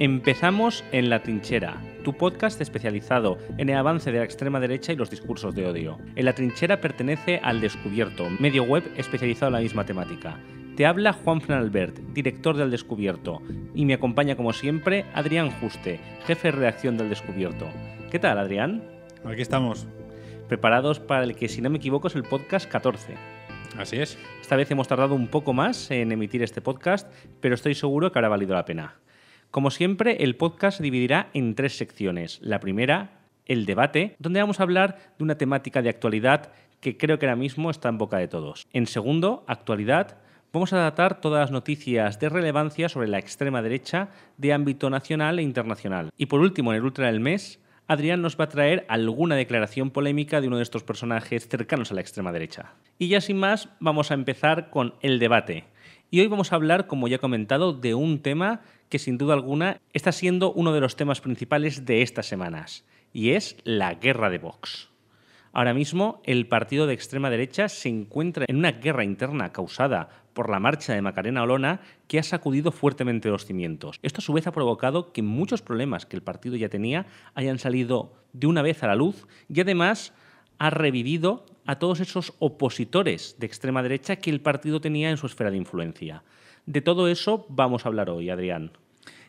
Empezamos en La Trinchera, tu podcast especializado en el avance de la extrema derecha y los discursos de odio. En La Trinchera pertenece al Descubierto, medio web especializado en la misma temática. Te habla Juan Albert, director del Descubierto, y me acompaña como siempre Adrián Juste, jefe de reacción del Descubierto. ¿Qué tal, Adrián? Aquí estamos. Preparados para el que, si no me equivoco, es el podcast 14. Así es. Esta vez hemos tardado un poco más en emitir este podcast, pero estoy seguro que habrá valido la pena. Como siempre, el podcast se dividirá en tres secciones. La primera, el debate, donde vamos a hablar de una temática de actualidad que creo que ahora mismo está en boca de todos. En segundo, actualidad, vamos a tratar todas las noticias de relevancia sobre la extrema derecha de ámbito nacional e internacional. Y por último, en el Ultra del Mes, Adrián nos va a traer alguna declaración polémica de uno de estos personajes cercanos a la extrema derecha. Y ya sin más, vamos a empezar con el debate. Y hoy vamos a hablar, como ya he comentado, de un tema que sin duda alguna está siendo uno de los temas principales de estas semanas, y es la guerra de Vox. Ahora mismo el partido de extrema derecha se encuentra en una guerra interna causada por la marcha de Macarena Olona que ha sacudido fuertemente los cimientos. Esto a su vez ha provocado que muchos problemas que el partido ya tenía hayan salido de una vez a la luz y además ha revivido a todos esos opositores de extrema derecha que el partido tenía en su esfera de influencia. De todo eso vamos a hablar hoy, Adrián.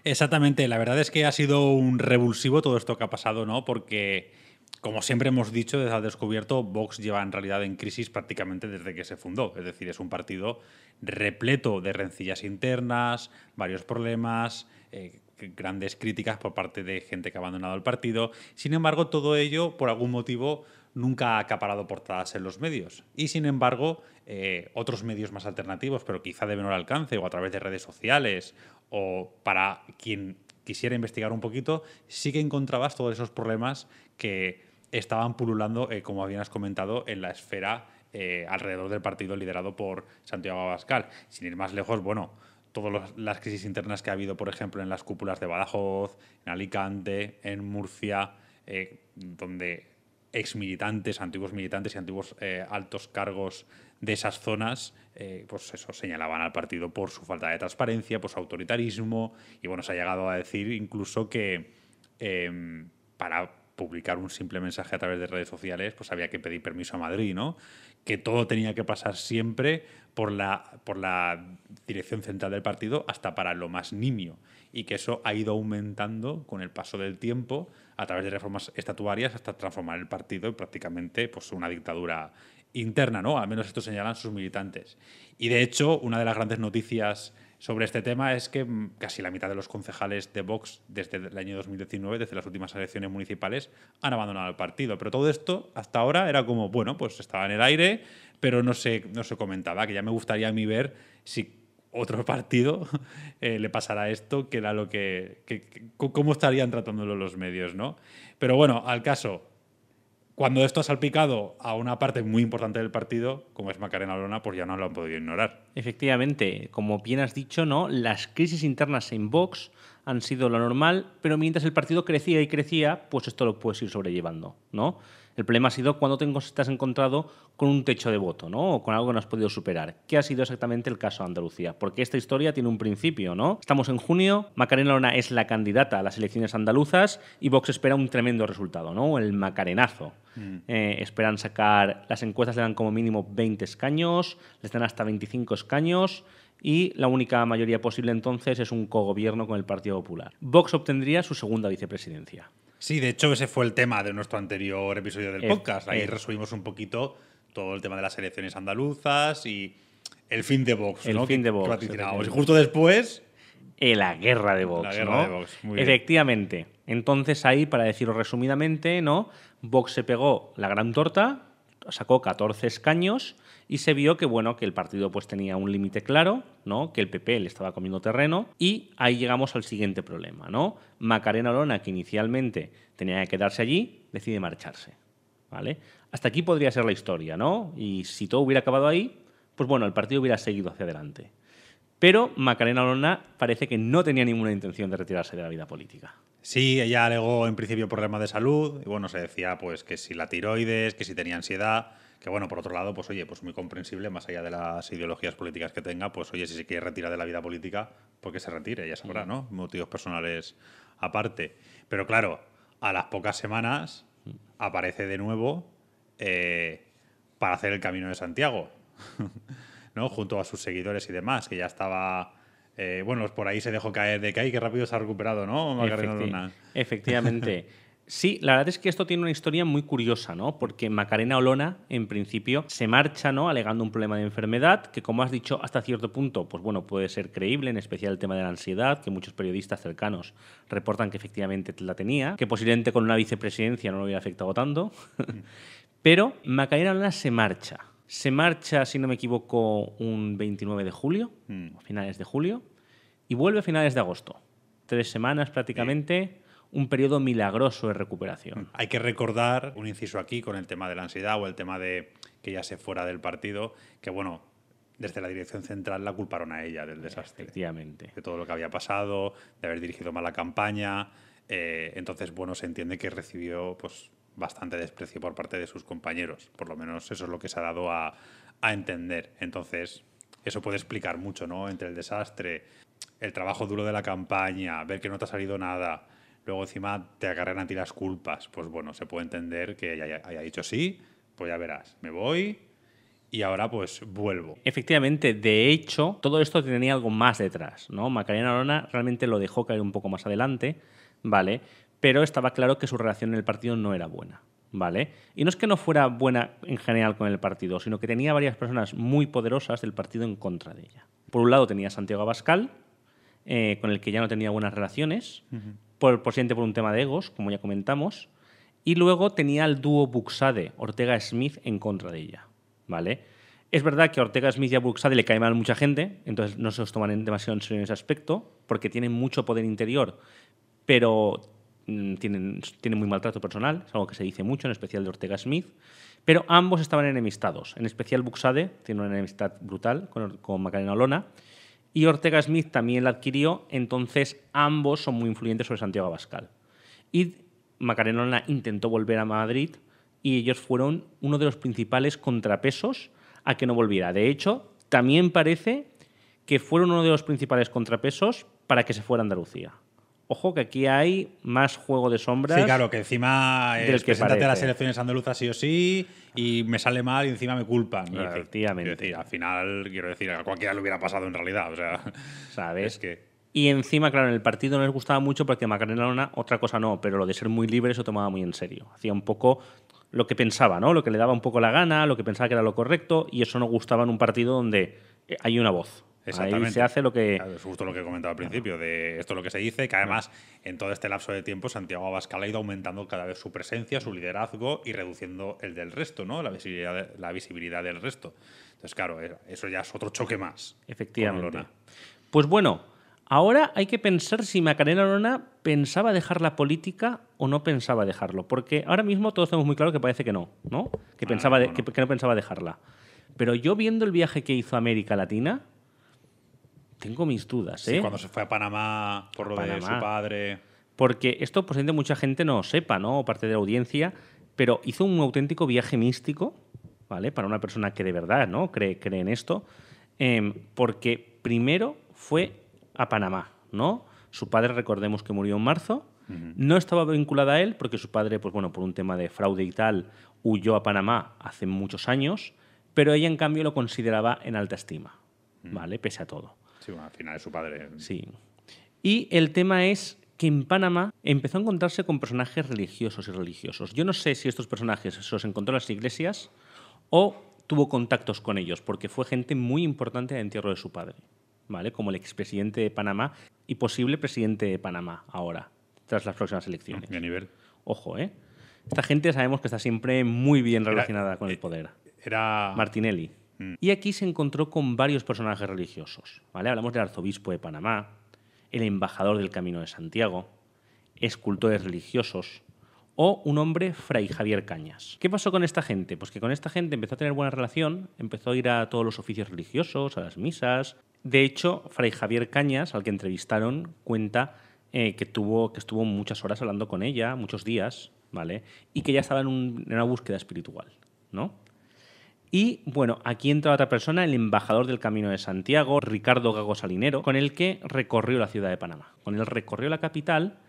Exactamente, la verdad es que ha sido un revulsivo todo esto que ha pasado, ¿no? Porque, como siempre hemos dicho, desde el descubierto, Vox lleva en realidad en crisis prácticamente desde que se fundó. Es decir, es un partido repleto de rencillas internas, varios problemas, eh, grandes críticas por parte de gente que ha abandonado el partido. Sin embargo, todo ello, por algún motivo, nunca ha acaparado portadas en los medios. Y sin embargo, eh, otros medios más alternativos, pero quizá de menor alcance, o a través de redes sociales, o para quien quisiera investigar un poquito, sí que encontrabas todos esos problemas que estaban pululando, eh, como habías comentado, en la esfera eh, alrededor del partido liderado por Santiago Abascal. Sin ir más lejos, bueno, todas las crisis internas que ha habido, por ejemplo, en las cúpulas de Badajoz, en Alicante, en Murcia, donde ex militantes, antiguos militantes y antiguos eh, altos cargos de esas zonas, eh, pues eso, señalaban al partido por su falta de transparencia, por su autoritarismo, y bueno, se ha llegado a decir incluso que em, para publicar un simple mensaje a través de redes sociales, pues había que pedir permiso a Madrid, ¿no? Que todo tenía que pasar siempre por la, por la dirección central del partido, hasta para lo más nimio y que eso ha ido aumentando con el paso del tiempo a través de reformas estatuarias hasta transformar el partido en prácticamente pues, una dictadura interna, ¿no? Al menos esto señalan sus militantes. Y de hecho, una de las grandes noticias sobre este tema es que mm, casi la mitad de los concejales de Vox desde el año 2019, desde las últimas elecciones municipales, han abandonado el partido. Pero todo esto hasta ahora era como, bueno, pues estaba en el aire, pero no se, no se comentaba, que ya me gustaría a mí ver si otro partido eh, le pasará esto, que era lo que, cómo estarían tratándolo los medios, ¿no? Pero bueno, al caso, cuando esto ha salpicado a una parte muy importante del partido, como es Macarena Lona, pues ya no lo han podido ignorar. Efectivamente, como bien has dicho, ¿no? Las crisis internas en Vox han sido lo normal, pero mientras el partido crecía y crecía, pues esto lo puedes ir sobrellevando, ¿no? El problema ha sido cuando te has encontrado con un techo de voto, ¿no? O con algo que no has podido superar. ¿Qué ha sido exactamente el caso de Andalucía? Porque esta historia tiene un principio, ¿no? Estamos en junio, Macarena Lona es la candidata a las elecciones andaluzas y Vox espera un tremendo resultado, ¿no? El macarenazo. Mm. Eh, esperan sacar, las encuestas le dan como mínimo 20 escaños, les dan hasta 25 escaños y la única mayoría posible entonces es un cogobierno con el Partido Popular. Vox obtendría su segunda vicepresidencia. Sí, de hecho ese fue el tema de nuestro anterior episodio del eh, podcast. Ahí eh. resumimos un poquito todo el tema de las elecciones andaluzas y el fin de Vox. El fin de Vox. Y justo después... Eh, la guerra de Vox. La guerra de Vox. Efectivamente. Entonces ahí, para decirlo resumidamente, ¿no? Vox se pegó la gran torta, sacó 14 escaños y se vio que bueno, que el partido pues tenía un límite claro, ¿no? Que el PP le estaba comiendo terreno y ahí llegamos al siguiente problema, ¿no? Macarena Olona, que inicialmente tenía que quedarse allí, decide marcharse, ¿vale? Hasta aquí podría ser la historia, ¿no? Y si todo hubiera acabado ahí, pues bueno, el partido hubiera seguido hacia adelante. Pero Macarena Olona parece que no tenía ninguna intención de retirarse de la vida política. Sí, ella alegó en principio problemas de salud y bueno, se decía pues que si la tiroides, que si tenía ansiedad, que bueno, por otro lado, pues oye, pues muy comprensible, más allá de las ideologías políticas que tenga, pues oye, si se quiere retirar de la vida política, porque pues se retire, ya sabrá, mm. ¿no? Motivos personales aparte. Pero claro, a las pocas semanas mm. aparece de nuevo eh, para hacer el Camino de Santiago, ¿no? Junto a sus seguidores y demás, que ya estaba... Eh, bueno, por ahí se dejó caer de que, ay, que rápido se ha recuperado, ¿no? Efecti Luna? Efectivamente. Sí, la verdad es que esto tiene una historia muy curiosa, ¿no? Porque Macarena Olona, en principio, se marcha, ¿no? Alegando un problema de enfermedad, que como has dicho, hasta cierto punto, pues bueno, puede ser creíble, en especial el tema de la ansiedad, que muchos periodistas cercanos reportan que efectivamente la tenía, que posiblemente con una vicepresidencia no lo hubiera afectado tanto. Pero Macarena Olona se marcha. Se marcha, si no me equivoco, un 29 de julio, mm. a finales de julio, y vuelve a finales de agosto. Tres semanas prácticamente un periodo milagroso de recuperación. Mm. Hay que recordar un inciso aquí con el tema de la ansiedad o el tema de que ya se fuera del partido, que bueno, desde la dirección central la culparon a ella del desastre. Efectivamente. De todo lo que había pasado, de haber dirigido mala campaña. Eh, entonces, bueno, se entiende que recibió pues, bastante desprecio por parte de sus compañeros. Por lo menos eso es lo que se ha dado a, a entender. Entonces, eso puede explicar mucho, ¿no? Entre el desastre, el trabajo duro de la campaña, ver que no te ha salido nada, luego encima te agarran a ti las culpas, pues bueno, se puede entender que haya, haya dicho sí, pues ya verás, me voy, y ahora pues vuelvo. Efectivamente, de hecho, todo esto tenía algo más detrás, ¿no? Macarena Arona realmente lo dejó caer un poco más adelante, ¿vale? Pero estaba claro que su relación en el partido no era buena, ¿vale? Y no es que no fuera buena en general con el partido, sino que tenía varias personas muy poderosas del partido en contra de ella. Por un lado tenía Santiago Abascal, eh, con el que ya no tenía buenas relaciones, por, por, por un tema de egos, como ya comentamos. Y luego tenía el dúo Buxade, Ortega Smith en contra de ella. ¿Vale? Es verdad que Ortega Smith y a Buxade le cae mal mucha gente, entonces no se los toman demasiado en serio en ese aspecto, porque tienen mucho poder interior, pero mm, tienen, tienen muy maltrato personal, es algo que se dice mucho, en especial de Ortega Smith. Pero ambos estaban enemistados, en especial Buxade, tiene una enemistad brutal con, con Macarena Olona, y Ortega Smith también la adquirió, entonces ambos son muy influyentes sobre Santiago Abascal. Y Macarena intentó volver a Madrid y ellos fueron uno de los principales contrapesos a que no volviera. De hecho, también parece que fueron uno de los principales contrapesos para que se fuera a Andalucía ojo que aquí hay más juego de sombras. Sí, claro, que encima es, que preséntate a las elecciones andaluzas sí o sí y me sale mal y encima me culpan. efectivamente. al final, quiero decir, a cualquiera le hubiera pasado en realidad. O sea, ¿sabes? que... Y encima, claro, en el partido no les gustaba mucho porque Macarena otra cosa no, pero lo de ser muy libre se tomaba muy en serio. Hacía un poco lo que pensaba, ¿no? Lo que le daba un poco la gana, lo que pensaba que era lo correcto, y eso no gustaba en un partido donde eh, hay una voz. Exactamente. se hace lo que. Es justo lo que he comentaba al principio, de esto es lo que se dice, que además en todo este lapso de tiempo Santiago Abascal ha ido aumentando cada vez su presencia, su liderazgo y reduciendo el del resto, ¿no? La visibilidad, la visibilidad del resto. Entonces, claro, eh, eso ya es otro choque más. Efectivamente. Pues bueno, ahora hay que pensar si Macarena Lona pensaba dejar la política o no pensaba dejarlo, porque ahora mismo todos tenemos muy claro que parece que no, ¿no? Que, ah, pensaba no pensaba dejarla. Pero yo viendo el viaje que hizo América Latina, tengo mis dudas. ¿eh? cuando se fue a Panamá por lo de su padre. Porque esto posiblemente mucha gente no sepa, ¿no? Parte de la audiencia, pero hizo un auténtico viaje místico, ¿vale? Para una persona que de verdad, ¿no? Cree, cree en esto, em, porque primero fue a Panamá, ¿no? Su padre, recordemos que murió en marzo, no estaba vinculada a él porque su padre, pues bueno, por un tema de fraude y tal, huyó a Panamá hace muchos años, pero ella en cambio lo consideraba en alta estima, ¿vale? Pese a todo. Sí, bueno, al final de su padre. Sí. Y el tema es que en Panamá empezó a encontrarse con personajes religiosos y religiosos. Yo no sé si estos personajes se los encontró en las iglesias o tuvo contactos con ellos, porque fue gente muy importante al entierro de su padre, ¿vale? Como el expresidente de Panamá y posible presidente de Panamá ahora, tras las próximas elecciones. ¿Qué nivel? Ojo, ¿eh? Esta gente sabemos que está siempre muy bien relacionada con el eh, poder. Era... Martinelli. Mm. Y aquí se encontró con varios personajes religiosos. ¿vale? Hablamos del arzobispo de Panamá, el embajador del Camino de Santiago, escultores religiosos o un hombre, Fray Javier Cañas. ¿Qué pasó con esta gente? Pues que con esta gente empezó a tener buena relación, empezó a ir a todos los oficios religiosos, a las misas. De hecho, Fray Javier Cañas, al que entrevistaron, cuenta eh, que, tuvo, que estuvo muchas horas hablando con ella, muchos días, ¿vale? Y que ya estaba en, en una búsqueda espiritual, ¿no? Y bueno, aquí entra otra persona, el embajador del Camino de Santiago, Ricardo Gago Salinero, con el que recorrió la ciudad de Panamá. Con él recorrió la capital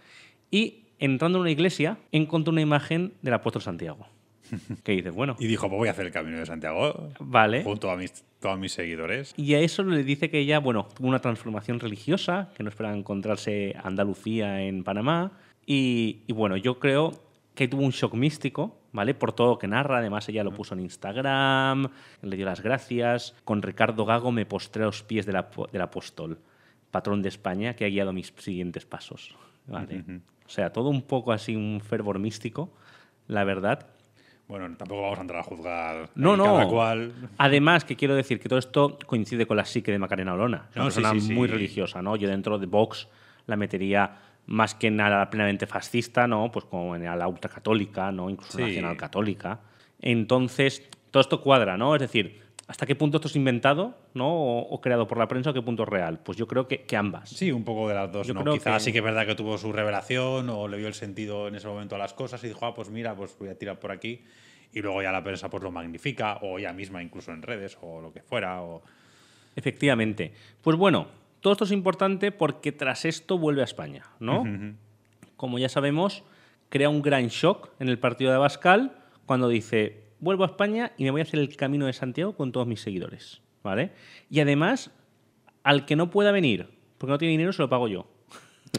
y entrando en una iglesia encontró una imagen del apóstol Santiago. que dices? Bueno. Y dijo, pues voy a hacer el Camino de Santiago. Vale. Junto a todos mis seguidores. Y a eso le dice que ella, bueno, tuvo una transformación religiosa, que no esperaba encontrarse Andalucía en Panamá. y bueno, yo creo que tuvo un shock místico, ¿vale? Por todo lo que narra, además ella lo puso en Instagram, le dio las gracias. Con Ricardo Gago me postré a los pies del, apóstol, patrón de España, que ha guiado mis siguientes pasos, ¿vale? O sea, todo un poco así, un fervor místico, la verdad. Bueno, tampoco vamos a entrar a juzgar no, no. cual. Además, que quiero decir que todo esto coincide con la psique de Macarena Olona. Es una muy religiosa, ¿no? Yo dentro de Vox la metería más que nada plenamente fascista, ¿no? Pues como en la ultracatólica, ¿no? Incluso nacionalcatólica. nacional católica. Entonces, todo esto cuadra, ¿no? Es decir, ¿hasta qué punto esto es inventado, ¿no? O, creado por la prensa, o qué punto es real? Pues yo creo que, ambas. Sí, un poco de las dos, ¿no? Quizás sí que es verdad que tuvo su revelación o le vio el sentido en ese momento a las cosas y dijo, ah, pues mira, pues voy a tirar por aquí. Y luego ya la prensa pues lo magnifica, o ella misma incluso en redes, o lo que fuera, o... Efectivamente. Pues bueno, todo esto es importante porque tras esto vuelve a España, ¿no? Como ya sabemos, crea un gran shock en el partido de Abascal cuando dice, vuelvo a España y me voy a hacer el camino de Santiago con todos mis seguidores, ¿vale? Y además, al que no pueda venir, porque no tiene dinero, se lo pago yo.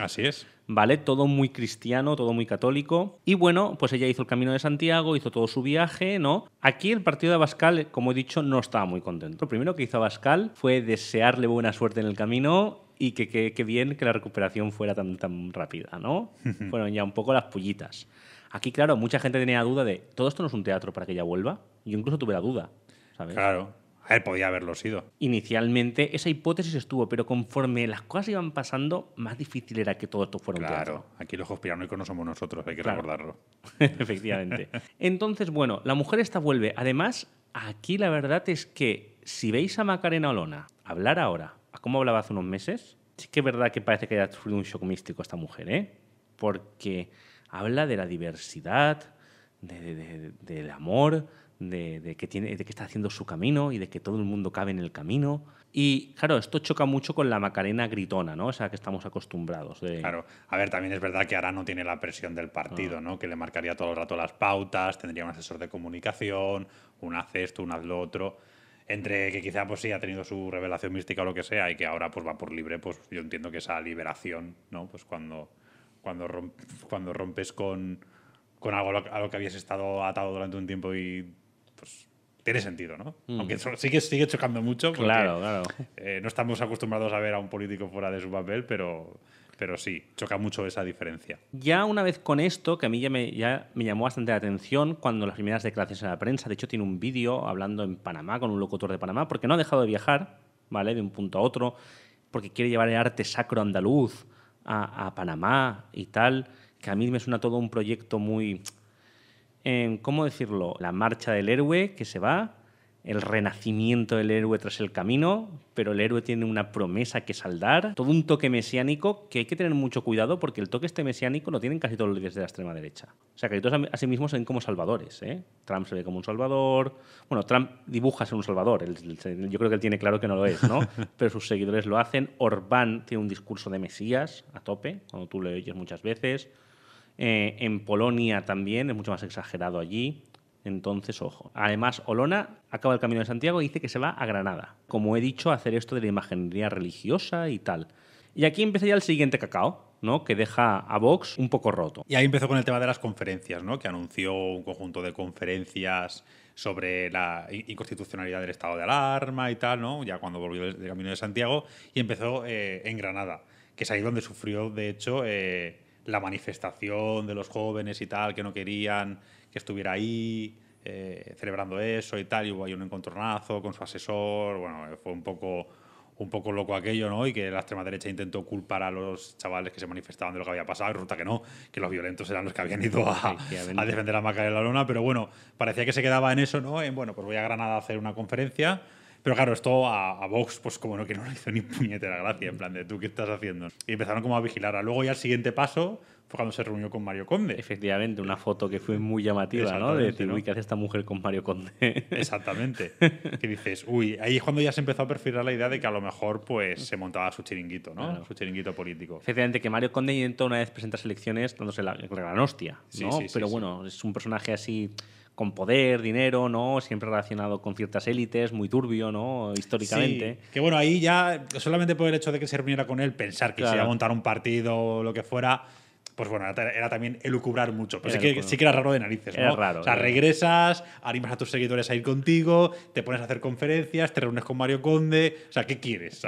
Así es. ¿Vale? Todo muy cristiano, todo muy católico. Y bueno, pues ella hizo el camino de Santiago, hizo todo su viaje, ¿no? Aquí el partido de Abascal, como he dicho, no estaba muy contento. Lo primero que hizo Abascal fue desearle buena suerte en el camino y que, bien que la recuperación fuera tan, tan rápida, ¿no? Fueron ya un poco las pullitas. Aquí, claro, mucha gente tenía duda de, ¿todo esto no es un teatro para que ella vuelva? Yo incluso tuve la duda, ¿sabes? Claro. A ver, podía haberlo sido. Inicialmente esa hipótesis estuvo, pero conforme las cosas iban pasando, más difícil era que todo esto fuera un Claro, aquí los conspiranoicos no somos nosotros, hay que recordarlo. Efectivamente. Entonces, bueno, la mujer esta vuelve. Además, aquí la verdad es que si veis a Macarena Olona hablar ahora, a cómo hablaba hace unos meses, sí que es verdad que parece que haya sufrido un shock místico esta mujer, ¿eh? Porque habla de la diversidad, de, del amor, de, que tiene, de que está haciendo su camino y de que todo el mundo cabe en el camino. Y claro, esto choca mucho con la Macarena gritona, ¿no? O sea, que estamos acostumbrados. Claro, a ver, también es verdad que ahora no tiene la presión del partido, ah. ¿no? Que le marcaría todo el rato las pautas, tendría un asesor de comunicación, un haz esto, un haz lo otro. Entre que quizá pues sí ha tenido su revelación mística o lo que sea y que ahora pues va por libre, pues yo entiendo que esa liberación, ¿no? Pues cuando, cuando, cuando rompes con, con algo a lo que habías estado atado durante un tiempo y pues, tiene sentido, ¿no? Mm. Aunque sigue, sigue chocando mucho. claro, claro. Eh, no estamos acostumbrados a ver a un político fuera de su papel, pero, pero sí, choca mucho esa diferencia. Ya una vez con esto, que a mí ya me, llamó bastante la atención cuando las primeras declaraciones en la prensa, de hecho tiene un vídeo hablando en Panamá con un locutor de Panamá, porque no ha dejado de viajar, ¿vale? De un punto a otro, porque quiere llevar el arte sacro andaluz a, a Panamá y tal, que a mí me suena todo un proyecto muy en, ¿cómo decirlo? La marcha del héroe que se va, el renacimiento del héroe tras el camino, pero el héroe tiene una promesa que saldar, todo un toque mesiánico que hay que tener mucho cuidado porque el toque este mesiánico lo tienen casi todos los líderes de la extrema derecha. O sea, que todos a sí mismos se ven como salvadores. ¿eh? Trump se ve como un salvador, bueno, Trump dibuja ser un salvador, yo creo que él tiene claro que no lo es, ¿no? pero sus seguidores lo hacen, Orbán tiene un discurso de Mesías a tope, cuando tú le oyes muchas veces. Eh, en Polonia también, es mucho más exagerado allí. Entonces, ojo. Además, Olona acaba el camino de Santiago y dice que se va a Granada. Como he dicho, hacer esto de la imaginería religiosa y tal. Y aquí empieza ya el siguiente cacao, ¿no? Que deja a Vox un poco roto. Y ahí empezó con el tema de las conferencias, ¿no? Que anunció un conjunto de conferencias sobre la inconstitucionalidad del estado de alarma y tal, ¿no? Ya cuando volvió del camino de Santiago y empezó eh, en Granada, que es ahí donde sufrió, de hecho, eh, la manifestación de los jóvenes y tal, que no querían que estuviera ahí, eh, celebrando eso y tal, y hubo ahí un encontronazo con su asesor, bueno, fue un poco, un poco loco aquello, ¿no? Y que la extrema derecha intentó culpar a los chavales que se manifestaban de lo que había pasado, y resulta que no, que los violentos eran los que habían ido a, defender a defender a la Luna. pero bueno, parecía que se quedaba en eso, ¿no? En, bueno, pues voy a Granada a hacer una conferencia pero claro, esto a, Vox, pues como no, que no le hizo ni puñetera gracia, en plan de tú, ¿qué estás haciendo? Y empezaron como a vigilarla. Luego ya el siguiente paso fue cuando se reunió con Mario Conde. Efectivamente, una foto que fue muy llamativa, ¿no? De decir, uy, ¿qué hace esta mujer con Mario Conde? Exactamente. que dices, uy, ahí es cuando ya se empezó a perfilar la idea de que a lo mejor pues se montaba su chiringuito, ¿no? Su chiringuito político. Efectivamente, que Mario Conde intentó una vez presentar elecciones dándose la, la gran hostia, ¿no? Pero bueno, es un personaje así con poder, dinero, ¿no? Siempre relacionado con ciertas élites, muy turbio, ¿no? Históricamente. que bueno, ahí ya, solamente por el hecho de que se reuniera con él, pensar que se iba a montar un partido o lo que fuera, pues bueno, era, también elucubrar mucho. Pero sí, que, era raro de narices, ¿no? o sea, regresas, animas a tus seguidores a ir contigo, te pones a hacer conferencias, te reúnes con Mario Conde. O sea, ¿qué quieres?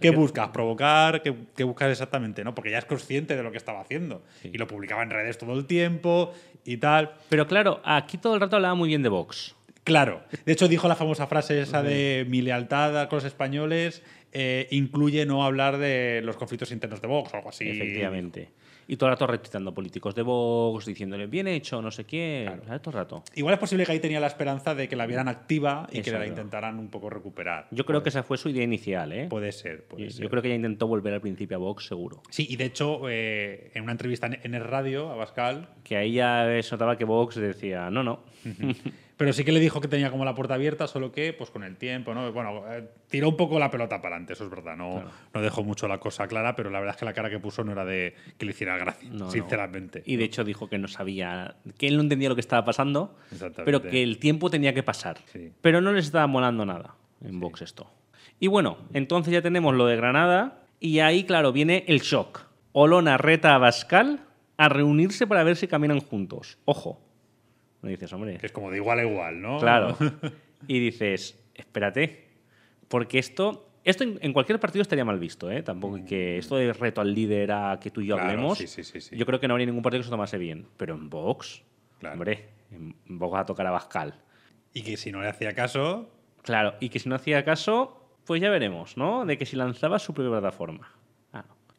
¿qué, buscas? ¿Provocar? ¿Qué, buscas exactamente? ¿no? Porque ya es consciente de lo que estaba haciendo. Y lo publicaba en redes todo el tiempo y tal. Pero claro, aquí todo el rato hablaba muy bien de Vox. Claro. De hecho, dijo la famosa frase esa de mi lealtad con los españoles eh, incluye no hablar de los conflictos internos de Vox o algo así. Efectivamente y todo el rato repitiendo políticos de Vox, diciéndole bien hecho, no sé qué, todo rato. Igual es posible que ahí tenía la esperanza de que la vieran activa y que la intentaran un poco recuperar. Yo creo que esa fue su idea inicial, ¿eh? Puede ser, yo, creo que ella intentó volver al principio a Vox, seguro. Sí, y de hecho, eh, en una entrevista en el radio a Pascal. Que ahí ya se notaba que Vox decía, no, no. Pero sí que le dijo que tenía como la puerta abierta, solo que pues con el tiempo, ¿no? Bueno, eh, tiró un poco la pelota para adelante, eso es verdad. No, no dejó mucho la cosa clara, pero la verdad es que la cara que puso no era de que le hiciera gracia, sinceramente. Y de hecho dijo que no sabía, que él no entendía lo que estaba pasando, pero que el tiempo tenía que pasar. Pero no les estaba molando nada en box. Vox esto. Y bueno, entonces ya tenemos lo de Granada y ahí, claro, viene el shock. Olona reta a Bascal a reunirse para ver si caminan juntos. Ojo, no dices, hombre. Que es como de igual a igual, ¿no? Claro. y dices, espérate, porque esto. Esto en cualquier partido estaría mal visto, ¿eh? Tampoco que mm. esto de reto al líder a que tú y yo hablemos. yo creo que no habría ningún partido que se tomase bien. Pero en Vox, hombre, en Vox va a tocar a Bascal. Y que si no le hacía caso. Claro, y que si no hacía caso, pues ya veremos, ¿no? De que si lanzaba su propia plataforma.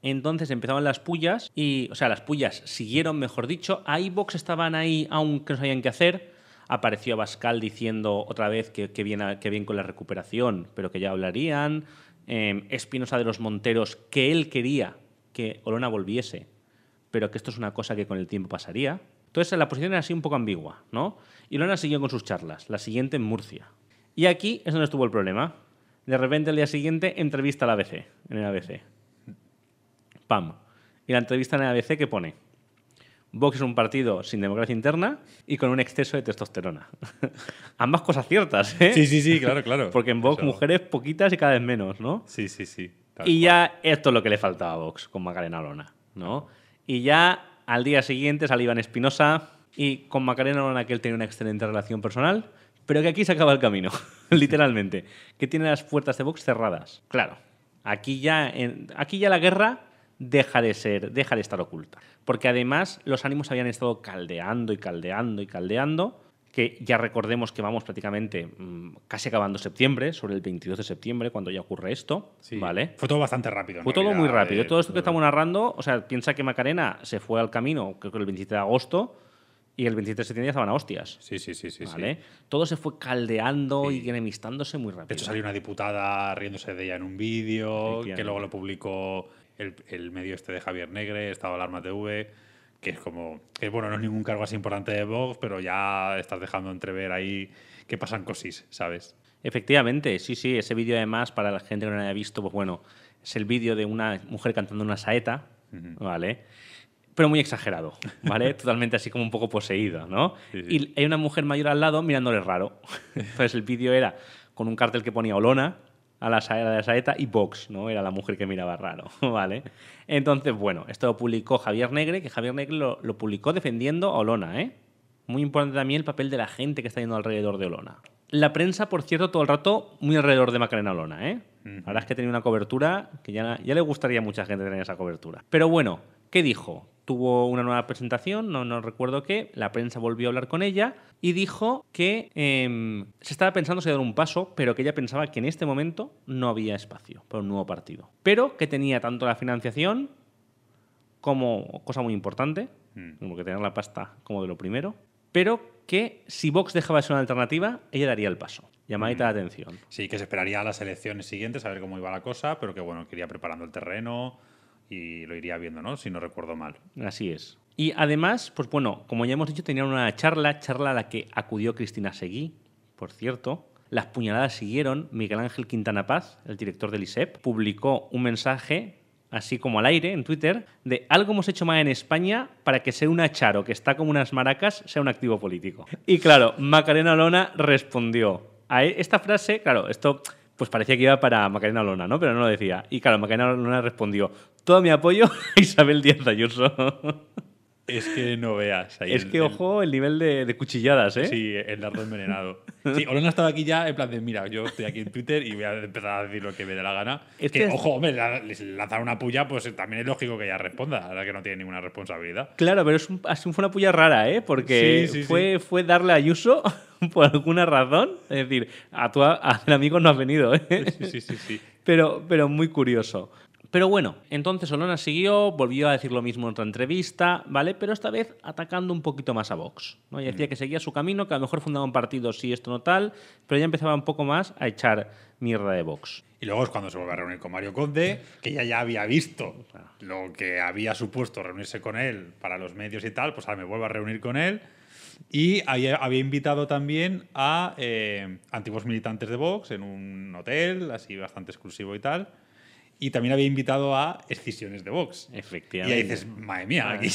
Entonces empezaban las pullas y, o sea, las pullas siguieron, mejor dicho. A estaban ahí aunque no sabían qué hacer. Apareció Abascal diciendo otra vez que, bien, con la recuperación, pero que ya hablarían. Em, Espinosa de los Monteros, que él quería que Olona volviese, pero que esto es una cosa que con el tiempo pasaría. Entonces la posición era así un poco ambigua, ¿no? Y Olona siguió con sus charlas, la siguiente en Murcia. Y aquí es donde estuvo el problema. De repente, el día siguiente, entrevista a la ABC, en el ABC. Pam. Y la entrevista en ABC que pone, Vox es un partido sin democracia interna y con un exceso de testosterona. Ambas cosas ciertas, ¿eh? Sí, sí, sí, claro, claro. Porque en Vox mujeres poquitas y cada vez menos, ¿no? Sí, sí, sí. Y ya esto es lo que le faltaba a Vox con Macarena Lona, ¿no? Y ya al día siguiente sale Iván Espinosa y con Macarena Lona que él tenía una excelente relación personal, pero que aquí se acaba el camino, literalmente. Que tiene las puertas de Vox cerradas. Claro, aquí ya, aquí ya la guerra deja de ser, deja de estar oculta. Porque además los ánimos habían estado caldeando y caldeando y caldeando, que ya recordemos que vamos prácticamente mm, casi acabando septiembre, sobre el 22 de septiembre, cuando ya ocurre esto, ¿vale? Fue todo bastante rápido. Fue todo muy rápido. Eh, todo esto que estamos narrando, o sea, piensa que Macarena se fue al camino, creo que el 27 de agosto, y el 27 de septiembre ya estaban a hostias. Sí, sí, sí. sí, ¿vale? Todo se fue caldeando y enemistándose muy rápido. De hecho, salió una diputada riéndose de ella en un vídeo, que luego lo publicó el, medio este de Javier Negre, estaba Alarma TV, que es como, bueno, no es ningún cargo así importante de Vox, pero ya estás dejando entrever ahí que pasan cosis, ¿sabes? Efectivamente, sí, sí, ese vídeo además, para la gente que no lo haya visto, pues bueno, es el vídeo de una mujer cantando una saeta, ¿vale? Pero muy exagerado, ¿vale? Totalmente así como un poco poseído, ¿no? Y hay una mujer mayor al lado mirándole raro. Entonces el vídeo era con un cartel que ponía Olona, a la, la saeta y Vox, ¿no? Era la mujer que miraba raro, ¿vale? Entonces, bueno, esto lo publicó Javier Negre, que Javier Negre lo, publicó defendiendo a Olona, ¿eh? Muy importante también el papel de la gente que está yendo alrededor de Olona. La prensa, por cierto, todo el rato muy alrededor de Macarena Olona, ¿eh? La verdad es que tenía una cobertura que ya, ya le gustaría a mucha gente tener esa cobertura. Pero bueno, ¿qué dijo? tuvo una nueva presentación, no, no recuerdo qué, la prensa volvió a hablar con ella y dijo que em, se estaba pensando se dar un paso, pero que ella pensaba que en este momento no había espacio para un nuevo partido. Pero que tenía tanto la financiación como cosa muy importante, mm. como que tener la pasta como de lo primero, pero que si Vox dejaba ser una alternativa, ella daría el paso. Llamadita mm. la de atención. Sí, que se esperaría a las elecciones siguientes a ver cómo iba la cosa, pero que bueno, quería preparando el terreno y lo iría viendo, ¿no? Si no recuerdo mal. Así es. Y además, pues bueno, como ya hemos dicho, tenía una charla, charla a la que acudió Cristina Seguí, por cierto. Las puñaladas siguieron. Miguel Ángel Quintana Paz, el director del ISEP, publicó un mensaje, así como al aire, en Twitter, de algo hemos hecho mal en España para que sea un acharo que está como unas maracas, sea un activo político. Y claro, Macarena Lona respondió. A e-, esta frase, claro, esto pues parecía que iba para Macarena Lona, ¿no? Pero no lo decía. Y claro, Macarena Lona respondió, todo mi apoyo a Isabel Díaz Ayuso. Es que no veas. Ahí es que, ojo, el, nivel de, cuchilladas, ¿eh? Sí, el dardo envenenado. Sí, Olona estaba aquí ya en plan de, mira, yo estoy aquí en Twitter y voy a empezar a decir lo que me dé la gana. Es que, ojo, hombre, lanzar una puya, pues eh, también es lógico que ella responda, verdad que no tiene ninguna responsabilidad. Claro, pero es así fue una puya rara, ¿eh? Porque fue, fue darle a Ayuso por alguna razón. Es decir, a tu a, amigo no has venido, ¿eh? Sí, sí, sí. Pero, pero muy curioso. Pero bueno, entonces Olona siguió, volvió a decir lo mismo en otra entrevista, ¿vale? Pero esta vez atacando un poquito más a Vox. ¿no? decía mm. que seguía su camino, que a lo mejor fundaba un partido, si esto no tal, pero ya empezaba un poco más a echar mierda de Vox. Y luego es cuando se vuelve a reunir con Mario Conde, que ya ya había visto lo que había supuesto reunirse con él para los medios y tal, pues ahora me vuelvo a reunir con él. Y había, invitado también a eh, antiguos militantes de Vox en un hotel, así bastante exclusivo y tal y también había invitado a excisiones de Vox. Efectivamente. Y dices, madre mía, aquí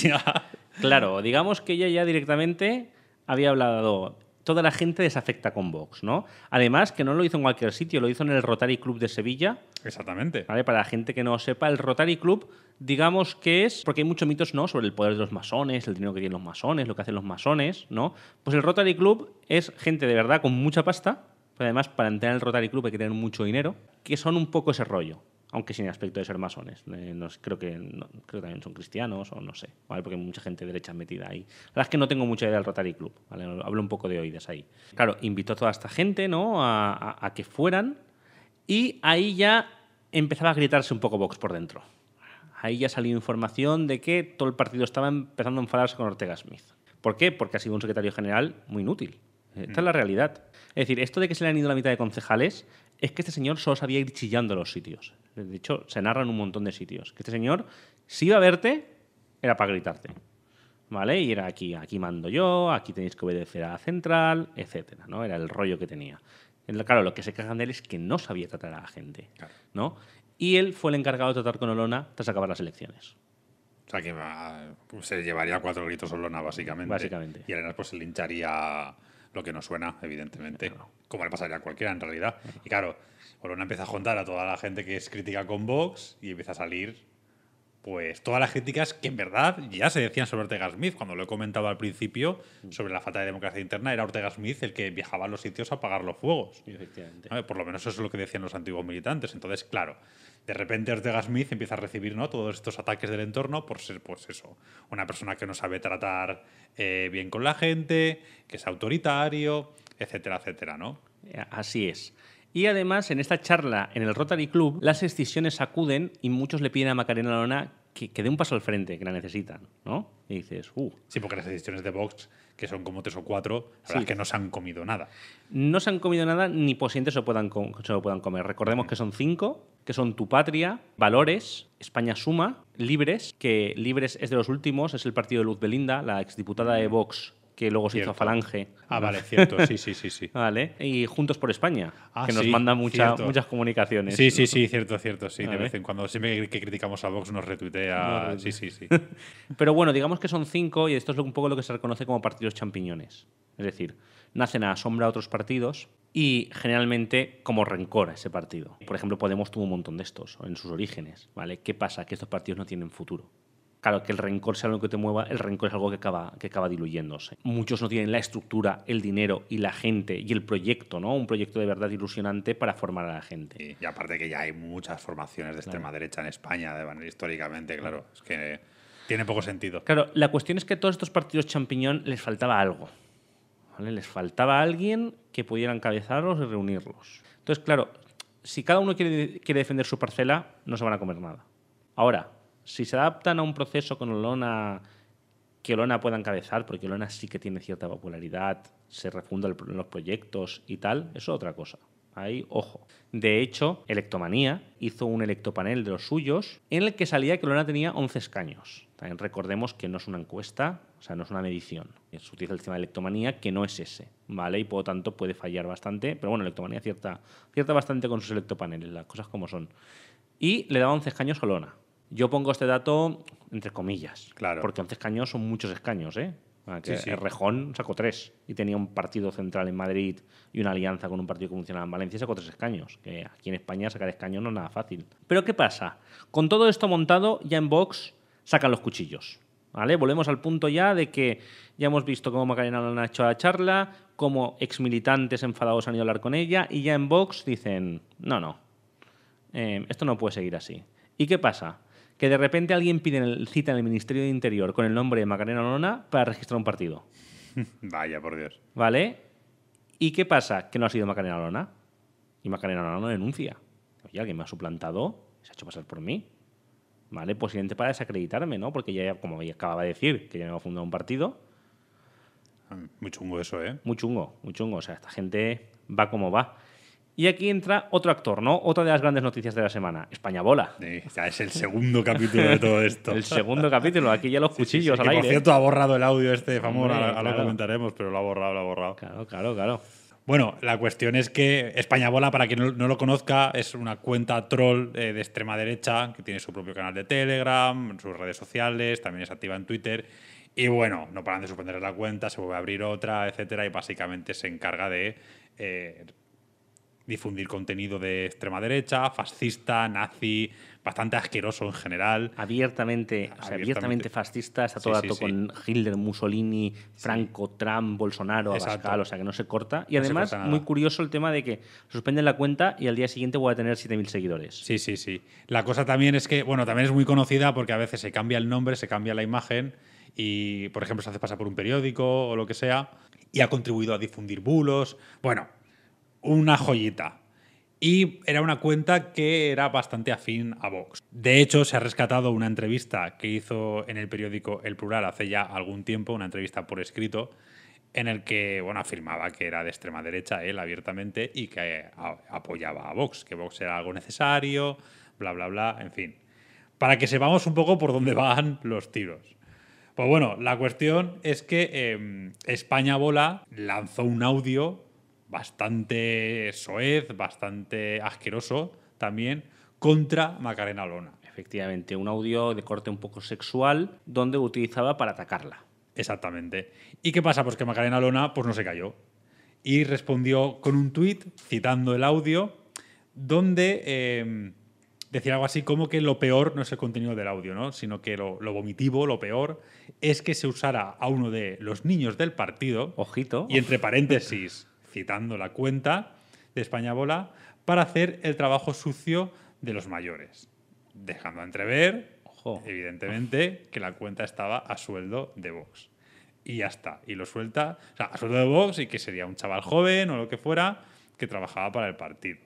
Claro, digamos que ella ya directamente había hablado toda la gente desafecta con Vox, ¿no? Además, que no lo hizo en cualquier sitio, lo hizo en el Rotary Club de Sevilla. Exactamente. ¿vale? Para la gente que no sepa, el Rotary Club, digamos que es, porque hay muchos mitos, ¿no? Sobre el poder de los masones, el dinero que tienen los masones, lo que hacen los masones, ¿no? Pues el Rotary Club es gente de verdad con mucha pasta, pero además para entrar en el Rotary Club hay que tener mucho dinero, que son un poco ese rollo aunque sin el aspecto de ser masones. Eh, no, creo, que, creo también son cristianos o no sé, ¿vale? porque hay mucha gente derecha metida ahí. La verdad es que no tengo mucha idea del Rotary Club, ¿vale? hablo un poco de oídas ahí. Claro, invitó a toda esta gente ¿no? a, que fueran y ahí ya empezaba a gritarse un poco Vox por dentro. Ahí ya salió información de que todo el partido estaba empezando a enfadarse con Ortega Smith. ¿Por qué? Porque ha sido un secretario general muy inútil. Esta es la mm. realidad. Es decir, esto de que se le han ido la mitad de concejales es que este señor solo sabía ir chillando los sitios. De hecho, se narra en un montón de sitios. Que este señor, si iba a verte, era para gritarte. ¿Vale? Y era aquí, aquí mando yo, aquí tenéis que obedecer a la central, etcétera, ¿no? Era el rollo que tenía. Claro, lo que se quejan de él es que no sabía tratar a la gente, ¿no? Y él fue el encargado de tratar con Olona tras acabar las elecciones. O sea, que pues se llevaría cuatro gritos Olona, básicamente. Básicamente. Y Arenas pues se lincharía lo que no suena, evidentemente, como le pasaría a cualquiera en realidad. Y claro, uno empieza a juntar a toda la gente que es crítica con Vox y empieza a salir pues todas las críticas que en verdad ya se decían sobre Ortega Smith. Cuando lo he comentado al principio mm. sobre la falta de democracia interna, era Ortega Smith el que viajaba a los sitios a apagar los fuegos. Por lo menos eso es lo que decían los antiguos militantes. Entonces, claro, de repente Ortega Smith empieza a recibir ¿no? todos estos ataques del entorno por ser, pues eso, una persona que no sabe tratar eh, bien con la gente, que es autoritario, etcétera, etcétera, ¿no? Eh, así es. Y además, en esta charla en el Rotary Club, las excisiones acuden y muchos le piden a Macarena Lona que, dé un paso al frente, que la necesitan, ¿no? Y dices, uh. Sí, porque las excisiones de Vox que son como tres o cuatro, que no se han comido nada. No se han comido nada ni posientes se lo puedan, se puedan comer. Recordemos que son cinco, que son Tu Patria, Valores, España Suma, Libres, que Libres es de los últimos, es el partido de Luz Belinda, la exdiputada de Vox que luego se hizo Falange. Ah, vale, cierto, sí, sí, sí, vale, y Juntos por España, ah, que nos manda muchas comunicaciones. Sí, sí, sí, cierto, cierto, sí, de vez en cuando siempre que criticamos a Vox nos retuitea, sí, sí, sí. Pero bueno, digamos que son cinco y esto es un poco lo que se reconoce como partidos champiñones. Es decir, nacen a sombra a otros partidos y generalmente como rencor a ese partido. Por ejemplo, Podemos tuvo un montón de estos en sus orígenes, ¿vale? ¿Qué pasa? Que estos partidos no tienen futuro Claro, que el rencor sea lo que te mueva, el rencor es algo que acaba, que acaba diluyéndose. Muchos no tienen la estructura, el dinero y la gente y el proyecto, ¿no? Un proyecto de verdad ilusionante para formar a la gente. y aparte que ya hay muchas formaciones de extrema derecha en España, de manera históricamente, claro. Es que tiene poco sentido. Claro, la cuestión es que a todos estos partidos champiñón les faltaba algo. Les faltaba alguien que pudiera encabezarlos y reunirlos. Entonces, claro, si cada uno quiere, quiere defender su parcela, no se van a comer nada. Ahora, si se adaptan a un proceso con Olona que Olona pueda encabezar, porque Olona sí que tiene cierta popularidad, se refunda en los proyectos y tal, eso es otra cosa. Ahí, ojo. De hecho, Electomanía hizo un electopanel de los suyos en el que salía que Olona tenía 11 escaños. También recordemos que no es una encuesta, o sea, no es una medición. Se utiliza el tema de Electomanía, que no es ese, ¿vale? Y por lo tanto puede fallar bastante, pero bueno, Electomanía cierta, cierta bastante con sus electopaneles, las cosas como son. Y le daba 11 escaños a Olona. Yo pongo este dato entre comillas. Claro. Porque 11 escaños son muchos escaños, ¿eh? Que Rejón sacó tres y tenía un partido central en Madrid y una alianza con un partido que funcionaba en Valencia y sacó tres escaños. Que aquí en España sacar escaños no es nada fácil. Pero ¿qué pasa? Con todo esto montado, ya en Vox sacan los cuchillos. ¿Vale? Volvemos al punto ya de que ya hemos visto cómo Macarena lo han hecho la charla, cómo exmilitantes enfadados han ido a hablar con ella y ya en Vox dicen, no, no, eh, esto no puede seguir así. ¿Y qué pasa? que de repente alguien pide cita en el Ministerio de Interior con el nombre de Macarena Lona para registrar un partido. Vaya, por Dios. ¿Vale? ¿Y qué pasa? Que no ha sido Macarena Lona. Y Macarena Lona no denuncia. Oye, alguien me ha suplantado, se ha hecho pasar por mí. ¿Vale? Pues siguiente para desacreditarme, ¿no? Porque ya, como acababa de decir, que ya no ha fundado un partido. Ah, muy chungo eso, ¿eh? Muy chungo, muy chungo. O sea, esta gente va como va. Y aquí entra otro actor, ¿no? Otra de las grandes noticias de la semana, España Bola. es el segundo capítulo de todo esto. el segundo capítulo, aquí ya los cuchillos Por cierto, ha borrado el audio este, famoso, ahora, lo comentaremos, pero lo ha borrado, lo ha borrado. Claro, claro, claro. Bueno, la cuestión es que España Bola, para quien no, lo conozca, es una cuenta troll eh, de extrema derecha que tiene su propio canal de Telegram, sus redes sociales, también es activa en Twitter. Y bueno, no paran de suspender la cuenta, se vuelve a abrir otra, etcétera, y básicamente se encarga de eh, difundir contenido de extrema derecha, fascista, nazi, bastante asqueroso en general. Abiertamente, abiertamente. fascista, está todo el rato con Hitler, Mussolini, Franco, Trump, Bolsonaro, o sea que no se corta. Y además, muy curioso el tema de que suspenden la cuenta y al día siguiente voy a tener 7.000 seguidores. Sí, sí, sí. La cosa también es que, bueno, también es muy conocida porque a veces se cambia el nombre, se cambia la imagen y, por ejemplo, se hace pasar por un periódico o lo que sea y ha contribuido a difundir bulos. Bueno, una joyita. Y era una cuenta que era bastante afín a Vox. De hecho, se ha rescatado una entrevista que hizo en el periódico El Plural hace ya algún tiempo, una entrevista por escrito, en el que bueno, afirmaba que era de extrema derecha él abiertamente y que eh, apoyaba a Vox, que Vox era algo necesario, bla, bla, bla, en fin. Para que sepamos un poco por dónde van los tiros. Pues bueno, la cuestión es que em, España Bola lanzó un audio bastante soez, bastante asqueroso también, contra Macarena Lona. Efectivamente, un audio de corte un poco sexual donde utilizaba para atacarla. Exactamente. ¿Y qué pasa? Pues que Macarena Lona pues no se cayó y respondió con un tuit citando el audio donde em, decía algo así como que lo peor no es el contenido del audio, ¿no? sino que lo, vomitivo, lo peor, es que se usara a uno de los niños del partido. Ojito. Y entre paréntesis, citando la cuenta de España Bola, para hacer el trabajo sucio de los mayores, dejando entrever, evidentemente, que la cuenta estaba a sueldo de Vox. Y ya está, y lo suelta, o sea, a sueldo de Vox y que sería un chaval joven o lo que fuera, que trabajaba para el partido.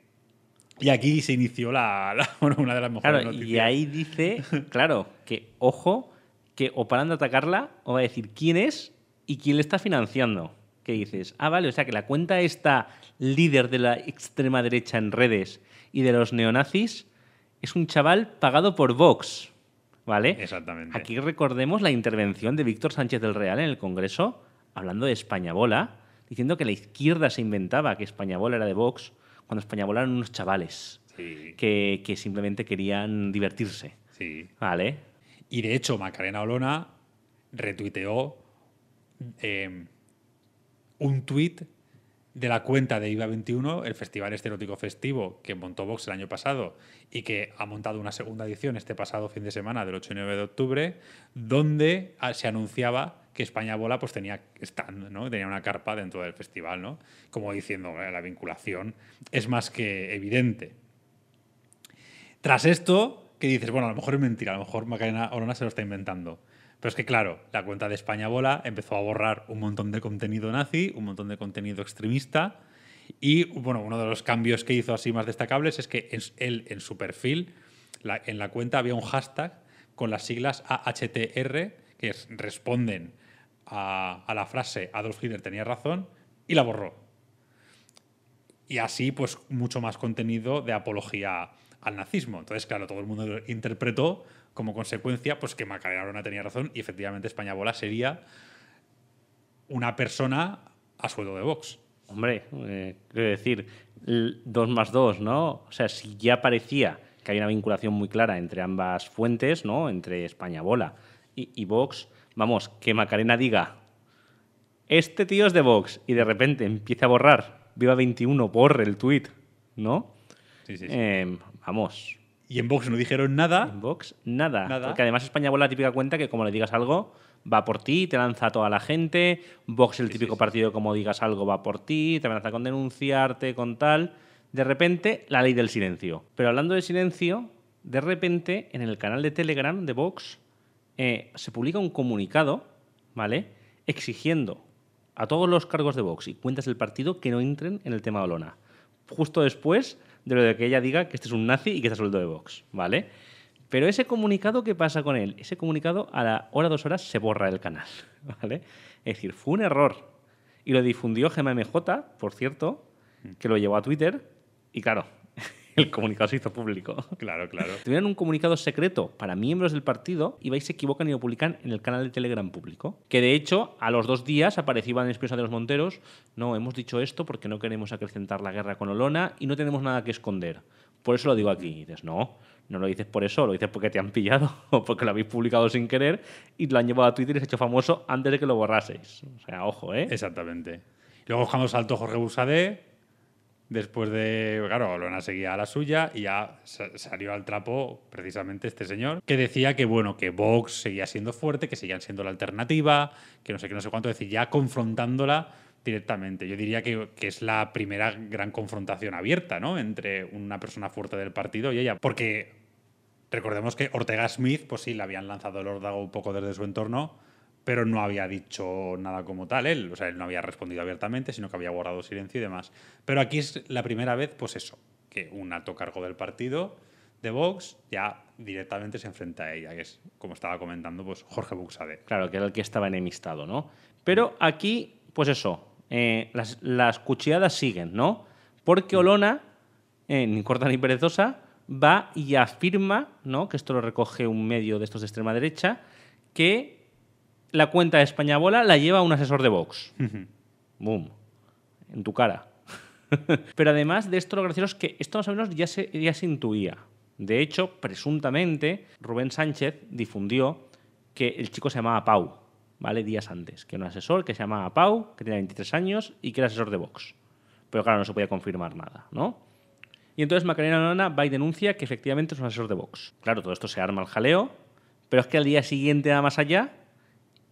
Y aquí se inició la, una de las mejores noticias. Y ahí dice, claro, que ojo, que o paran de atacarla o va a decir quién es y quién le está financiando que dices, ah, vale, o sea que la cuenta esta, líder de la extrema derecha en redes y de los neonazis es un chaval pagado por Vox. ¿Vale? Exactamente. Aquí recordemos la intervención de Víctor Sánchez del Real en el Congreso, hablando de España Bola, diciendo que la izquierda se inventaba que España Bola era de Vox, cuando España Bola eran unos chavales que, simplemente querían divertirse. ¿Vale? Y de hecho, Macarena Olona retuiteó. Em, un tuit de la cuenta de IVA21, el festival esterótico festivo que montó Vox el año pasado y que ha montado una segunda edición este pasado fin de semana del 8 y 9 de octubre, donde ah, se anunciaba que España Bola pues tenía tenía una carpa dentro del festival, ¿no? como diciendo la vinculación es más que evidente. Tras esto, que dices, bueno, a lo mejor es mentira, a lo mejor Macarena Orona se lo está inventando. Pero es que, claro, la cuenta de España Bola empezó a borrar un montón de contenido nazi, un montón de contenido extremista. Y bueno, uno de los cambios que hizo así más destacables es que en, él en su perfil, en la cuenta, había un hashtag con las siglas AHTR, que responden a, a, la frase Adolf Hitler tenía razón, y la borró. Y así, pues, mucho más contenido de apología al nazismo. Entonces, claro, todo el mundo interpretó como consecuencia, pues que Macarena tenía razón y efectivamente España Bola sería una persona a sueldo de Vox. Hombre, eh, quiero decir, dos más dos, ¿no? O sea, si ya parecía que hay una vinculación muy clara entre ambas fuentes, ¿no? Entre España Bola y, Vox, vamos, que Macarena diga, este tío es de Vox, y de repente empieza a borrar, viva 21, borre el tuit, ¿no? Sí, sí, sí. Eh, vamos, y en Vox no dijeron nada. En Vox, nada. nada. Porque además España vuelve la típica cuenta que como le digas algo, va por ti, te lanza a toda la gente. Vox, el típico partido, como digas algo, va por ti, te amenaza con denunciarte, con tal. De repente, la ley del silencio. Pero hablando de silencio, de repente, en el canal de Telegram de Vox, eh, se publica un comunicado, ¿vale? Exigiendo a todos los cargos de Vox y cuentas del partido que no entren en el tema de Olona. Justo después de lo de que ella diga que este es un nazi y que está suelto de Vox, ¿vale? Pero ese comunicado, ¿qué pasa con él? Ese comunicado a la hora, dos horas, se borra del canal, ¿vale? Es decir, fue un error. Y lo difundió GMMJ, por cierto, que lo llevó a Twitter. Y claro, el comunicado se hizo público. Claro, claro. Tuvieron un comunicado secreto para miembros del partido y vais se equivocan y lo publican en el canal de Telegram público. Que de hecho, a los dos días aparecía Iván Espinosa de los Monteros. No, hemos dicho esto porque no queremos acrecentar la guerra con Olona y no tenemos nada que esconder. Por eso lo digo aquí. Y dices, no, no lo dices por eso, lo dices porque te han pillado o porque lo habéis publicado sin querer y lo han llevado a Twitter y se ha hecho famoso antes de que lo borraseis. O sea, ojo, ¿eh? Exactamente. Luego cuando saltó Jorge Busade, Después de, claro, Olona seguía a la suya y ya salió al trapo precisamente este señor, que decía que, bueno, que Vox seguía siendo fuerte, que seguían siendo la alternativa, que no sé qué, no sé cuánto, es decir, ya confrontándola directamente. Yo diría que, que, es la primera gran confrontación abierta, ¿no? Entre una persona fuerte del partido y ella. Porque recordemos que Ortega Smith, pues sí, la habían lanzado el órdago un poco desde su entorno, pero no había dicho nada como tal él, o él no había respondido abiertamente, sino que había guardado silencio y demás. Pero aquí es la primera vez, pues eso, que un alto cargo del partido de Vox ya directamente se enfrenta a ella, que es, como estaba comentando, pues Jorge Buxade. Claro, que era el que estaba enemistado, ¿no? Pero aquí, pues eso, eh, las, las, cuchilladas siguen, ¿no? Porque mm. Olona, eh, ni corta ni perezosa, va y afirma, ¿no? Que esto lo recoge un medio de estos de extrema derecha, que la cuenta de España Bola la lleva un asesor de Vox. Boom. En tu cara. Pero además de esto, lo gracioso es que esto más o menos ya se, ya se intuía. De hecho, presuntamente, Rubén Sánchez difundió que el chico se llamaba Pau, ¿vale? Días antes. Que era un asesor que se llamaba Pau, que tenía 23 años y que era asesor de Vox. Pero claro, no se podía confirmar nada, ¿no? Y entonces Macarena Nona va y denuncia que efectivamente es un asesor de Vox. Claro, todo esto se arma al jaleo, pero es que al día siguiente, nada más allá,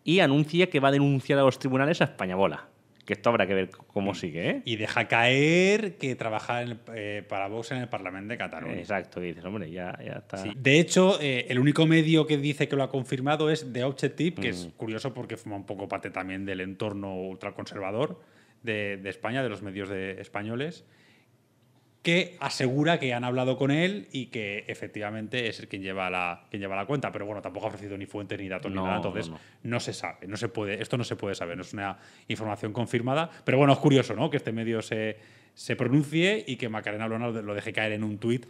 y anuncia que va a denunciar a los tribunales a España Bola. Que esto habrá que ver cómo sigue. ¿eh? Y deja caer que trabaja en eh, para Vox en el Parlamento de Cataluña. Exacto, dices, hombre, ya, ya está. De hecho, eh, el único medio que dice que lo ha confirmado es The Objective, que es mm. curioso porque forma un poco parte también del entorno ultraconservador de, de España, de los medios de españoles que asegura que han hablado con él y que efectivamente es el quien lleva la, quien lleva la cuenta. Pero bueno, tampoco ha ofrecido ni fuentes ni datos ni nada. Entonces, no, se sabe, no se puede, esto no se puede saber, no es una información confirmada. Pero bueno, es curioso, ¿no? Que este medio se, se pronuncie y que Macarena Lona lo deje caer en un tuit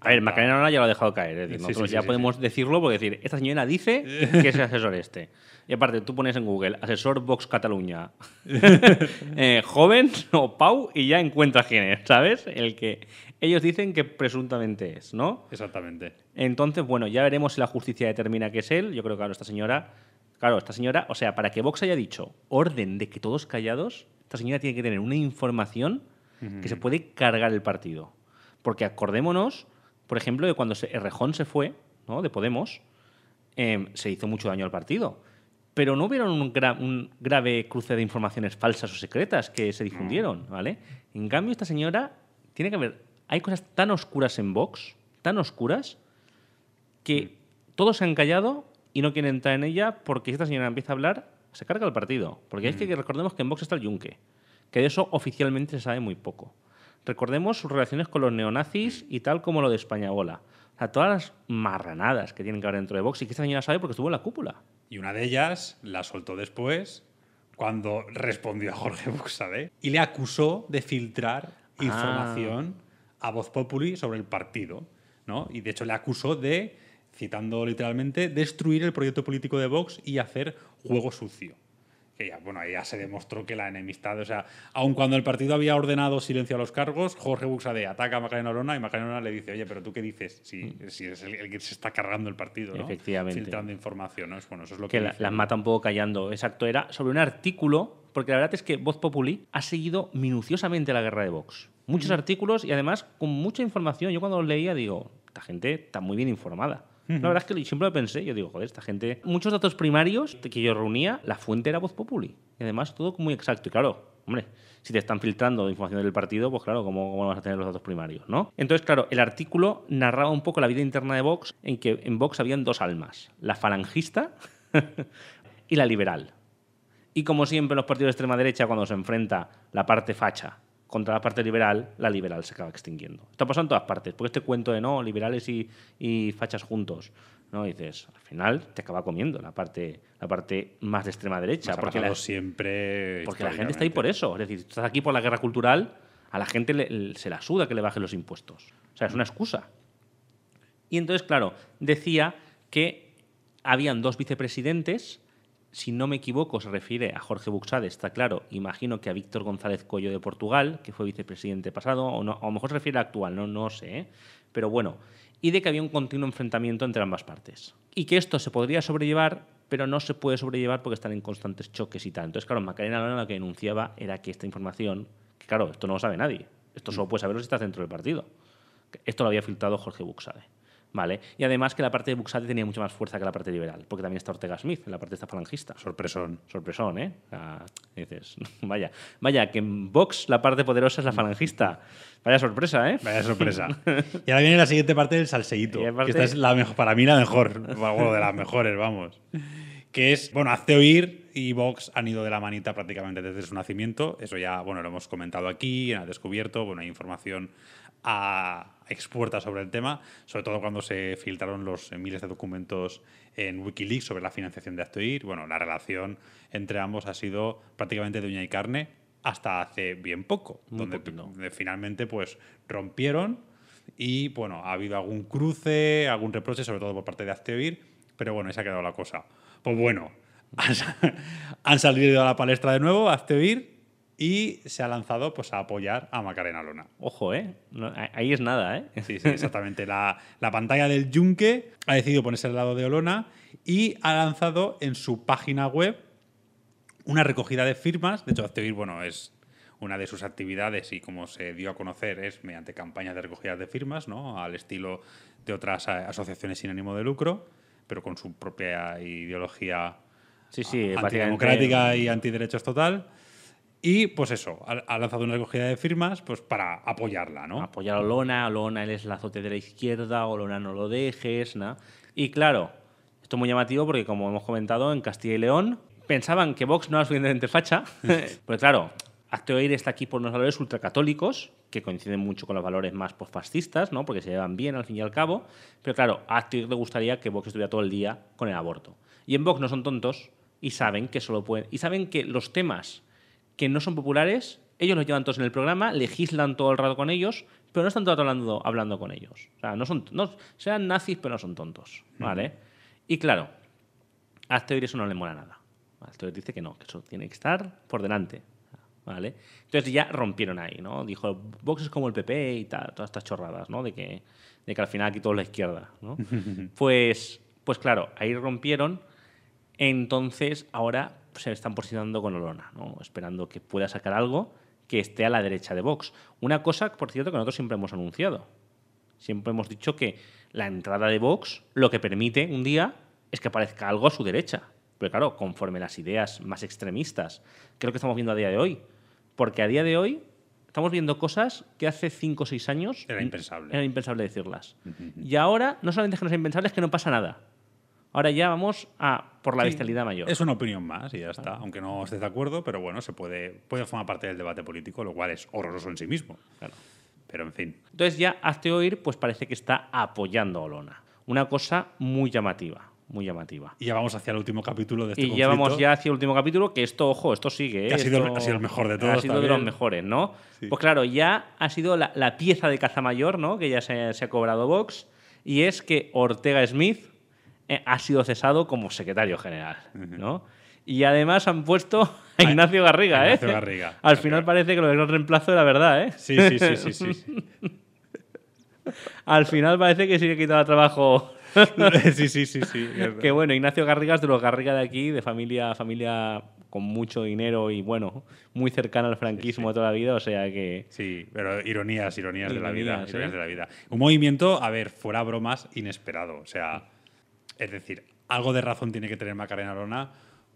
a ver, Macarena no ya lo ha dejado caer. ya podemos decirlo porque decir, esta señora dice que es el asesor este. Y aparte, tú pones en Google asesor Vox Cataluña, eh, joven o Pau, y ya encuentras quién es, ¿sabes? El que ellos dicen que presuntamente es, ¿no? Exactamente. Entonces, bueno, ya veremos si la justicia determina que es él. Yo creo que, claro, esta señora, claro, esta señora, o sea, para que Vox haya dicho orden de que todos callados, esta señora tiene que tener una información que se puede cargar el partido. Porque acordémonos, por ejemplo, de cuando rejón se fue, ¿no? de Podemos, em, se hizo mucho daño al partido. Pero no hubieron un, grave cruce de informaciones falsas o secretas que se difundieron, mm. ¿vale? En cambio, esta señora tiene que ver. Hay cosas tan oscuras en Vox, tan oscuras, que mm. todos se han callado y no quieren entrar en ella porque si esta señora empieza a hablar, se carga el partido. Porque hay que mm. recordemos que en Vox está el yunque, que de eso oficialmente se sabe muy poco. Recordemos sus relaciones con los neonazis y tal como lo de España O sea, todas las marranadas que tienen que haber dentro de Vox y que esta señora sabe porque estuvo en la cúpula. Y una de ellas la soltó después cuando respondió a Jorge sabe y le acusó de filtrar ah. información a Voz Populi sobre el partido. ¿no? Y de hecho le acusó de, citando literalmente, destruir el proyecto político de Vox y hacer juego sucio que ya, ya se demostró que la enemistad, o sea, aun cuando el partido había ordenado silencio a los cargos, Jorge Buxade ataca a Macarena Olona y Macarena Lona le dice, oye, pero tú qué dices si, mm. si es el, que se está cargando el partido, Efectivamente. Filtrando información, ¿no? bueno, eso es lo que... las mata un poco callando, exacto. Era sobre un artículo, porque la verdad es que Voz Populi ha seguido minuciosamente la guerra de Vox. Muchos mm. artículos y además con mucha información. Yo cuando los leía digo, esta gente está muy bien informada. La verdad es que siempre lo pensé, yo digo, joder, esta gente... Muchos datos primarios que yo reunía, la fuente era Voz Populi. Y además todo muy exacto. Y claro, hombre, si te están filtrando información del partido, pues claro, ¿cómo, ¿cómo, vas a tener los datos primarios, no? Entonces, claro, el artículo narraba un poco la vida interna de Vox, en que en Vox habían dos almas, la falangista y la liberal. Y como siempre en los partidos de extrema derecha, cuando se enfrenta la parte facha contra la parte liberal, la liberal se acaba extinguiendo. Está pasando en todas partes, porque este cuento de no, liberales y, fachas juntos, ¿no? dices, al final te acaba comiendo la parte, la parte más de extrema derecha. porque la, siempre porque la gente está ahí por eso. Es decir, estás aquí por la guerra cultural, a la gente se la suda que le bajen los impuestos. O sea, es una excusa. Y entonces, claro, decía que habían dos vicepresidentes si no me equivoco, se refiere a Jorge Buxade, está claro. Imagino que a Víctor González Collo de Portugal, que fue vicepresidente pasado, o a lo mejor se refiere al actual, no, no sé. ¿eh? Pero bueno, y de que había un continuo enfrentamiento entre ambas partes. Y que esto se podría sobrellevar, pero no se puede sobrellevar porque están en constantes choques y tal. Entonces, claro, Macarena lo que denunciaba era que esta información, que claro, esto no lo sabe nadie. Esto solo puede saberlo si está dentro del partido. Esto lo había filtrado Jorge Buxade. Y además que la parte de Buxate tenía mucha más fuerza que la parte liberal, porque también está Ortega Smith en la parte esta falangista. Sorpresón. Sorpresón, ¿eh? dices, vaya, vaya, que en Vox la parte poderosa es la falangista. Vaya sorpresa, ¿eh? Vaya sorpresa. y ahora viene la siguiente parte del salseíto. esta es la mejor, para mí la mejor, de las mejores, vamos que es, bueno, hace y Vox han ido de la manita prácticamente desde su nacimiento. Eso ya, bueno, lo hemos comentado aquí, ha descubierto, bueno, hay información a expuerta sobre el tema, sobre todo cuando se filtraron los miles de documentos en Wikileaks sobre la financiación de Actoir. Bueno, la relación entre ambos ha sido prácticamente de uña y carne hasta hace bien poco, donde, finalmente pues rompieron y bueno, ha habido algún cruce, algún reproche, sobre todo por parte de Actoir, pero bueno, ahí se ha quedado la cosa. Pues bueno, han salido a la palestra de nuevo, Aztevir, y se ha lanzado pues, a apoyar a Macarena Lona. Ojo, ¿eh? ahí es nada, ¿eh? Sí, exactamente. La, pantalla del Yunque ha decidido ponerse al lado de Olona y ha lanzado en su página web una recogida de firmas. De hecho, Aztevir, bueno, es una de sus actividades y como se dio a conocer es mediante campañas de recogida de firmas, ¿no? Al estilo de otras asociaciones sin ánimo de lucro pero con su propia ideología sí, sí, ah, antidemocrática y antiderechos total. Y pues eso, ha lanzado una recogida de firmas pues para apoyarla, ¿no? Apoyar a Olona, Olona él es el azote de la izquierda, Olona no lo dejes, ¿no? Y claro, esto es muy llamativo porque como hemos comentado, en Castilla y León pensaban que Vox no era suficientemente facha, porque claro, Acteoir está aquí por unos valores ultracatólicos, que coinciden mucho con los valores más posfascistas, ¿no? porque se llevan bien al fin y al cabo. Pero claro, a Acteoir le gustaría que Vox estuviera todo el día con el aborto. Y en Vox no son tontos y saben que solo pueden. Y saben que los temas que no son populares, ellos los llevan todos en el programa, legislan todo el rato con ellos, pero no están todo el rato hablando, hablando con ellos. O sea, no son, no, sean nazis, pero no son tontos. ¿vale? Y claro, a este eso no le mola nada. Acteoir este dice que no, que eso tiene que estar por delante entonces ya rompieron ahí, ¿no? Dijo, Vox es como el PP y todas estas chorradas, ¿no? De que, de que al final aquí todo es la izquierda, ¿no? pues, pues claro, ahí rompieron, entonces ahora se están posicionando con Olona, ¿no? Esperando que pueda sacar algo que esté a la derecha de Vox. Una cosa, por cierto, que nosotros siempre hemos anunciado. Siempre hemos dicho que la entrada de Vox lo que permite un día es que aparezca algo a su derecha. Pero claro, conforme las ideas más extremistas, creo que estamos viendo a día de hoy, porque a día de hoy estamos viendo cosas que hace 5 o 6 años era impensable. Era impensable decirlas. Y ahora no solamente es que no sea impensable, es que no pasa nada. Ahora ya vamos a por la vitalidad mayor. Es una opinión más y ya está. Aunque no estés de acuerdo, pero bueno, se puede, puede formar parte del debate político, lo cual es horroroso en sí mismo. Claro. Pero en fin. Entonces ya hazte oír, pues parece que está apoyando a Olona. Una cosa muy llamativa muy llamativa. Y ya vamos hacia el último capítulo de este Y llevamos ya hacia el último capítulo, que esto, ojo, esto sigue. ¿eh? Ha, sido, el mejor de todos. Ha sido de los mejores, ¿no? Pues claro, ya ha sido la, pieza de caza mayor, ¿no? Que ya se, ha cobrado Vox, y es que Ortega Smith eh, ha sido cesado como secretario general, ¿no? Y además han puesto a Ignacio Garriga, ¿eh? Ignacio Garriga. Al final parece que lo del reemplazo era verdad, ¿eh? sí, sí, sí. sí. sí. Al final parece que sí le quitaba trabajo sí, sí, sí, sí. Que bueno, Ignacio Garrigas, de los Garriga de aquí, de familia, familia con mucho dinero y bueno, muy cercana al franquismo toda la vida, o sea que... Sí, pero ironías, ironías, de la vida, ironías ¿eh? de la vida. Un movimiento, a ver, fuera bromas, inesperado, o sea, es decir, algo de razón tiene que tener Macarena Lona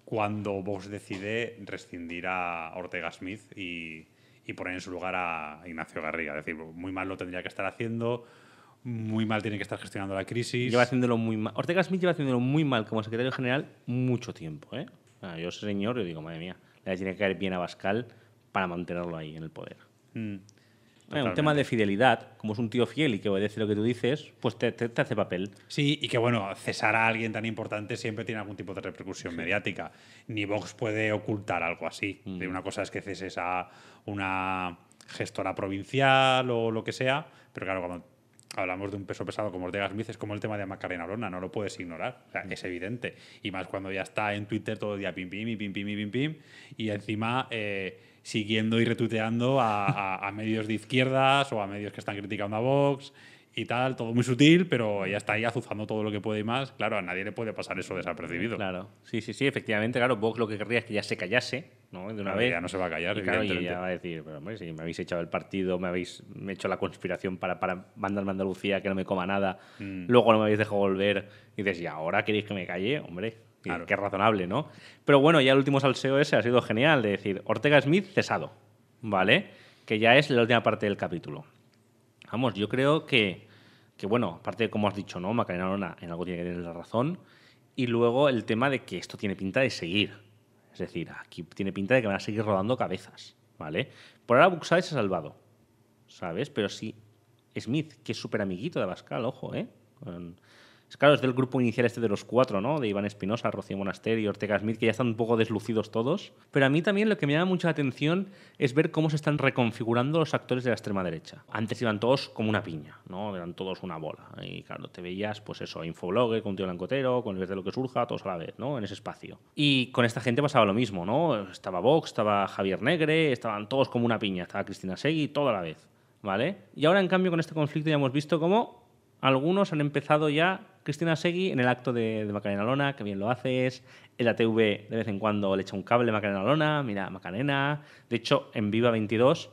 cuando Vox decide rescindir a Ortega Smith y, y poner en su lugar a Ignacio Garriga, es decir, muy mal lo tendría que estar haciendo muy mal tiene que estar gestionando la crisis. Lleva haciéndolo muy mal. Ortega Smith lleva haciéndolo muy mal como secretario general mucho tiempo. ¿eh? yo, señor, yo digo, madre mía, le tiene que caer bien a Bascal para mantenerlo ahí en el poder. Mm, eh, un tema de fidelidad, como es un tío fiel y que obedece lo que tú dices, pues te, hace papel. Sí, y que bueno, cesar a alguien tan importante siempre tiene algún tipo de repercusión mediática. Ni Vox puede ocultar algo así. Mm. Una cosa es que ceses a una gestora provincial o lo que sea, pero claro, cuando hablamos de un peso pesado como Ortega Smith, es como el tema de Macarena Lona, no lo puedes ignorar, mm. es evidente. Y más cuando ya está en Twitter todo el día pim, pim, pim, pim, pim, pim, y encima eh, siguiendo y retuiteando a, a, medios de izquierdas o a medios que están criticando a Vox y tal, todo muy sutil, pero ella está ahí azuzando todo lo que puede y más. Claro, a nadie le puede pasar eso desapercibido. Claro, sí, sí, sí, efectivamente, claro, Vox lo que querría es que ya se callase, ¿no? De una vez. Ya no se va a callar, y claro, y ya va a decir, pero hombre, si me habéis echado el partido, me habéis hecho la conspiración para, para mandarme a Andalucía que no me coma nada, mm. luego no me habéis dejado volver, y dices, ¿y ahora queréis que me calle? Hombre, claro. qué razonable, ¿no? Pero bueno, ya el último salseo ese ha sido genial, de decir, Ortega Smith cesado, ¿vale? Que ya es la última parte del capítulo. Vamos, yo creo que, bueno, aparte de como has dicho, ¿no? Macarena Lona en algo tiene que tener la razón. Y luego el tema de que esto tiene pinta de seguir. Es decir, aquí tiene pinta de que van a seguir rodando cabezas, ¿vale? Por ahora Buxade se ha salvado, ¿sabes? Pero sí, Smith, que es súper amiguito de Abascal, ojo, ¿eh? Claro, es del grupo inicial este de los cuatro, ¿no? De Iván Espinosa, Rocío Monasterio, Ortega Smith, que ya están un poco deslucidos todos. Pero a mí también lo que me llama mucha atención es ver cómo se están reconfigurando los actores de la extrema derecha. Antes iban todos como una piña, ¿no? Eran todos una bola. Y claro, te veías, pues eso, infoblogue, eh, con Tío Blancotero, con el de lo que surja, todos a la vez, ¿no? En ese espacio. Y con esta gente pasaba lo mismo, ¿no? Estaba Vox, estaba Javier Negre, estaban todos como una piña, estaba Cristina Segui, toda la vez, ¿vale? Y ahora, en cambio, con este conflicto ya hemos visto cómo algunos han empezado ya Cristina Segui en el acto de, Macarena Lona, que bien lo haces. El ATV de vez en cuando le echa un cable a Macarena Lona, mira, Macarena. De hecho, en Viva 22,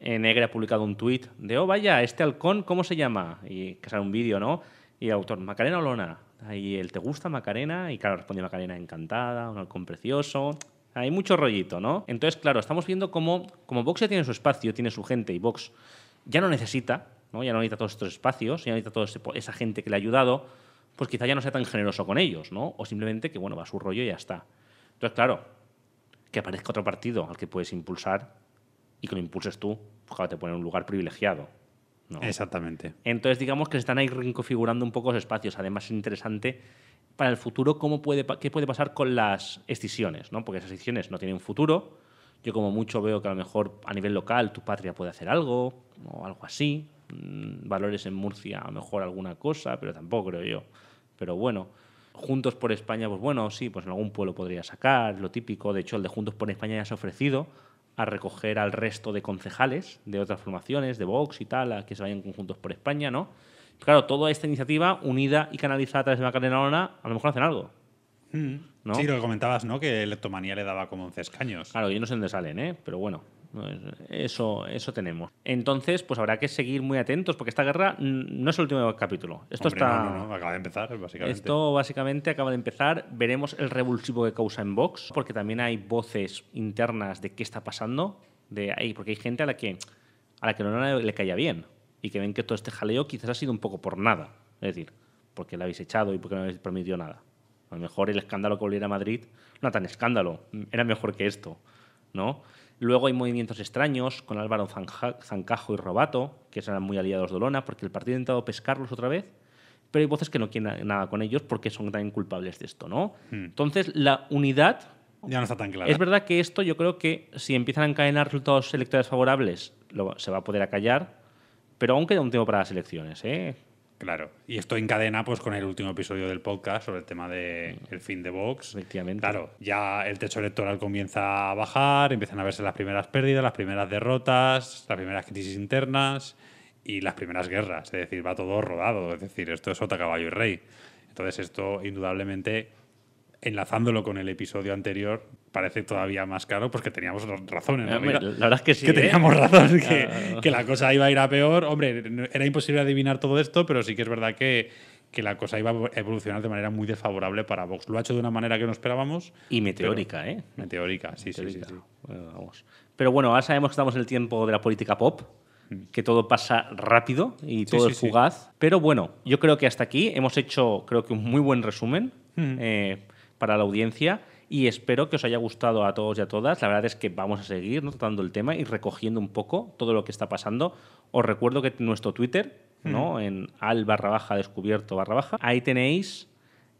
eh, Negra ha publicado un tuit de, oh, vaya, este halcón, ¿cómo se llama? Y que sale un vídeo, ¿no? Y el autor, Macarena Lona Ahí el, ¿te gusta Macarena? Y claro, responde Macarena, encantada, un halcón precioso. Hay mucho rollito, ¿no? Entonces, claro, estamos viendo cómo, como Vox ya tiene su espacio, tiene su gente y Vox ya no necesita ¿no? ya no necesita todos estos espacios, ya no necesita toda esa gente que le ha ayudado, pues quizá ya no sea tan generoso con ellos, ¿no? o simplemente que bueno, va a su rollo y ya está. Entonces, claro, que aparezca otro partido al que puedes impulsar y que lo impulses tú, pues, claro, te pone en un lugar privilegiado. ¿no? Exactamente. Entonces, digamos que se están ahí reconfigurando un poco los espacios. Además, es interesante para el futuro cómo puede, qué puede pasar con las escisiones, ¿no? porque esas escisiones no tienen futuro. Yo como mucho veo que a lo mejor a nivel local tu patria puede hacer algo o algo así, Mm, valores en Murcia, a lo mejor alguna cosa, pero tampoco creo yo. Pero bueno, Juntos por España, pues bueno, sí, pues en algún pueblo podría sacar, lo típico. De hecho, el de Juntos por España ya se ha ofrecido a recoger al resto de concejales de otras formaciones, de Vox y tal, a que se vayan con Juntos por España, ¿no? Claro, toda esta iniciativa unida y canalizada a través de Macarena Lona a lo mejor hacen algo. Mm. Sí, lo comentabas, ¿no? Que Electomanía le daba como 11 escaños. Claro, yo no sé dónde salen, ¿eh? Pero bueno. Pues, eso, eso tenemos. Entonces, pues habrá que seguir muy atentos, porque esta guerra no es el último capítulo. Esto está. acaba de empezar, básicamente. Esto básicamente acaba de empezar. Veremos el revulsivo que causa en Vox, porque también hay voces internas de qué está pasando. De ahí, porque hay gente a la que a la que no le caía bien y que ven que todo este jaleo quizás ha sido un poco por nada. Es decir, porque la habéis echado y porque no habéis permitido nada. A lo mejor el escándalo que volviera a Madrid no era tan escándalo, era mejor que esto, ¿no? Luego hay movimientos extraños con Álvaro Zancajo y Robato, que serán muy aliados de Olona, porque el partido ha intentado pescarlos otra vez, pero hay voces que no quieren nada con ellos porque son tan culpables de esto, ¿no? Hmm. Entonces, la unidad... Ya no está tan clara. Es verdad que esto yo creo que si empiezan a encadenar resultados electorales favorables, se va a poder acallar, pero aún queda un tiempo para las elecciones, ¿eh? Claro, y esto encadena pues con el último episodio del podcast sobre el tema del el fin de Vox. Efectivamente. Claro, ya el techo electoral comienza a bajar, empiezan a verse las primeras pérdidas, las primeras derrotas, las primeras crisis internas y las primeras guerras. Es decir, va todo rodado, es decir, esto es sota, caballo y rey. Entonces esto indudablemente, enlazándolo con el episodio anterior, parece todavía más caro porque pues teníamos razones. la verdad es que sí. Que ¿eh? teníamos razones razón, ah, ah. que, la cosa iba a ir a peor. Hombre, era imposible adivinar todo esto, pero sí que es verdad que, que la cosa iba a evolucionar de manera muy desfavorable para Vox. Lo ha hecho de una manera que no esperábamos. Y meteórica, ¿eh? Meteórica, sí, sí, sí. vamos. Pero bueno, ahora sabemos que estamos en el tiempo de la política pop mm. que todo pasa rápido y todo es fugaz. Pero bueno, yo creo que hasta aquí hemos hecho, creo que un muy buen resumen mm. eh, para la audiencia y espero que os haya gustado a todos y a todas. La verdad es que vamos a seguir notando tratando el tema y recogiendo un poco todo lo que está pasando. Os recuerdo que nuestro Twitter, ¿no? En al barra baja descubierto barra baja, ahí tenéis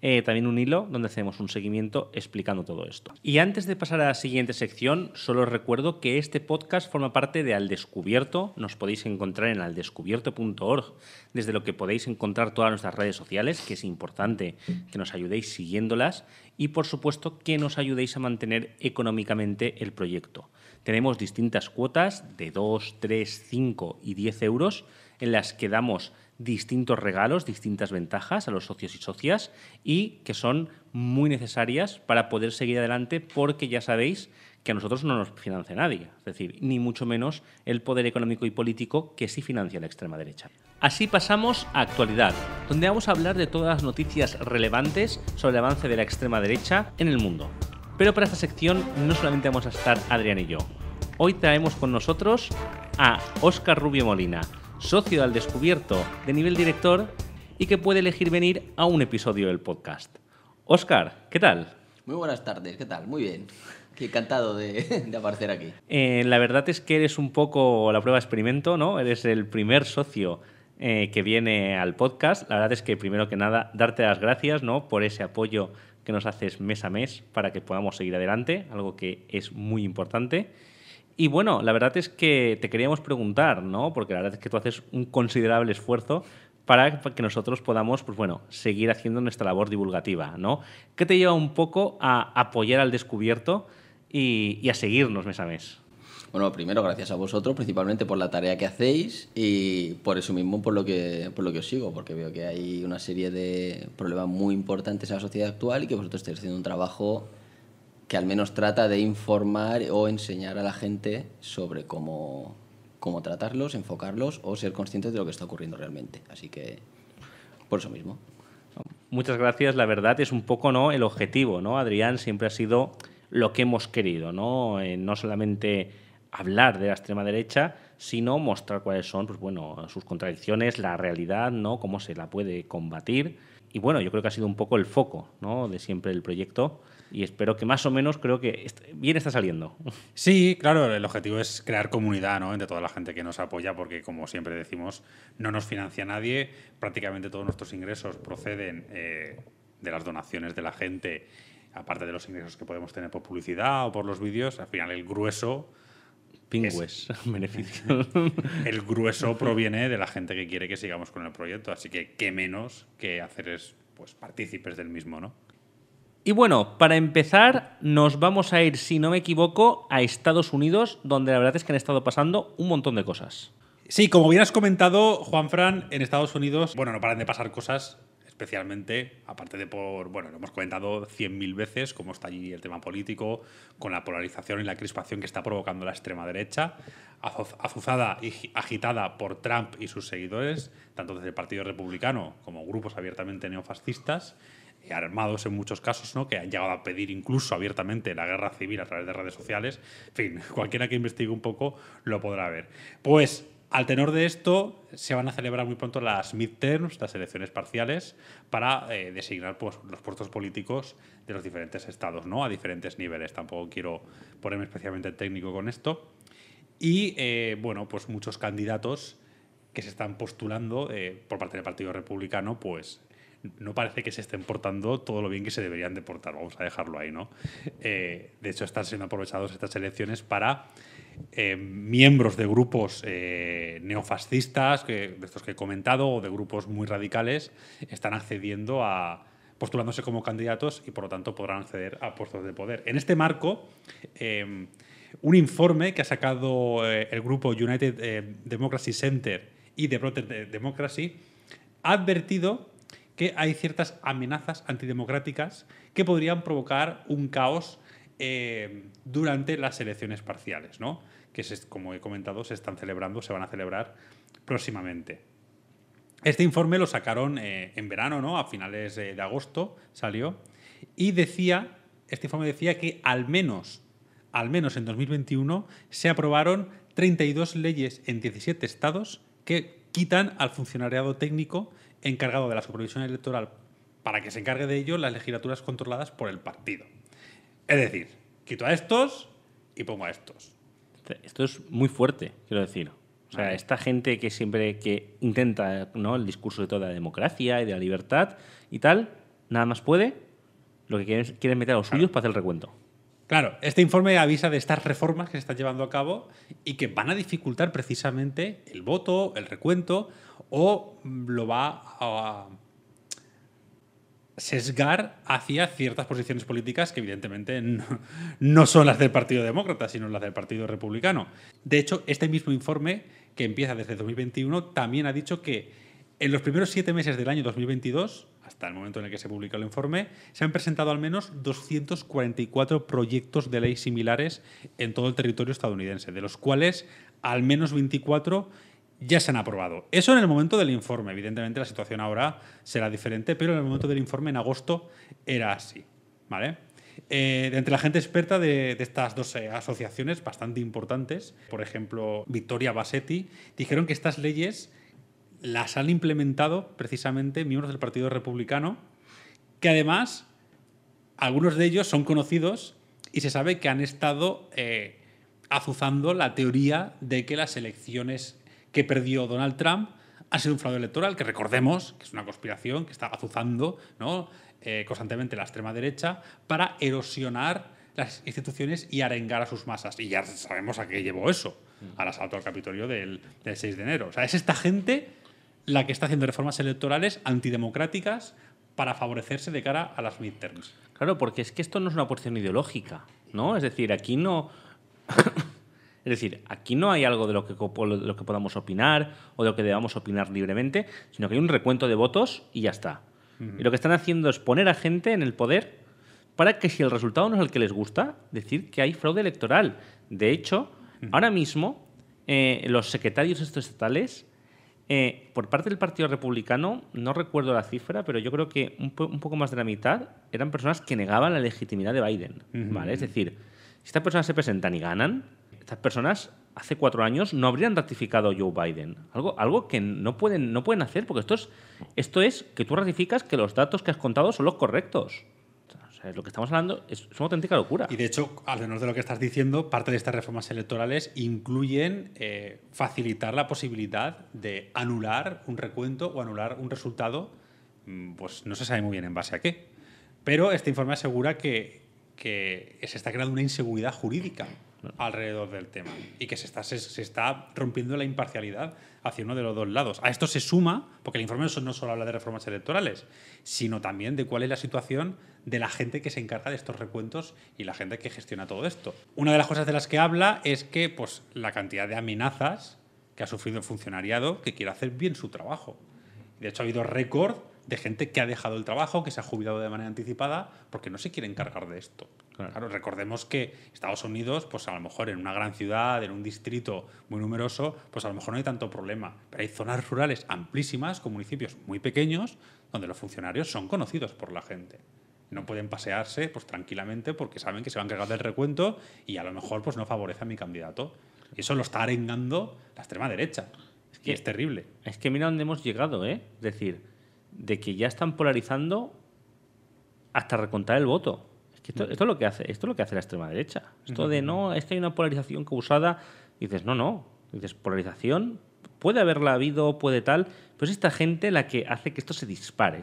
eh, también un hilo donde hacemos un seguimiento explicando todo esto. Y antes de pasar a la siguiente sección, solo recuerdo que este podcast forma parte de Al Descubierto. Nos podéis encontrar en aldescubierto.org, desde lo que podéis encontrar todas nuestras redes sociales, que es importante que nos ayudéis siguiéndolas y por supuesto que nos ayudéis a mantener económicamente el proyecto. Tenemos distintas cuotas de 2, 3, 5 y 10 euros en las que damos distintos regalos, distintas ventajas a los socios y socias y que son muy necesarias para poder seguir adelante porque ya sabéis que a nosotros no nos financia nadie, es decir, ni mucho menos el poder económico y político que sí financia la extrema derecha. Así pasamos a actualidad, donde vamos a hablar de todas las noticias relevantes sobre el avance de la extrema derecha en el mundo. Pero para esta sección no solamente vamos a estar Adrián y yo. Hoy traemos con nosotros a Óscar Rubio Molina, socio al descubierto de nivel director y que puede elegir venir a un episodio del podcast. Oscar, ¿qué tal? Muy buenas tardes, ¿qué tal? Muy bien. Qué encantado de, aparecer aquí. Eh, la verdad es que eres un poco la prueba experimento, ¿no? Eres el primer socio eh, que viene al podcast. La verdad es que primero que nada, darte las gracias, ¿no? Por ese apoyo que nos haces mes a mes para que podamos seguir adelante, algo que es muy importante. Y bueno, la verdad es que te queríamos preguntar, ¿no? Porque la verdad es que tú haces un considerable esfuerzo para que nosotros podamos, pues bueno, seguir haciendo nuestra labor divulgativa, ¿no? ¿Qué te lleva un poco a apoyar al descubierto y, a seguirnos mes a mes? Bueno, primero gracias a vosotros, principalmente por la tarea que hacéis y por eso mismo por lo que, por lo que os sigo, porque veo que hay una serie de problemas muy importantes en la sociedad actual y que vosotros estáis haciendo un trabajo que al menos trata de informar o enseñar a la gente sobre cómo, cómo tratarlos, enfocarlos o ser conscientes de lo que está ocurriendo realmente. Así que, por eso mismo. Muchas gracias. La verdad es un poco ¿no? el objetivo, ¿no? Adrián siempre ha sido lo que hemos querido, ¿no? Eh, solamente hablar de la extrema derecha, sino mostrar cuáles son pues, bueno, sus contradicciones, la realidad, ¿no? cómo se la puede combatir. Y bueno, yo creo que ha sido un poco el foco de siempre el proyecto y espero que más o menos creo que bien está saliendo. Sí, claro, el objetivo es crear comunidad ¿no? entre toda la gente que nos apoya, porque como siempre decimos, no nos financia nadie, prácticamente todos nuestros ingresos proceden eh, de las donaciones de la gente, aparte de los ingresos que podemos tener por publicidad o por los vídeos, al final el grueso... Pingües, el grueso proviene de la gente que quiere que sigamos con el proyecto, así que qué menos que hacer es pues partícipes del mismo, ¿no? Y bueno, para empezar nos vamos a ir, si no me equivoco, a Estados Unidos, donde la verdad es que han estado pasando un montón de cosas. Sí, como hubieras comentado Juan Juanfran, en Estados Unidos, bueno, no paran de pasar cosas, especialmente, aparte de por, bueno, lo hemos comentado 100.000 veces, cómo está allí el tema político, con la polarización y la crispación que está provocando la extrema derecha, azuzada y agitada por Trump y sus seguidores, tanto desde el Partido Republicano como grupos abiertamente neofascistas eh, armados en muchos casos, ¿no? que han llegado a pedir incluso abiertamente la guerra civil a través de redes sociales. En fin, cualquiera que investigue un poco lo podrá ver. Pues al tenor de esto, se van a celebrar muy pronto las midterms, las elecciones parciales, para eh, designar pues, los puestos políticos de los diferentes estados, ¿no? A diferentes niveles. Tampoco quiero ponerme especialmente técnico con esto. Y, eh, bueno, pues muchos candidatos que se están postulando por parte del Partido Republicano, pues no parece que se estén portando todo lo bien que se deberían de portar. Vamos a dejarlo ahí, ¿no? Eh, de hecho, están siendo aprovechados estas elecciones para eh, miembros de grupos eh, neofascistas, que, de estos que he comentado, o de grupos muy radicales, están accediendo a postulándose como candidatos y por lo tanto podrán acceder a puestos de poder. En este marco, un informe que ha sacado el grupo United Democracy Center y The Protect Democracy ha advertido que hay ciertas amenazas antidemocráticas que podrían provocar un caos eh, durante las elecciones parciales, ¿no? que como he comentado se están celebrando, se van a celebrar próximamente. Este informe lo sacaron eh, en verano, ¿no? a finales de agosto salió, y decía, este informe decía que al menos, al menos en 2021 se aprobaron 32 leyes en 17 estados que quitan al funcionariado técnico encargado de la supervisión electoral para que se encargue de ello las legislaturas controladas por el partido. Es decir, quito a estos y pongo a estos. Esto es muy fuerte, quiero decir. O sea, esta gente que siempre que intenta ¿no? el discurso de toda la democracia y de la libertad y tal, nada más puede, lo que quieren meter a los suyos para hacer el recuento. Claro, este informe avisa de estas reformas que se están llevando a cabo y que van a dificultar precisamente el voto, el recuento o lo va a sesgar hacia ciertas posiciones políticas que evidentemente no, son las del Partido Demócrata, sino las del Partido Republicano. De hecho, este mismo informe, que empieza desde 2021, también ha dicho que en los primeros siete meses del año 2022, hasta el momento en el que se publica el informe, se han presentado al menos 244 proyectos de ley similares en todo el territorio estadounidense, de los cuales al menos 24 ya se han aprobado. Eso en el momento del informe. Evidentemente la situación ahora será diferente, pero en el momento del informe, en agosto, era así. ¿Vale? Eh, entre la gente experta de, de, estas dos eh, asociaciones bastante importantes, por ejemplo, Victoria Bassetti, dijeron que estas leyes las han implementado precisamente miembros del Partido Republicano, que además algunos de ellos son conocidos y se sabe que han estado eh, azuzando la teoría de que las elecciones que perdió Donald Trump han sido un fraude electoral, que recordemos que es una conspiración que está azuzando ¿no? Eh, constantemente la extrema derecha para erosionar las instituciones y arengar a sus masas. Y ya sabemos a qué llevó eso, mm. al asalto al Capitolio del, del 6 de enero. O sea, es esta gente la que está haciendo reformas electorales antidemocráticas para favorecerse de cara a las midterms. Claro, porque es que esto no es una cuestión ideológica, ¿no? Es decir, aquí no. es decir, aquí no hay algo de lo, que, lo que podamos opinar o de lo que debamos opinar libremente, sino que hay un recuento de votos y ya está. Y lo que están haciendo es poner a gente en el poder para que si el resultado no es el que les gusta, decir que hay fraude electoral. De hecho, ahora mismo eh, los secretarios estatales eh, por parte del Partido Republicano, no recuerdo la cifra, pero yo creo que un, poco más de la mitad eran personas que negaban la legitimidad de Biden. Es decir, si estas personas se presentan y ganan, estas personas hace cuatro años no habrían ratificado Joe Biden. Algo, algo que no pueden, no pueden hacer, porque esto es, esto es que tú ratificas que los datos que has contado son los correctos lo que estamos hablando es, una auténtica locura. Y de hecho, al menos de lo que estás diciendo, parte de estas reformas electorales incluyen eh, facilitar la posibilidad de anular un recuento o anular un resultado, mm, pues no se sabe muy bien en base a qué. Pero este informe asegura que se está creando una inseguridad jurídica alrededor del tema y que se está, se, está rompiendo la imparcialidad hacia uno de los dos lados. A esto se suma, porque el informe no solo habla de reformas electorales, sino también de cuál es la situación de la gente que se encarga de estos recuentos y la gente que gestiona todo esto. Una de las cosas de las que habla es que pues, la cantidad de amenazas que ha sufrido el funcionariado que quiere hacer bien su trabajo. De hecho, ha habido récord de gente que ha dejado el trabajo, que se ha jubilado de manera anticipada, porque no se quiere encargar de esto. Claro, recordemos que Estados Unidos, pues a lo mejor en una gran ciudad, en un distrito muy numeroso, pues a lo mejor no hay tanto problema. Pero hay zonas rurales amplísimas, con municipios muy pequeños, donde los funcionarios son conocidos por la gente no pueden pasearse pues tranquilamente porque saben que se van a encargar del recuento y a lo mejor pues no favorece a mi candidato. Y eso lo está arengando la extrema derecha. Es que es terrible. Es que mira dónde hemos llegado, ¿eh? Es decir, de que ya están polarizando hasta recontar el voto. esto, es lo que hace, esto lo que hace la extrema derecha. Esto de no, es que hay una polarización causada. Dices, no, no. Dices, polarización puede haberla habido, puede tal, pero es esta gente la que hace que esto se dispare,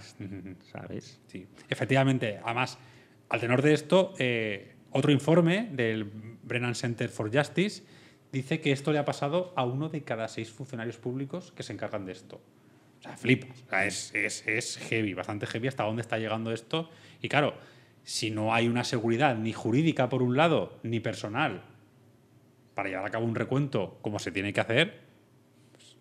¿sabes? Sí, efectivamente. Además, al tenor de esto, eh, otro informe del Brennan Center for Justice dice que esto le ha pasado a uno de cada seis funcionarios públicos que se encargan de esto. O sea, flipa. es, heavy, bastante heavy hasta dónde está llegando esto. Y claro, si no hay una seguridad ni jurídica por un lado, ni personal, para llevar a cabo un recuento como se tiene que hacer, pues,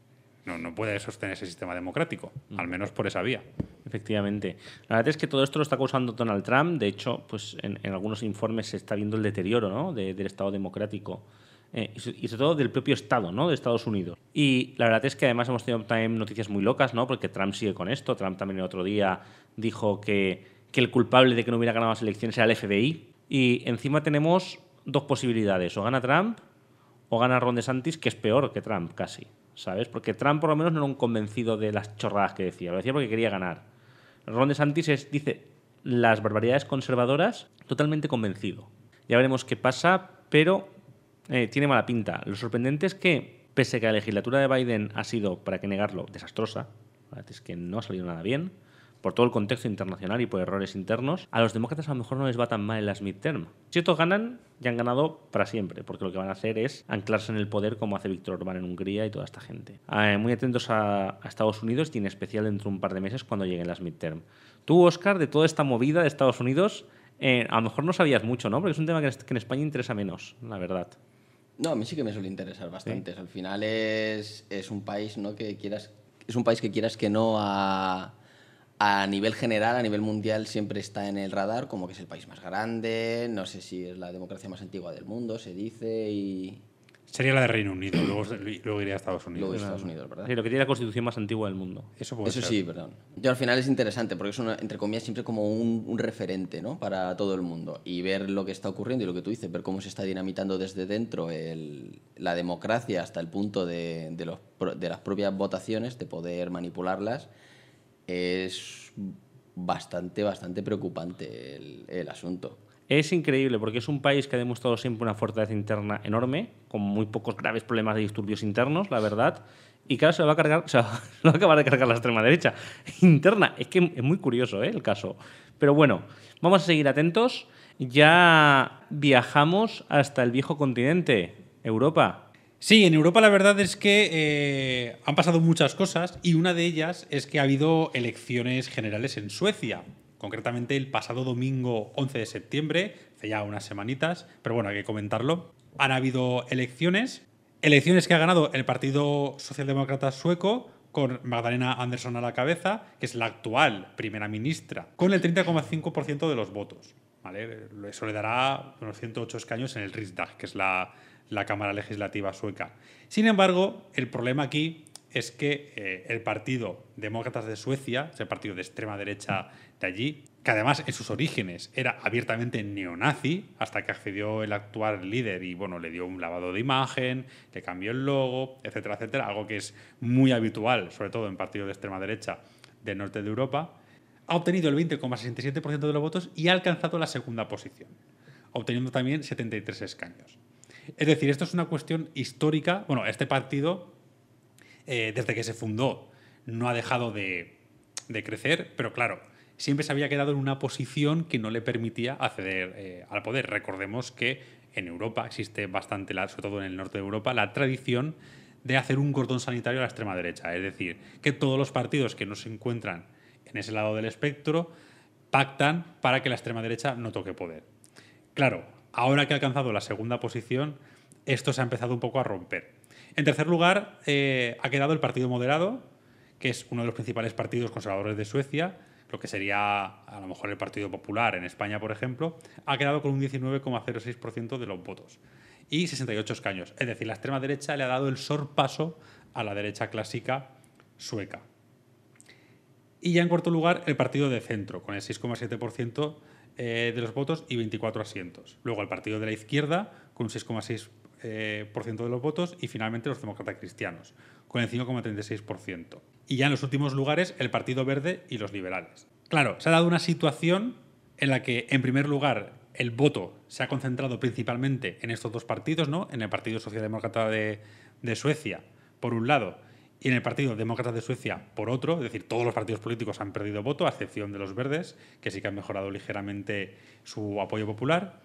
no, no puede sostener ese sistema democrático, mm. al menos por esa vía. Efectivamente. La verdad es que todo esto lo está causando Donald Trump. De hecho, pues en, algunos informes se está viendo el deterioro del Estado democrático. Eh, y sobre todo del propio Estado, ¿no? De Estados Unidos. Y la verdad es que además hemos tenido también noticias muy locas, ¿no? Porque Trump sigue con esto. Trump también el otro día dijo que, el culpable de que no hubiera ganado las elecciones era el FBI. Y encima tenemos dos posibilidades. O gana Trump o gana Ron DeSantis, que es peor que Trump casi, ¿sabes? Porque Trump por lo menos no era un convencido de las chorradas que decía. Lo decía porque quería ganar. Ron DeSantis es, dice las barbaridades conservadoras totalmente convencido. Ya veremos qué pasa, pero eh, tiene mala pinta. Lo sorprendente es que, pese a que la legislatura de Biden ha sido, para qué negarlo, desastrosa, es que no ha salido nada bien, por todo el contexto internacional y por errores internos, a los demócratas a lo mejor no les va tan mal en las midterm. Si estos ganan, ya han ganado para siempre, porque lo que van a hacer es anclarse en el poder como hace Víctor Orbán en Hungría y toda esta gente. Eh, muy atentos a, Estados Unidos y en especial dentro de un par de meses cuando lleguen las midterm. Tú, Oscar, de toda esta movida de Estados Unidos, eh, a lo mejor no sabías mucho, ¿no? Porque es un tema que en España interesa menos, la verdad. No, a mí sí que me suele interesar bastante. Al final es, es, un país ¿no? que quieras. Es un país que quieras que no a, a nivel general, a nivel mundial, siempre está en el radar, como que es el país más grande, no sé si es la democracia más antigua del mundo, se dice, y, Sería la de Reino Unido, luego, iría a Estados Unidos. Estados Unidos, ¿verdad? Sí, lo que tiene la constitución más antigua del mundo. Eso, sí, perdón. Yo al final es interesante porque es, una, entre comillas, siempre como un, referente ¿no? para todo el mundo. Y ver lo que está ocurriendo y lo que tú dices, ver cómo se está dinamitando desde dentro la democracia hasta el punto de, de las propias votaciones, de poder manipularlas, es bastante, bastante preocupante el asunto. Es increíble porque es un país que ha demostrado siempre una fortaleza interna enorme, con muy pocos graves problemas de disturbios internos, la verdad. Y claro, se lo va a cargar, acabar de cargar la extrema derecha interna. Es que es muy curioso ¿eh? el caso. Pero bueno, vamos a seguir atentos. Ya viajamos hasta el viejo continente, Europa. Sí, en Europa la verdad es que eh, han pasado muchas cosas y una de ellas es que ha habido elecciones generales en Suecia concretamente el pasado domingo 11 de septiembre, hace ya unas semanitas, pero bueno, hay que comentarlo. Han habido elecciones, elecciones que ha ganado el Partido Socialdemócrata Sueco con Magdalena Andersson a la cabeza, que es la actual primera ministra, con el 30,5% de los votos. ¿vale? Eso le dará unos 108 escaños en el Riksdag, que es la, Cámara Legislativa sueca. Sin embargo, el problema aquí es que eh, el Partido Demócratas de Suecia, es el partido de extrema derecha de allí, que además en sus orígenes era abiertamente neonazi, hasta que accedió el actual líder y bueno, le dio un lavado de imagen, le cambió el logo, etcétera, etcétera, algo que es muy habitual, sobre todo en partidos de extrema derecha del norte de Europa, ha obtenido el 20,67% de los votos y ha alcanzado la segunda posición, obteniendo también 73 escaños. Es decir, esto es una cuestión histórica. Bueno, este partido, eh, desde que se fundó, no ha dejado de crecer, pero claro, siempre se había quedado en una posición que no le permitía acceder eh, al poder. Recordemos que en Europa existe bastante, sobre todo en el norte de Europa, la tradición de hacer un cordón sanitario a la extrema derecha. Es decir, que todos los partidos que no se encuentran en ese lado del espectro pactan para que la extrema derecha no toque poder. Claro, ahora que ha alcanzado la segunda posición, esto se ha empezado un poco a romper. En tercer lugar, eh, ha quedado el Partido Moderado, que es uno de los principales partidos conservadores de Suecia, lo que sería a lo mejor el Partido Popular en España, por ejemplo, ha quedado con un 19,06% de los votos y 68 escaños. Es decir, la extrema derecha le ha dado el sorpaso a la derecha clásica sueca. Y ya en cuarto lugar, el partido de centro, con el 6,7% eh, de los votos y 24 asientos. Luego el partido de la izquierda, con un 6,6% eh, de los votos, y finalmente los demócratas cristianos, con el 5,36% y ya en los últimos lugares el Partido Verde y los liberales. Claro, se ha dado una situación en la que, en primer lugar, el voto se ha concentrado principalmente en estos dos partidos, ¿no? En el Partido Socialdemócrata de, Suecia, por un lado, y en el Partido Demócrata de Suecia, por otro. Es decir, todos los partidos políticos han perdido voto, a excepción de los verdes, que sí que han mejorado ligeramente su apoyo popular.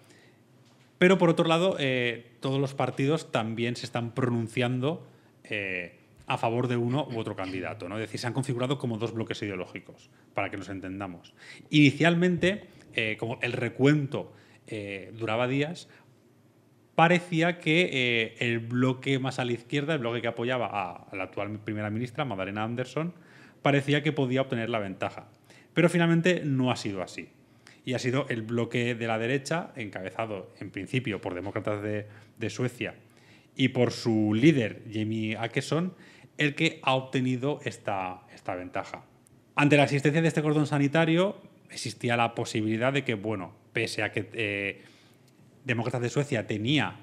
Pero por otro lado, eh, todos los partidos también se están pronunciando eh, a favor de uno u otro candidato. ¿no? Es decir, se han configurado como dos bloques ideológicos, para que nos entendamos. Inicialmente, eh, como el recuento eh, duraba días, parecía que eh, el bloque más a la izquierda, el bloque que apoyaba a, la actual primera ministra, Madalena Anderson, parecía que podía obtener la ventaja. Pero finalmente no ha sido así. Y ha sido el bloque de la derecha, encabezado en principio por demócratas de, Suecia y por su líder, Jamie Akeson, el que ha obtenido esta, esta ventaja. Ante la existencia de este cordón sanitario, existía la posibilidad de que, bueno, pese a que eh, Demócratas de Suecia tenía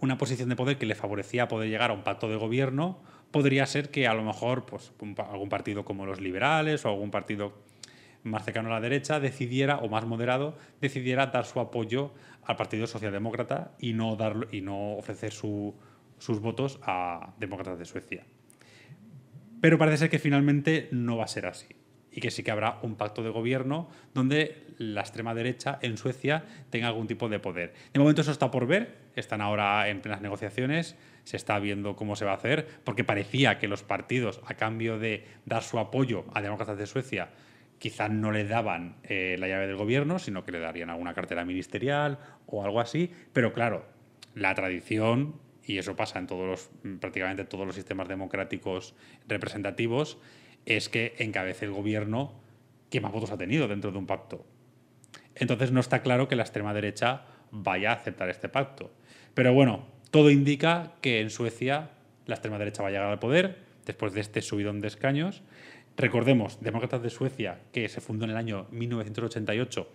una posición de poder que le favorecía poder llegar a un pacto de gobierno, podría ser que a lo mejor pues, algún partido como los liberales o algún partido más cercano a la derecha decidiera, o más moderado, decidiera dar su apoyo al Partido Socialdemócrata y no, y no ofrecer sus votos a Demócratas de Suecia. Pero parece ser que finalmente no va a ser así y que sí que habrá un pacto de gobierno donde la extrema derecha en Suecia tenga algún tipo de poder. De momento eso está por ver, están ahora en plenas negociaciones, se está viendo cómo se va a hacer, porque parecía que los partidos, a cambio de dar su apoyo a demócratas de Suecia, quizás no le daban eh, la llave del gobierno, sino que le darían alguna cartera ministerial o algo así, pero claro, la tradición y eso pasa en todos los, prácticamente todos los sistemas democráticos representativos, es que encabece el gobierno que más votos ha tenido dentro de un pacto. Entonces no está claro que la extrema derecha vaya a aceptar este pacto. Pero bueno, todo indica que en Suecia la extrema derecha va a llegar al poder después de este subidón de escaños. Recordemos, Demócratas de Suecia, que se fundó en el año 1988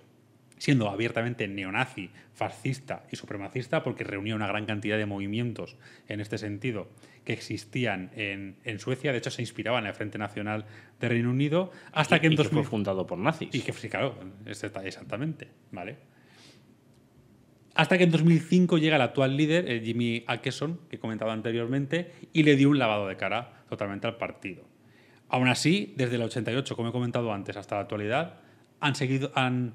siendo abiertamente neonazi, fascista y supremacista, porque reunía una gran cantidad de movimientos en este sentido que existían en, Suecia. De hecho, se inspiraba en el Frente Nacional de Reino Unido hasta que en fue fundado por nazis. Y que, sí, claro, exactamente, ¿vale? Hasta que en 2005 llega el actual líder, Jimmy Akeson, que he comentado anteriormente, y le dio un lavado de cara totalmente al partido. Aún así, desde el 88, como he comentado antes, hasta la actualidad, han seguido, han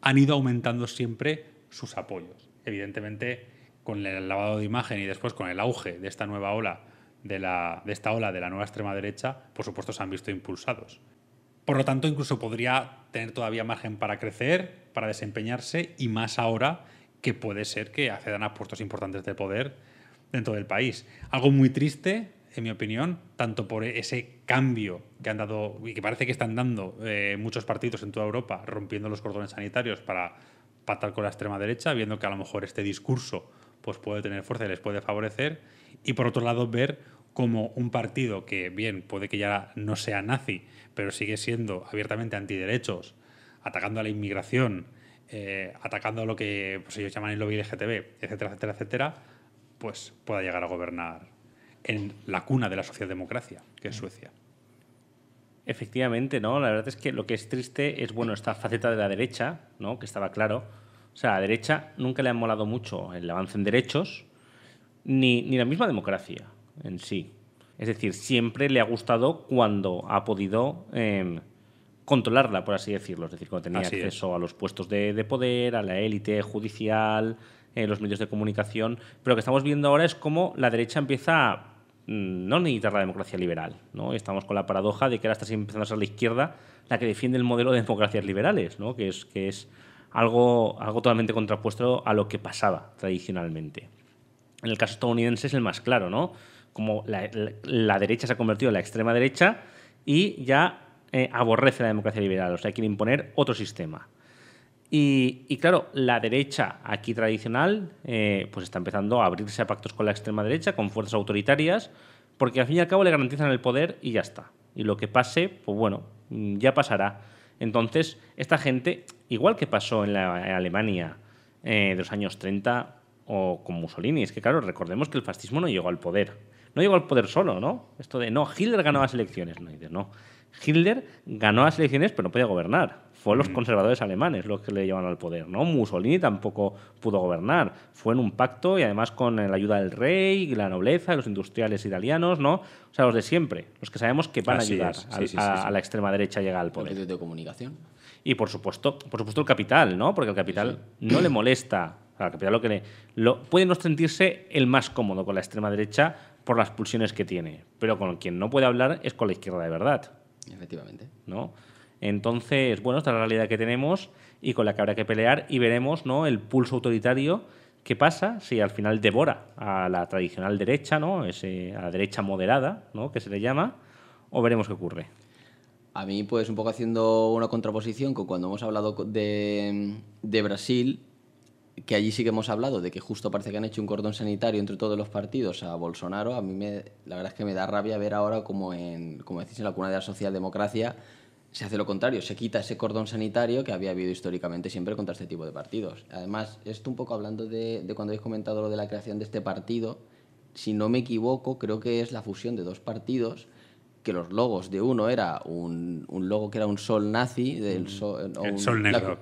han ido aumentando siempre sus apoyos. Evidentemente, con el lavado de imagen y después con el auge de esta nueva ola, de, la, esta ola de la nueva extrema derecha, por supuesto se han visto impulsados. Por lo tanto, incluso podría tener todavía margen para crecer, para desempeñarse y más ahora que puede ser que accedan a puestos importantes de poder dentro del país. Algo muy triste, en mi opinión, tanto por ese cambio que han dado y que parece que están dando eh, muchos partidos en toda Europa, rompiendo los cordones sanitarios para patar con la extrema derecha, viendo que a lo mejor este discurso pues, puede tener fuerza y les puede favorecer, y por otro lado ver como un partido que, bien, puede que ya no sea nazi, pero sigue siendo abiertamente antiderechos, atacando a la inmigración, eh, atacando a lo que pues, ellos llaman el lobby LGTB, etcétera, etcétera, etcétera, pues pueda llegar a gobernar en la cuna de la socialdemocracia, que es Suecia. Efectivamente, ¿no? La verdad es que lo que es triste es, bueno, esta faceta de la derecha, ¿no? Que estaba claro. O sea, a la derecha nunca le ha molado mucho el avance en derechos, ni, la misma democracia en sí. Es decir, siempre le ha gustado cuando ha podido em, controlarla, por así decirlo. Es decir, cuando tenía acceso a los puestos de poder, a la élite judicial, en los medios de comunicación, pero lo que estamos viendo ahora es cómo la derecha empieza a mm, no necesitar la democracia liberal. ¿no? Estamos con la paradoja de que ahora está empezando a ser la izquierda la que defiende el modelo de democracias liberales, que es, algo, totalmente contrapuesto a lo que pasaba tradicionalmente. En el caso estadounidense es el más claro, ¿no? como la, derecha se ha convertido en la extrema derecha y ya eh, aborrece la democracia liberal, o sea, quiere imponer otro sistema. Y, claro, la derecha aquí tradicional eh, pues está empezando a abrirse a pactos con la extrema derecha, con fuerzas autoritarias, porque al fin y al cabo le garantizan el poder y ya está. Y lo que pase, pues bueno, mm, ya pasará. Entonces, esta gente, igual que pasó en la Alemania eh, de los años 30 o con Mussolini, es que claro, recordemos que el fascismo no llegó al poder. No llegó al poder solo, ¿no? Esto de, no, Hitler ganó las elecciones, no, no. Hitler ganó las elecciones, pero no podía gobernar. Fueron los conservadores alemanes los que le llevaron al poder, ¿no? Mussolini tampoco pudo gobernar. Fue en un pacto y además con la ayuda del rey, la nobleza, los industriales italianos, ¿no? O sea, los de siempre, los que sabemos que van a ayudar a, la extrema derecha a llegar al poder. de comunicación. Y por supuesto, por supuesto el capital, ¿no? Porque el capital no le molesta. Al capital lo que le, puede no sentirse el más cómodo con la extrema derecha por las pulsiones que tiene, pero con quien no puede hablar es con la izquierda de verdad. Efectivamente. ¿No? Entonces, bueno, esta es la realidad que tenemos y con la que habrá que pelear y veremos ¿no? el pulso autoritario que pasa si al final devora a la tradicional derecha, ¿no? Ese, a la derecha moderada, ¿no? que se le llama, o veremos qué ocurre. A mí, pues, un poco haciendo una contraposición con cuando hemos hablado de, de Brasil, que allí sí que hemos hablado de que justo parece que han hecho un cordón sanitario entre todos los partidos a Bolsonaro, a mí me, la verdad es que me da rabia ver ahora como, en, como decís en la cuna de la socialdemocracia se hace lo contrario, se quita ese cordón sanitario que había habido históricamente siempre contra este tipo de partidos. Además, esto un poco hablando de, de cuando habéis comentado lo de la creación de este partido, si no me equivoco, creo que es la fusión de dos partidos que los logos de uno era un, logo que era un sol nazi, del mm. sol, eh, el sol negro.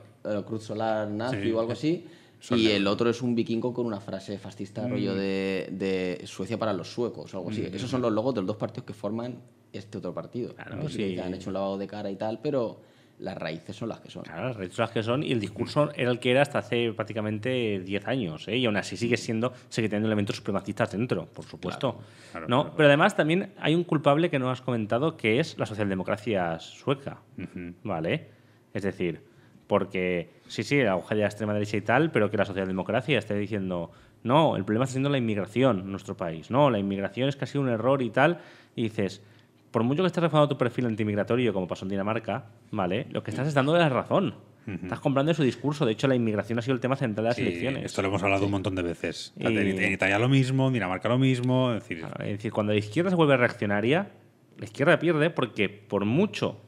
cruz solar nazi o algo así, y el otro es un vikingo con una frase fascista, mm. rollo de, Suecia para los suecos o algo así. Mm. Esos son los logos de los dos partidos que forman este otro partido. Claro, sí. que han hecho un lavado de cara y tal, pero las raíces son las que son. Claro, las raíces son las que son y el discurso era el que era hasta hace prácticamente 10 años ¿eh? y aún así sigue mm. siendo, sigue teniendo elementos supremacistas dentro, por supuesto. ¿no? Pero además también hay un culpable que no has comentado que es la socialdemocracia sueca, ¿vale? Es decir, porque sí, sí, la hoja de la extrema derecha y tal, pero que la socialdemocracia esté diciendo, no, el problema está siendo la inmigración en nuestro país, no, la inmigración es casi un error y tal, y dices, por mucho que estés reformando tu perfil antimigratorio, como pasó en Dinamarca, ¿vale? Lo que estás es de la razón. Estás comprando su discurso. De hecho, la inmigración ha sido el tema central de las elecciones. Esto lo hemos hablado un montón de veces. En Italia lo mismo, en Dinamarca lo mismo. es decir, cuando la izquierda se vuelve reaccionaria, la izquierda pierde porque por mucho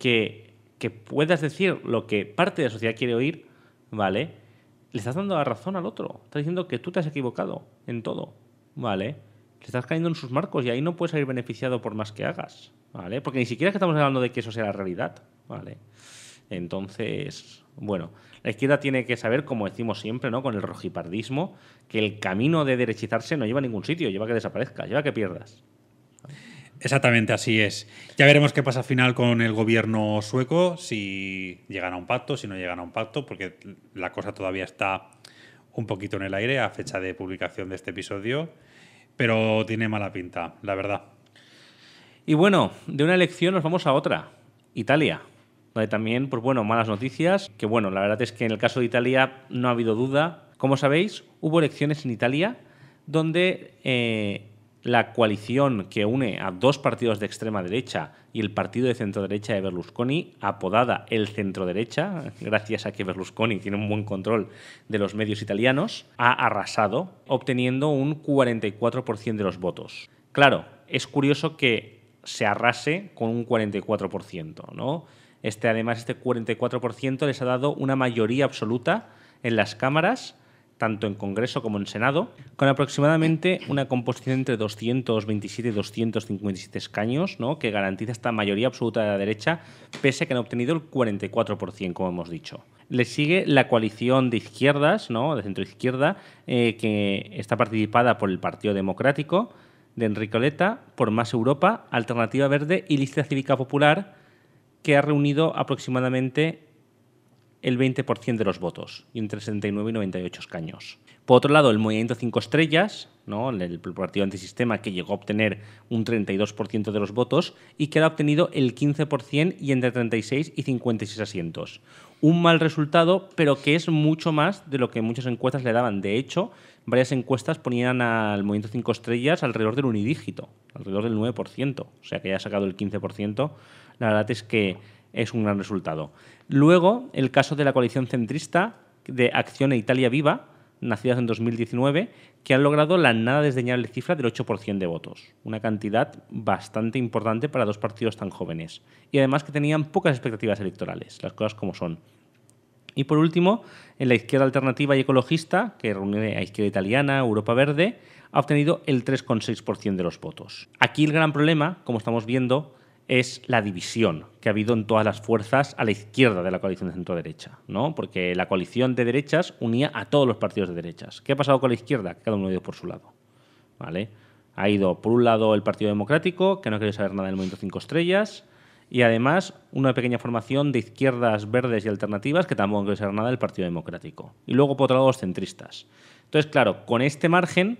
que que puedas decir lo que parte de la sociedad quiere oír, ¿vale? Le estás dando la razón al otro. Está diciendo que tú te has equivocado en todo, ¿vale? Le estás cayendo en sus marcos y ahí no puedes salir beneficiado por más que hagas, ¿vale? Porque ni siquiera estamos hablando de que eso sea la realidad, ¿vale? Entonces, bueno, la izquierda tiene que saber, como decimos siempre, ¿no? Con el rojipardismo, que el camino de derechizarse no lleva a ningún sitio, lleva a que desaparezca, lleva a que pierdas. Exactamente, así es. Ya veremos qué pasa al final con el gobierno sueco, si llegan a un pacto, si no llegan a un pacto, porque la cosa todavía está un poquito en el aire a fecha de publicación de este episodio, pero tiene mala pinta, la verdad. Y bueno, de una elección nos vamos a otra, Italia, donde también, pues bueno, malas noticias, que bueno, la verdad es que en el caso de Italia no ha habido duda. Como sabéis, hubo elecciones en Italia donde... Eh, la coalición que une a dos partidos de extrema derecha y el partido de centro derecha de Berlusconi, apodada el centro derecha, gracias a que Berlusconi tiene un buen control de los medios italianos, ha arrasado, obteniendo un 44% de los votos. Claro, es curioso que se arrase con un 44%, ¿no? Este, además, este 44% les ha dado una mayoría absoluta en las cámaras tanto en Congreso como en Senado, con aproximadamente una composición entre 227 y 257 escaños, que garantiza esta mayoría absoluta de la derecha, pese a que han obtenido el 44%, como hemos dicho. Le sigue la coalición de izquierdas, de centroizquierda, eh, que está participada por el Partido Democrático, de Enrique Oleta, por Más Europa, Alternativa Verde y Lista Cívica Popular, que ha reunido aproximadamente el 20% de los votos, y entre 79 y 98 escaños. Por otro lado, el Movimiento 5 Estrellas, ¿no? el partido antisistema que llegó a obtener un 32% de los votos y que ha obtenido el 15% y entre 36 y 56 asientos. Un mal resultado, pero que es mucho más de lo que muchas encuestas le daban. De hecho, varias encuestas ponían al Movimiento 5 Estrellas alrededor del unidígito, alrededor del 9%. O sea que haya sacado el 15%, la verdad es que es un gran resultado. Luego, el caso de la coalición centrista de Acción e Italia Viva, nacidas en 2019, que han logrado la nada desdeñable cifra del 8% de votos, una cantidad bastante importante para dos partidos tan jóvenes, y además que tenían pocas expectativas electorales, las cosas como son. Y por último, en la izquierda alternativa y ecologista, que reúne a Izquierda Italiana, Europa Verde, ha obtenido el 3,6% de los votos. Aquí el gran problema, como estamos viendo, es la división que ha habido en todas las fuerzas a la izquierda de la coalición de centro-derecha, ¿no? Porque la coalición de derechas unía a todos los partidos de derechas. ¿Qué ha pasado con la izquierda? cada uno ha ido por su lado, ¿vale? Ha ido, por un lado, el Partido Democrático, que no quiere saber nada del Movimiento Cinco Estrellas, y además una pequeña formación de izquierdas verdes y alternativas que tampoco quiere saber nada del Partido Democrático. Y luego, por otro lado, los centristas. Entonces, claro, con este margen,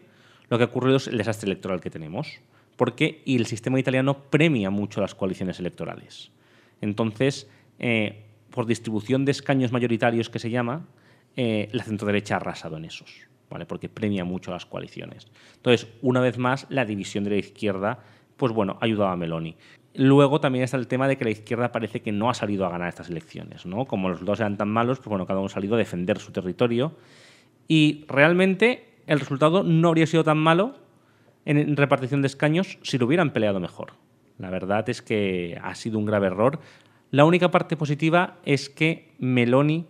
lo que ha ocurrido es el desastre electoral que tenemos porque y el sistema italiano premia mucho las coaliciones electorales. Entonces, eh, por distribución de escaños mayoritarios que se llama, eh, la centroderecha ha arrasado en esos, ¿vale? porque premia mucho las coaliciones. Entonces, una vez más, la división de la izquierda, pues bueno, ayudado a Meloni. Luego también está el tema de que la izquierda parece que no ha salido a ganar estas elecciones, ¿no? Como los dos eran tan malos, pues bueno, cada uno ha salido a defender su territorio. Y realmente el resultado no habría sido tan malo en repartición de escaños si lo hubieran peleado mejor. La verdad es que ha sido un grave error. La única parte positiva es que Meloni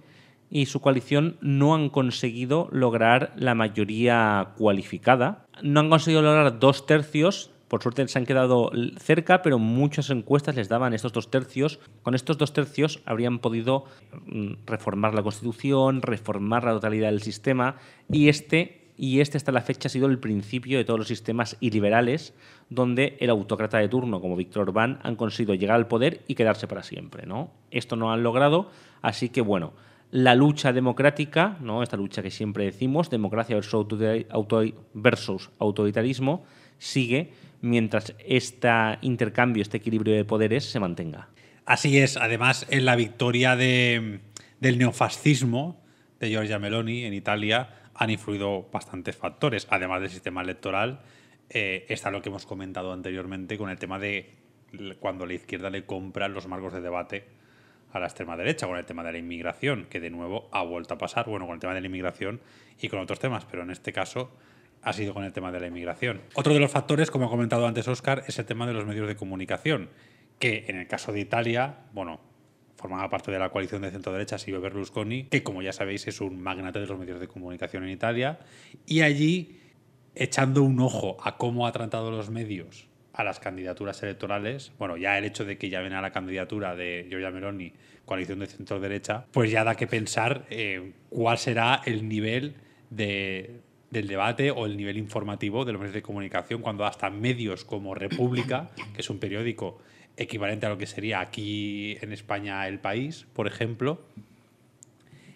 y su coalición no han conseguido lograr la mayoría cualificada. No han conseguido lograr dos tercios. Por suerte se han quedado cerca, pero muchas encuestas les daban estos dos tercios. Con estos dos tercios habrían podido mm, reformar la Constitución, reformar la totalidad del sistema y este y este hasta la fecha ha sido el principio de todos los sistemas iliberales donde el autócrata de turno como Víctor Orbán han conseguido llegar al poder y quedarse para siempre. ¿no? Esto no han logrado, así que bueno, la lucha democrática, ¿no? esta lucha que siempre decimos, democracia versus, autoritarismo, sigue mientras este intercambio, este equilibrio de poderes se mantenga. Así es, además en la victoria del neofascismo de Giorgia Meloni en Italia han influido bastantes factores, además del sistema electoral. Eh, está lo que hemos comentado anteriormente con el tema de cuando la izquierda le compra los marcos de debate a la extrema derecha, con el tema de la inmigración, que de nuevo ha vuelto a pasar, bueno, con el tema de la inmigración y con otros temas, pero en este caso ha sido con el tema de la inmigración. Otro de los factores, como ha comentado antes Oscar, es el tema de los medios de comunicación, que en el caso de Italia, bueno, formaba parte de la coalición de centro derecha Silvio Berlusconi, que como ya sabéis es un magnate de los medios de comunicación en Italia, y allí echando un ojo a cómo ha tratado los medios a las candidaturas electorales, bueno, ya el hecho de que ya ven a la candidatura de Giorgia Meloni, coalición de centro derecha, pues ya da que pensar eh, cuál será el nivel del debate o el nivel informativo de los medios de comunicación, cuando hasta medios como República, que es un periódico equivalente a lo que sería aquí en España el país, por ejemplo,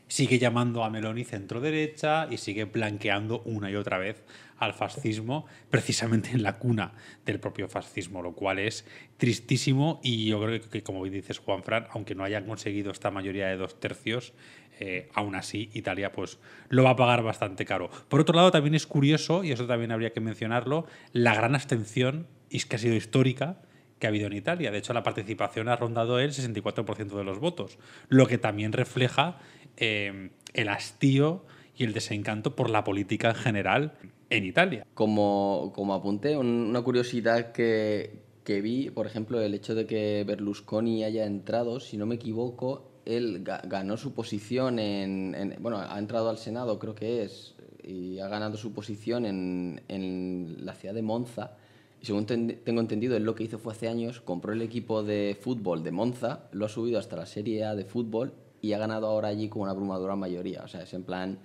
sigue llamando a Meloni centro derecha y sigue blanqueando una y otra vez al fascismo, precisamente en la cuna del propio fascismo, lo cual es tristísimo y yo creo que, como bien dices Juan Fran, aunque no hayan conseguido esta mayoría de dos tercios, eh, aún así Italia pues lo va a pagar bastante caro. Por otro lado, también es curioso, y eso también habría que mencionarlo, la gran abstención, y es que ha sido histórica, que ha habido en Italia. De hecho, la participación ha rondado el 64% de los votos, lo que también refleja em, el hastío y el desencanto por la política en general en Italia. Como, como una curiosidad que, vi, por ejemplo, el hecho de que Berlusconi haya entrado, si no me equivoco, él ganó su posición en, Bueno, ha entrado al Senado, creo que es, y ha ganado su posición en, en la ciudad de Monza según tengo entendido, él lo que hizo fue hace años, compró el equipo de fútbol de Monza, lo ha subido hasta la Serie A de fútbol y ha ganado ahora allí con una abrumadora mayoría. O sea, es en plan,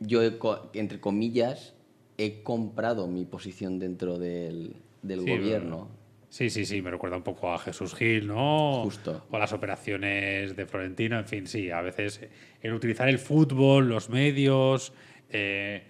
yo, entre comillas, he comprado mi posición dentro del, gobierno. Sí, sí, sí, me recuerda un poco a Jesús Gil, ¿no? Justo. O las operaciones de Florentino, en fin, sí, a veces el utilizar el fútbol, los medios, eh,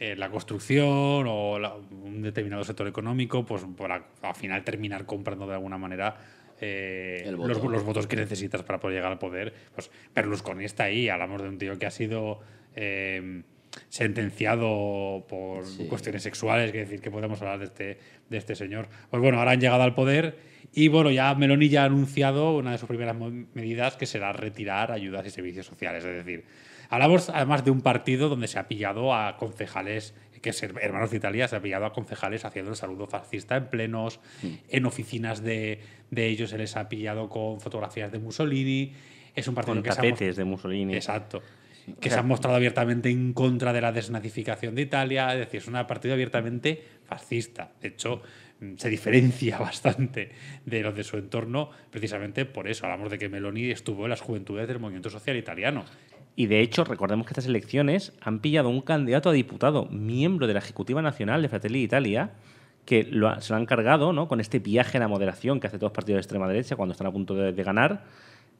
eh, la construcción o un determinado sector económico, pues para al final terminar comprando de alguna manera eh, los, votos que necesitas para poder llegar al poder. Pues Berlusconi está ahí, hablamos de un tío que ha sido eh, sentenciado por cuestiones sexuales, es decir, que podemos hablar de este, de este señor. Pues bueno, ahora han llegado al poder y bueno, ya Meloni ya ha anunciado una de sus primeras medidas que será retirar ayudas y servicios sociales, es decir, Hablamos además de un partido donde se ha pillado a concejales que es Hermanos de Italia, se ha pillado a concejales haciendo el saludo fascista en plenos, mm. en oficinas de, ellos se les ha pillado con fotografías de Mussolini. Es un partido con que tapetes de Mussolini. Exacto. Que se han mostrado abiertamente en contra de la desnazificación de Italia. Es decir, es un partido abiertamente fascista. De hecho, mm, se diferencia bastante de los de su entorno precisamente por eso. Hablamos de que Meloni estuvo en las juventudes del movimiento social italiano. Y de hecho, recordemos que estas elecciones han pillado un candidato a diputado, miembro de la Ejecutiva Nacional de Fratelli Italia, que se lo han cargado ¿no? con este viaje a la moderación que hace todos los partidos de extrema derecha cuando están a punto de, ganar,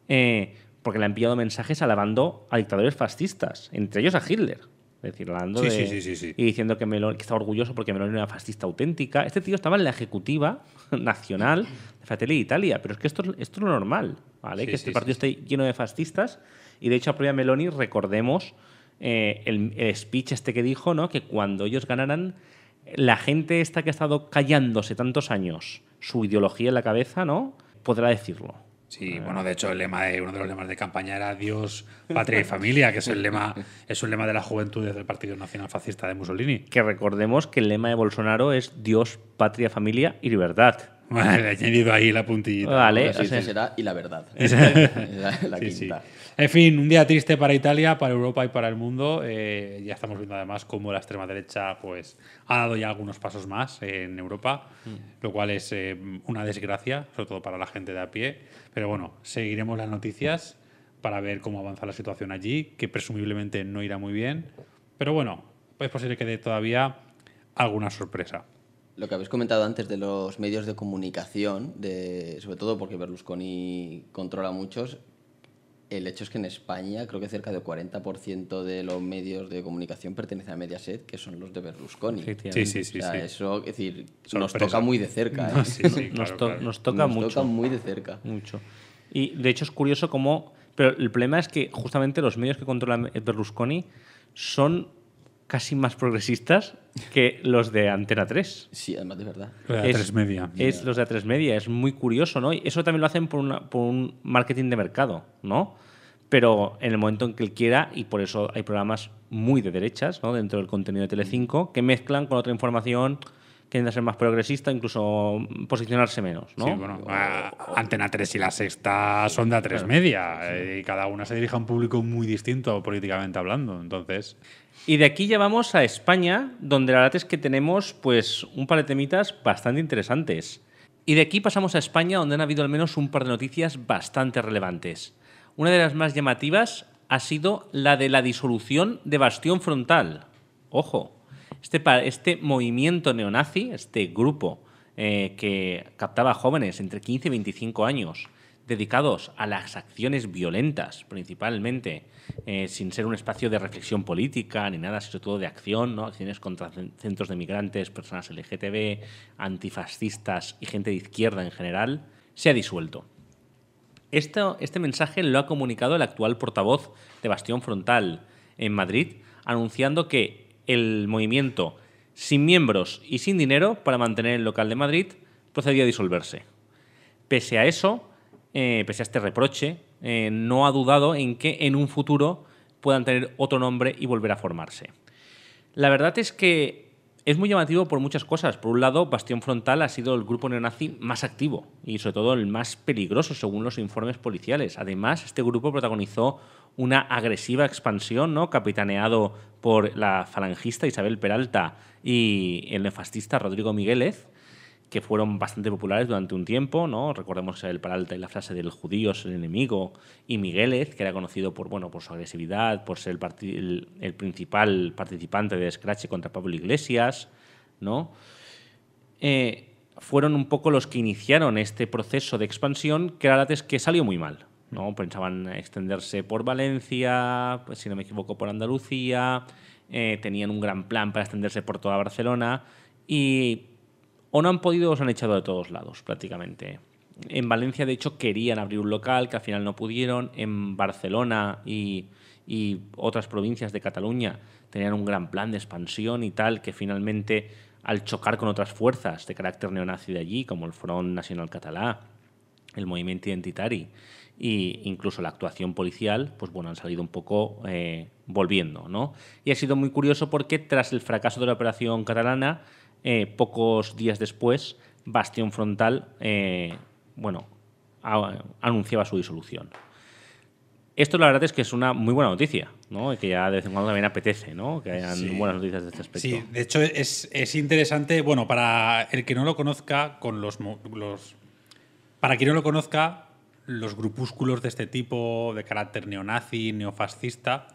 eh, porque le han enviado mensajes alabando a dictadores fascistas, entre ellos a Hitler. Es decir, hablando de, y diciendo que, Meloni, estaba orgulloso porque Meloni era una fascista auténtica. Este tío estaba en la ejecutiva nacional de Fratelli Italia, pero es que esto, esto es lo normal, ¿vale? que este partido esté lleno de fascistas y de hecho, a propia Meloni, recordemos eh, el, speech este que dijo, ¿no? Que cuando ellos ganaran, la gente esta que ha estado callándose tantos años su ideología en la cabeza, ¿no? Podrá decirlo. Sí, eh. bueno, de hecho el lema de, uno de los lemas de campaña era Dios, patria y familia, que es el lema es un lema de la juventud del Partido Nacional Fascista de Mussolini. Que recordemos que el lema de Bolsonaro es Dios, patria, familia y libertad. Vale, he añadido ahí la puntillita. Vale, y la verdad. quinta. En fin, un día triste para Italia, para Europa y para el mundo. Eh, ya estamos viendo además cómo la extrema derecha pues, ha dado ya algunos pasos más en Europa, mm. lo cual es eh, una desgracia, sobre todo para la gente de a pie. Pero bueno, seguiremos las noticias para ver cómo avanza la situación allí, que presumiblemente no irá muy bien. Pero bueno, es posible que dé todavía alguna sorpresa. Lo que habéis comentado antes de los medios de comunicación, de, sobre todo porque Berlusconi controla muchos, el hecho es que en España creo que cerca del 40% de los medios de comunicación pertenecen a Mediaset, que son los de Berlusconi. Sí, sí, sí. eso, es decir, nos toca muy de cerca. ¿eh? nos, toca mucho. Nos toca muy de cerca. Mucho. Y de hecho es curioso cómo... Pero el problema es que justamente los medios que controla Berlusconi son casi más progresistas que los de Antena 3. Sí, además de verdad. es, 3 media. Es los de A3 media, es muy curioso, ¿no? Y eso también lo hacen por, un marketing de mercado, ¿no? Pero en el momento en que él quiera, y por eso hay programas muy de derechas, ¿no? Dentro del contenido de Telecinco, mm. que mezclan con otra información que a ser más progresista, incluso posicionarse menos, ¿no? Sí, bueno, Antena 3 y la Sexta son de A3 media, eh, y cada una se dirige a un público muy distinto políticamente hablando, entonces... Y de aquí ya a España, donde la verdad es que tenemos pues un par de temitas bastante interesantes. Y de aquí pasamos a España, donde han habido al menos un par de noticias bastante relevantes. Una de las más llamativas ha sido la de la disolución de Bastión Frontal. Ojo, este, este movimiento neonazi, este grupo eh, que captaba jóvenes entre 15 y 25 años, dedicados a las acciones violentas principalmente, eh, sin ser un espacio de reflexión política ni nada, sino todo de acción, acciones contra centros de migrantes, personas LGTB, antifascistas y gente de izquierda en general, se ha disuelto. Esto, este mensaje lo ha comunicado el actual portavoz de Bastión Frontal en Madrid, anunciando que el movimiento sin miembros y sin dinero para mantener el local de Madrid procedía a disolverse. Pese a eso, eh, pese a este reproche, eh, no ha dudado en que en un futuro puedan tener otro nombre y volver a formarse. La verdad es que es muy llamativo por muchas cosas. Por un lado, Bastión Frontal ha sido el grupo neonazi más activo y sobre todo el más peligroso según los informes policiales. Además, este grupo protagonizó una agresiva expansión, ¿no? capitaneado por la falangista Isabel Peralta y el nefastista Rodrigo Migueles, que fueron bastante populares durante un tiempo, ¿no? Recordemos el paralta y la frase del judío es el enemigo, y Migueles, que era conocido por, bueno, por su agresividad, por ser el, principal participante de Scratch contra Pablo Iglesias, ¿no? Eh, fueron un poco los que iniciaron este proceso de expansión que la verdad que salió muy mal. ¿no? Pensaban extenderse por Valencia, pues, si no me equivoco, por Andalucía, eh, tenían un gran plan para extenderse por toda Barcelona y o no han podido o se han echado de todos lados prácticamente. En Valencia, de hecho, querían abrir un local que al final no pudieron. En Barcelona y, otras provincias de Cataluña tenían un gran plan de expansión y tal, que finalmente, al chocar con otras fuerzas de carácter neonazi de allí, como el Front Nacional Catalá, el movimiento identitari e incluso la actuación policial, pues bueno, han salido un poco eh, volviendo, ¿no? Y ha sido muy curioso porque tras el fracaso de la operación catalana, eh, pocos días después, Bastión Frontal eh, bueno, anunciaba su disolución. Esto la verdad es que es una muy buena noticia, ¿no? que ya de vez en cuando también apetece, ¿no? Que hayan buenas noticias de este aspecto. Sí, de hecho es, interesante, bueno, para el que no lo conozca, con los, los para quien no lo conozca, los grupúsculos de este tipo, de carácter neonazi, neofascista,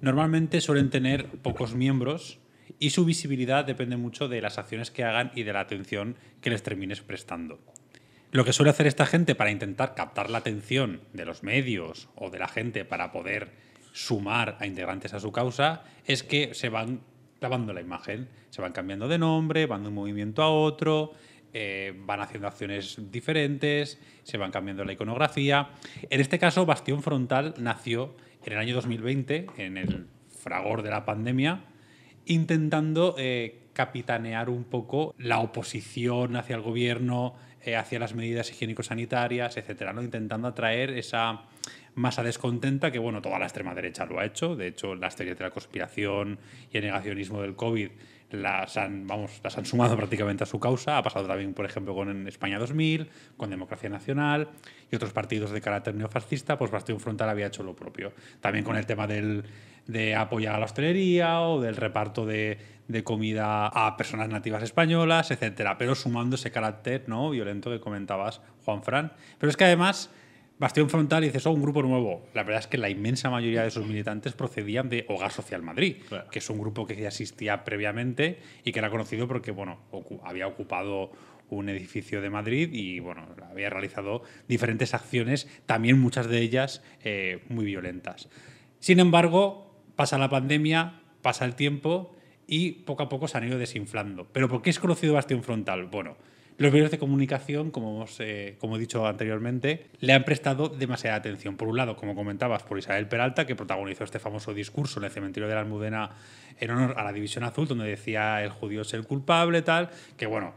normalmente suelen tener pocos miembros y su visibilidad depende mucho de las acciones que hagan y de la atención que les termines prestando. Lo que suele hacer esta gente para intentar captar la atención de los medios o de la gente para poder sumar a integrantes a su causa es que se van clavando la imagen, se van cambiando de nombre, van de un movimiento a otro, eh, van haciendo acciones diferentes, se van cambiando la iconografía. En este caso, Bastión Frontal nació en el año 2020, en el fragor de la pandemia, intentando eh, capitanear un poco la oposición hacia el gobierno, eh, hacia las medidas higiénico-sanitarias, etcétera, ¿no? intentando atraer esa masa descontenta que bueno, toda la extrema derecha lo ha hecho. De hecho, las teorías de la conspiración y el negacionismo del COVID las han, vamos, las han sumado prácticamente a su causa. Ha pasado también, por ejemplo, con España 2000, con Democracia Nacional y otros partidos de carácter neofascista, pues Bastión Frontal había hecho lo propio. También con el tema del de apoyar a la hostelería o del reparto de, de comida a personas nativas españolas, etcétera, pero sumando ese carácter ¿no? violento que comentabas, Juan Fran. Pero es que además, Bastión Frontal dice es oh, un grupo nuevo. La verdad es que la inmensa mayoría de sus militantes procedían de Hogar Social Madrid, que es un grupo que ya existía previamente y que era conocido porque bueno, había ocupado un edificio de Madrid y bueno, había realizado diferentes acciones, también muchas de ellas eh, muy violentas. Sin embargo, pasa la pandemia, pasa el tiempo y poco a poco se han ido desinflando. ¿Pero por qué es conocido Bastión Frontal? Bueno, los medios de comunicación, como, eh, como he dicho anteriormente, le han prestado demasiada atención. Por un lado, como comentabas, por Isabel Peralta, que protagonizó este famoso discurso en el cementerio de la Almudena en honor a la División Azul, donde decía el judío es el culpable, tal, que bueno,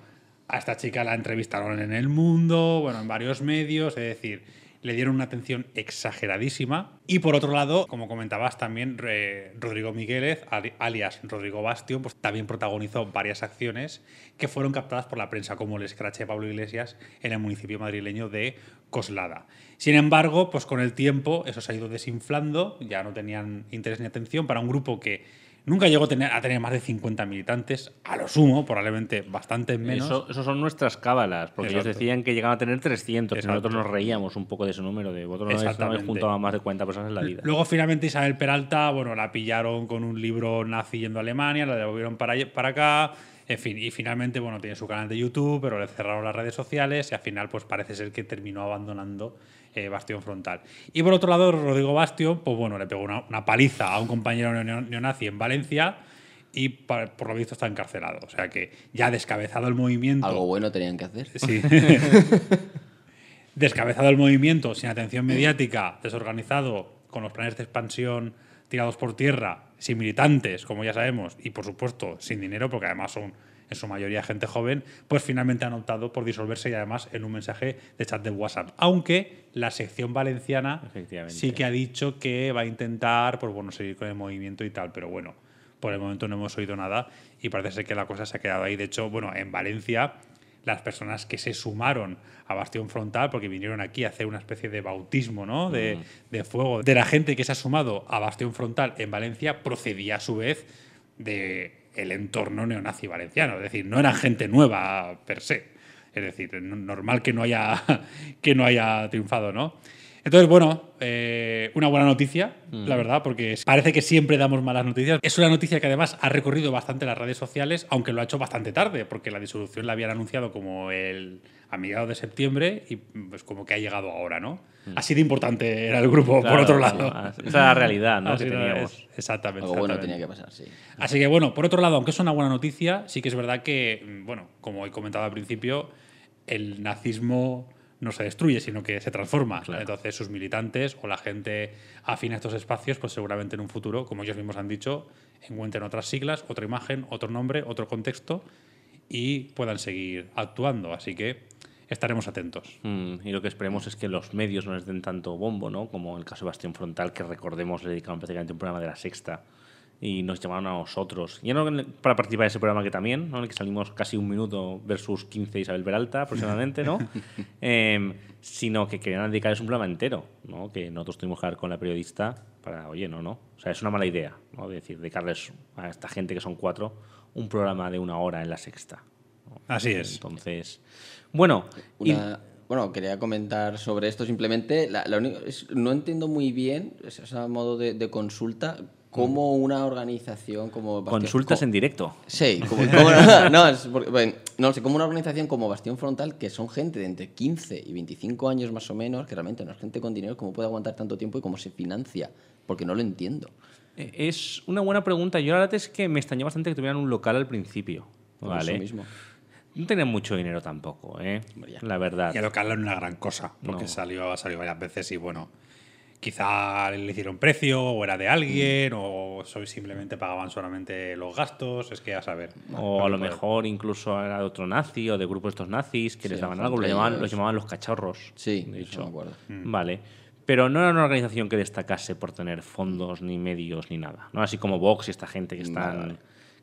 a esta chica la entrevistaron en El Mundo, bueno, en varios medios, es decir, le dieron una atención exageradísima. Y por otro lado, como comentabas también, Rodrigo Miguel, alias Rodrigo Bastión, pues también protagonizó varias acciones que fueron captadas por la prensa, como el escrache de Pablo Iglesias en el municipio madrileño de Coslada. Sin embargo, pues con el tiempo eso se ha ido desinflando, ya no tenían interés ni atención para un grupo que Nunca llegó a tener, más de 50 militantes, a lo sumo, probablemente bastante menos. Eso, son nuestras cábalas, porque ellos decían que llegaban a tener 300, nosotros nos reíamos un poco de ese número, de votos. no habéis a más de 40 personas en la vida. Luego, finalmente, Isabel Peralta, bueno, la pillaron con un libro nazi yendo a Alemania, la devolvieron para, para acá, en fin, y finalmente, bueno, tiene su canal de YouTube, pero le cerraron las redes sociales y al final, pues parece ser que terminó abandonando eh, bastión Frontal. Y por otro lado, Rodrigo Bastión, pues bueno, le pegó una, paliza a un compañero neonazi en Valencia y por, por lo visto está encarcelado. O sea que ya descabezado el movimiento. Algo bueno tenían que hacer. Sí. descabezado el movimiento, sin atención mediática, desorganizado, con los planes de expansión tirados por tierra, sin militantes, como ya sabemos, y por supuesto sin dinero, porque además son en su mayoría gente joven, pues finalmente han optado por disolverse y además en un mensaje de chat de WhatsApp. Aunque la sección valenciana sí que ha dicho que va a intentar, pues bueno, seguir con el movimiento y tal, pero bueno, por el momento no hemos oído nada y parece ser que la cosa se ha quedado ahí. De hecho, bueno, en Valencia las personas que se sumaron a Bastión Frontal, porque vinieron aquí a hacer una especie de bautismo ¿no? de, de, fuego, de la gente que se ha sumado a Bastión Frontal en Valencia, procedía a su vez de el entorno neonazi valenciano. Es decir, no era gente nueva per se. Es decir, normal que no haya, que no haya triunfado, ¿no? Entonces, bueno, eh, una buena noticia, mm. la verdad, porque parece que siempre damos malas noticias. Es una noticia que además ha recorrido bastante las redes sociales, aunque lo ha hecho bastante tarde, porque la disolución la habían anunciado como el a mediados de septiembre y pues como que ha llegado ahora, ¿no? Ha mm. sido importante era el grupo, por otro lado. esa es la realidad, ¿no? Así que exactamente. Algo bueno tenía que pasar, sí. Así que bueno, por otro lado, aunque es una buena noticia, sí que es verdad que, mm, bueno, como he comentado al principio, el nazismo no se destruye, sino que se transforma. Entonces, sus militantes o la gente afina a estos espacios, pues seguramente en un futuro, como ellos mismos han dicho, encuentren otras siglas, otra imagen, otro nombre, otro contexto y puedan seguir actuando. Así que estaremos atentos. Mm, y lo que esperemos es que los medios no les den tanto bombo, ¿no? Como el caso de Bastión Frontal, que recordemos, le dedicaron prácticamente un programa de la sexta y nos llamaron a nosotros. Ya no para participar en ese programa que también, ¿no? en el que salimos casi un minuto versus 15 Isabel Peralta aproximadamente, ¿no? Em, sino que querían dedicarles un programa entero, ¿no? que nosotros tuvimos que hablar con la periodista para, oye, no, no. O sea, es una mala idea, ¿no? De decir, dedicarles a esta gente que son cuatro un programa de una hora en la sexta. Así es. Entonces, bueno. bueno, quería comentar sobre esto simplemente. La, no entiendo muy bien, ese modo de, consulta, como una organización como... Bastión, Consultas en directo. Sí, como, no, sé, como una organización como Bastión Frontal, que son gente de entre 15 y 25 años más o menos, que realmente no es gente con dinero, cómo puede aguantar tanto tiempo y cómo se financia, porque no lo entiendo. Eh, es una buena pregunta. Yo la verdad es que me extrañó bastante que tuvieran un local al principio. vale. Eso mismo. No tenían mucho dinero tampoco, ¿eh? la verdad. Y el local no era una gran cosa, porque salió, salió varias veces y bueno quizá le hicieron precio o era de alguien o simplemente pagaban solamente los gastos, es que a saber. O a lo mejor incluso era de otro nazi o de grupos estos nazis que les daban algo, los llamaban los cachorros. Sí, de hecho. Me acuerdo. Mm. Vale. Pero no era una organización que destacase por tener fondos, ni medios, ni nada. No así como Vox y esta gente que están,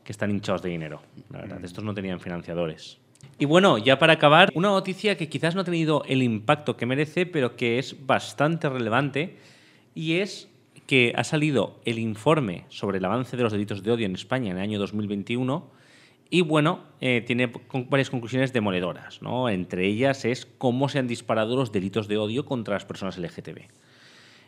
que están hinchados de dinero. La verdad, mm. estos no tenían financiadores. Y bueno, ya para acabar, una noticia que quizás no ha tenido el impacto que merece, pero que es bastante relevante, y es que ha salido el informe sobre el avance de los delitos de odio en España en el año 2021, y bueno, eh, tiene varias conclusiones demoledoras, ¿no? Entre ellas es cómo se han disparado los delitos de odio contra las personas LGTB.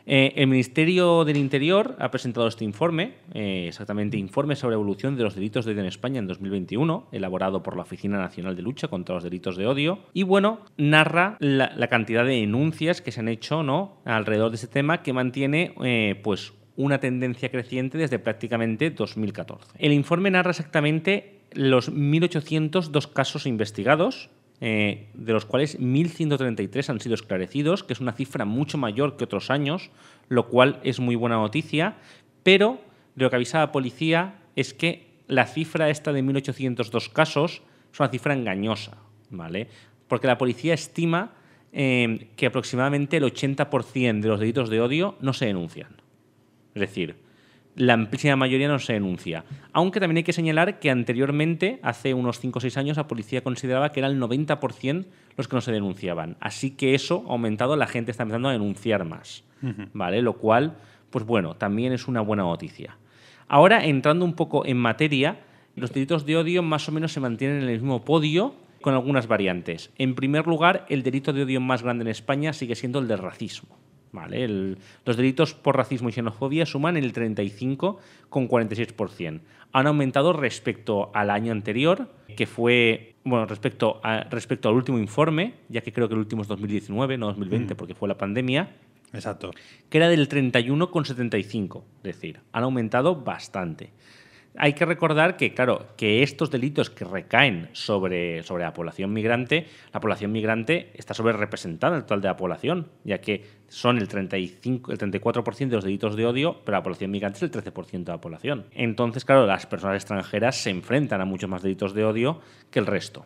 Eh, el Ministerio del Interior ha presentado este informe, eh, exactamente informe sobre evolución de los delitos de odio en España en 2021, elaborado por la Oficina Nacional de Lucha contra los Delitos de Odio, y bueno, narra la, cantidad de denuncias que se han hecho ¿no? alrededor de este tema que mantiene eh, pues, una tendencia creciente desde prácticamente 2014. El informe narra exactamente los 1.802 casos investigados, eh, de los cuales 1.133 han sido esclarecidos, que es una cifra mucho mayor que otros años, lo cual es muy buena noticia, pero lo que avisa la policía es que la cifra esta de 1.802 casos es una cifra engañosa, ¿vale? Porque la policía estima em, que aproximadamente el 80% de los delitos de odio no se denuncian. Es decir, la amplísima mayoría no se denuncia. Aunque también hay que señalar que anteriormente, hace unos 5 o 6 años, la policía consideraba que era el 90% los que no se denunciaban. Así que eso ha aumentado, la gente está empezando a denunciar más. ¿Vale? Lo cual, pues bueno, también es una buena noticia. Ahora, entrando un poco en materia, los delitos de odio más o menos se mantienen en el mismo podio con algunas variantes. En primer lugar, el delito de odio más grande en España sigue siendo el del racismo los delitos por racismo y xenofobia suman el 35,46%. Han aumentado respecto al año anterior, que fue, bueno, respecto, a, respecto al último informe, ya que creo que el último es 2019, no 2020, mm. porque fue la pandemia. Exacto. Que era del 31,75, es decir, han aumentado bastante. Hay que recordar que, claro, que estos delitos que recaen sobre, la población migrante, la población migrante está sobre representada en el total de la población, ya que son el, 35, el 34% de los delitos de odio, pero la población migrante es el 13% de la población. Entonces, claro, las personas extranjeras se enfrentan a muchos más delitos de odio que el resto.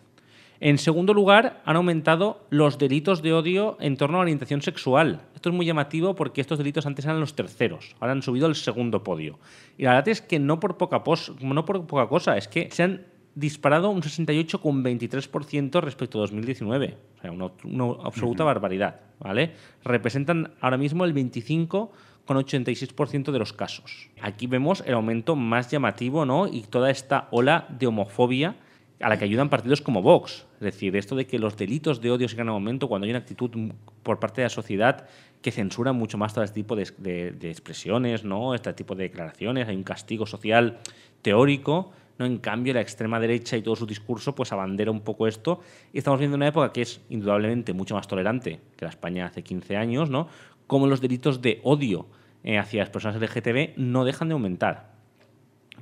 En segundo lugar, han aumentado los delitos de odio en torno a la orientación sexual. Esto es muy llamativo porque estos delitos antes eran los terceros, ahora han subido al segundo podio. Y la verdad es que no por poca, cosa, es que se han disparado un 68,23% respecto a 2019. O sea, una, absoluta barbaridad. ¿vale? Representan ahora mismo el 25,86% de los casos. Aquí vemos el aumento más llamativo ¿no? y toda esta ola de homofobia a la que ayudan partidos como Vox. Es decir, esto de que los delitos de odio sigan aumentando aumento cuando hay una actitud por parte de la sociedad que censura mucho más todo este tipo de, expresiones, ¿no? este tipo de declaraciones, hay un castigo social teórico. ¿no? En cambio, la extrema derecha y todo su discurso pues abandera un poco esto. Y estamos viendo una época que es indudablemente mucho más tolerante que la España hace 15 años, ¿no? como los delitos de odio eh, hacia las personas LGTB no dejan de aumentar.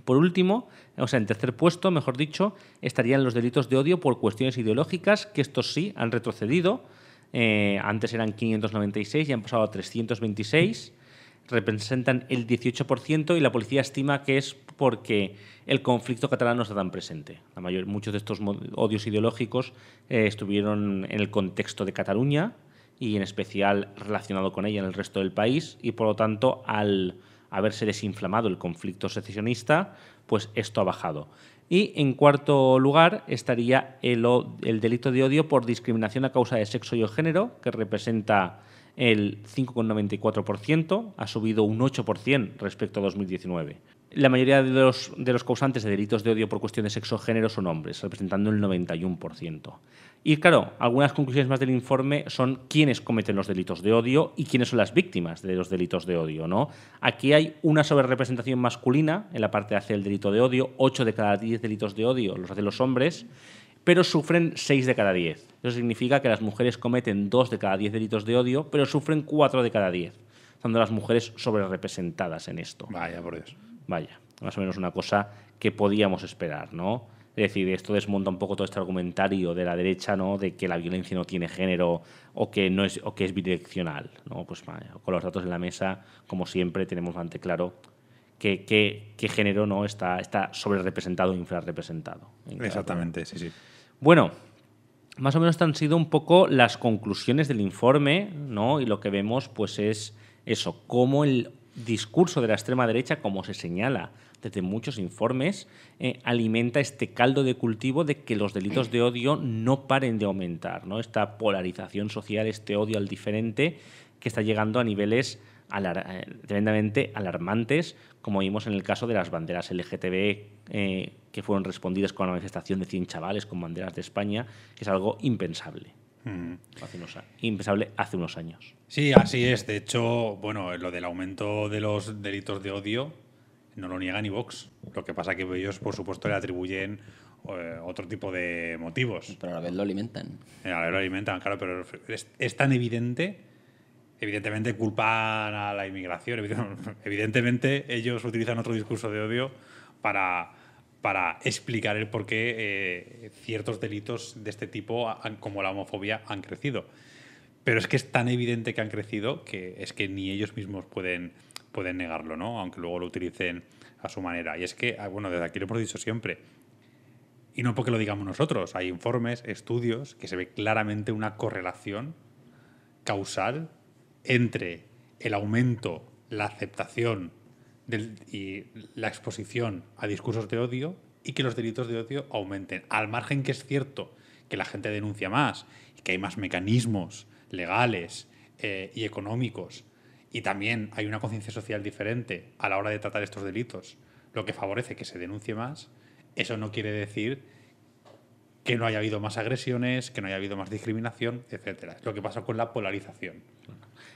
Por último, o sea, en tercer puesto, mejor dicho, estarían los delitos de odio por cuestiones ideológicas, que estos sí han retrocedido. Eh, antes eran 596 y han pasado a 326. Representan el 18% y la policía estima que es porque el conflicto catalán no está tan presente. muchos de estos odios ideológicos eh, estuvieron en el contexto de Cataluña y en especial relacionado con ella en el resto del país y por lo tanto al haberse desinflamado el conflicto secesionista, pues esto ha bajado. Y en cuarto lugar estaría el, delito de odio por discriminación a causa de sexo y o género, que representa el 5,94%, ha subido un 8% respecto a 2019. La mayoría de los, de los, causantes de delitos de odio por cuestión de sexo o género son hombres, representando el 91%. Y claro, algunas conclusiones más del informe son quiénes cometen los delitos de odio y quiénes son las víctimas de los delitos de odio. ¿no? Aquí hay una sobrerepresentación masculina en la parte de hacer el delito de odio. 8 de cada 10 delitos de odio los hacen los hombres, pero sufren 6 de cada 10. Eso significa que las mujeres cometen 2 de cada 10 delitos de odio, pero sufren 4 de cada 10, siendo las mujeres sobrerepresentadas en esto. Vaya, por eso. Vaya, más o menos una cosa que podíamos esperar, ¿no? Es decir, esto desmonta un poco todo este argumentario de la derecha, ¿no? De que la violencia no tiene género o que no es que es bidireccional, Pues con los datos en la mesa, como siempre, tenemos bastante claro qué, género no está, está sobre representado o e infrarrepresentado. Exactamente, sí, sí. Bueno, más o menos han sido un poco las conclusiones del informe, ¿no? Y lo que vemos, pues, es eso, cómo el discurso de la extrema derecha, como se señala desde muchos informes, eh, alimenta este caldo de cultivo de que los delitos de odio no paren de aumentar, ¿no? Esta polarización social, este odio al diferente, que está llegando a niveles eh, tremendamente alarmantes, como vimos en el caso de las banderas LGTB eh, que fueron respondidas con la manifestación de 100 chavales con banderas de España, que es algo impensable. Mm. Hace impensable hace unos años. Sí, así es. De hecho, bueno, lo del aumento de los delitos de odio no lo niega ni Vox. Lo que pasa es que ellos, por supuesto, le atribuyen eh, otro tipo de motivos. Pero a la vez lo alimentan. Eh, a la vez lo alimentan, claro, pero es, tan evidente. Evidentemente culpan a la inmigración. Evidentemente ellos utilizan otro discurso de odio para, explicar el por qué eh, ciertos delitos de este tipo, como la homofobia, han crecido. Pero es que es tan evidente que han crecido que es que ni ellos mismos pueden, pueden negarlo, ¿no? Aunque luego lo utilicen a su manera. Y es que, ah, bueno, desde aquí lo hemos dicho siempre, y no porque lo digamos nosotros, hay informes, estudios, que se ve claramente una correlación causal entre el aumento, la aceptación y la exposición a discursos de odio y que los delitos de odio aumenten. Al margen que es cierto que la gente denuncia más y que hay más mecanismos legales eh, y económicos. Y también hay una conciencia social diferente a la hora de tratar estos delitos, lo que favorece que se denuncie más. Eso no quiere decir que no haya habido más agresiones, que no haya habido más discriminación, etc. Es lo que pasa con la polarización.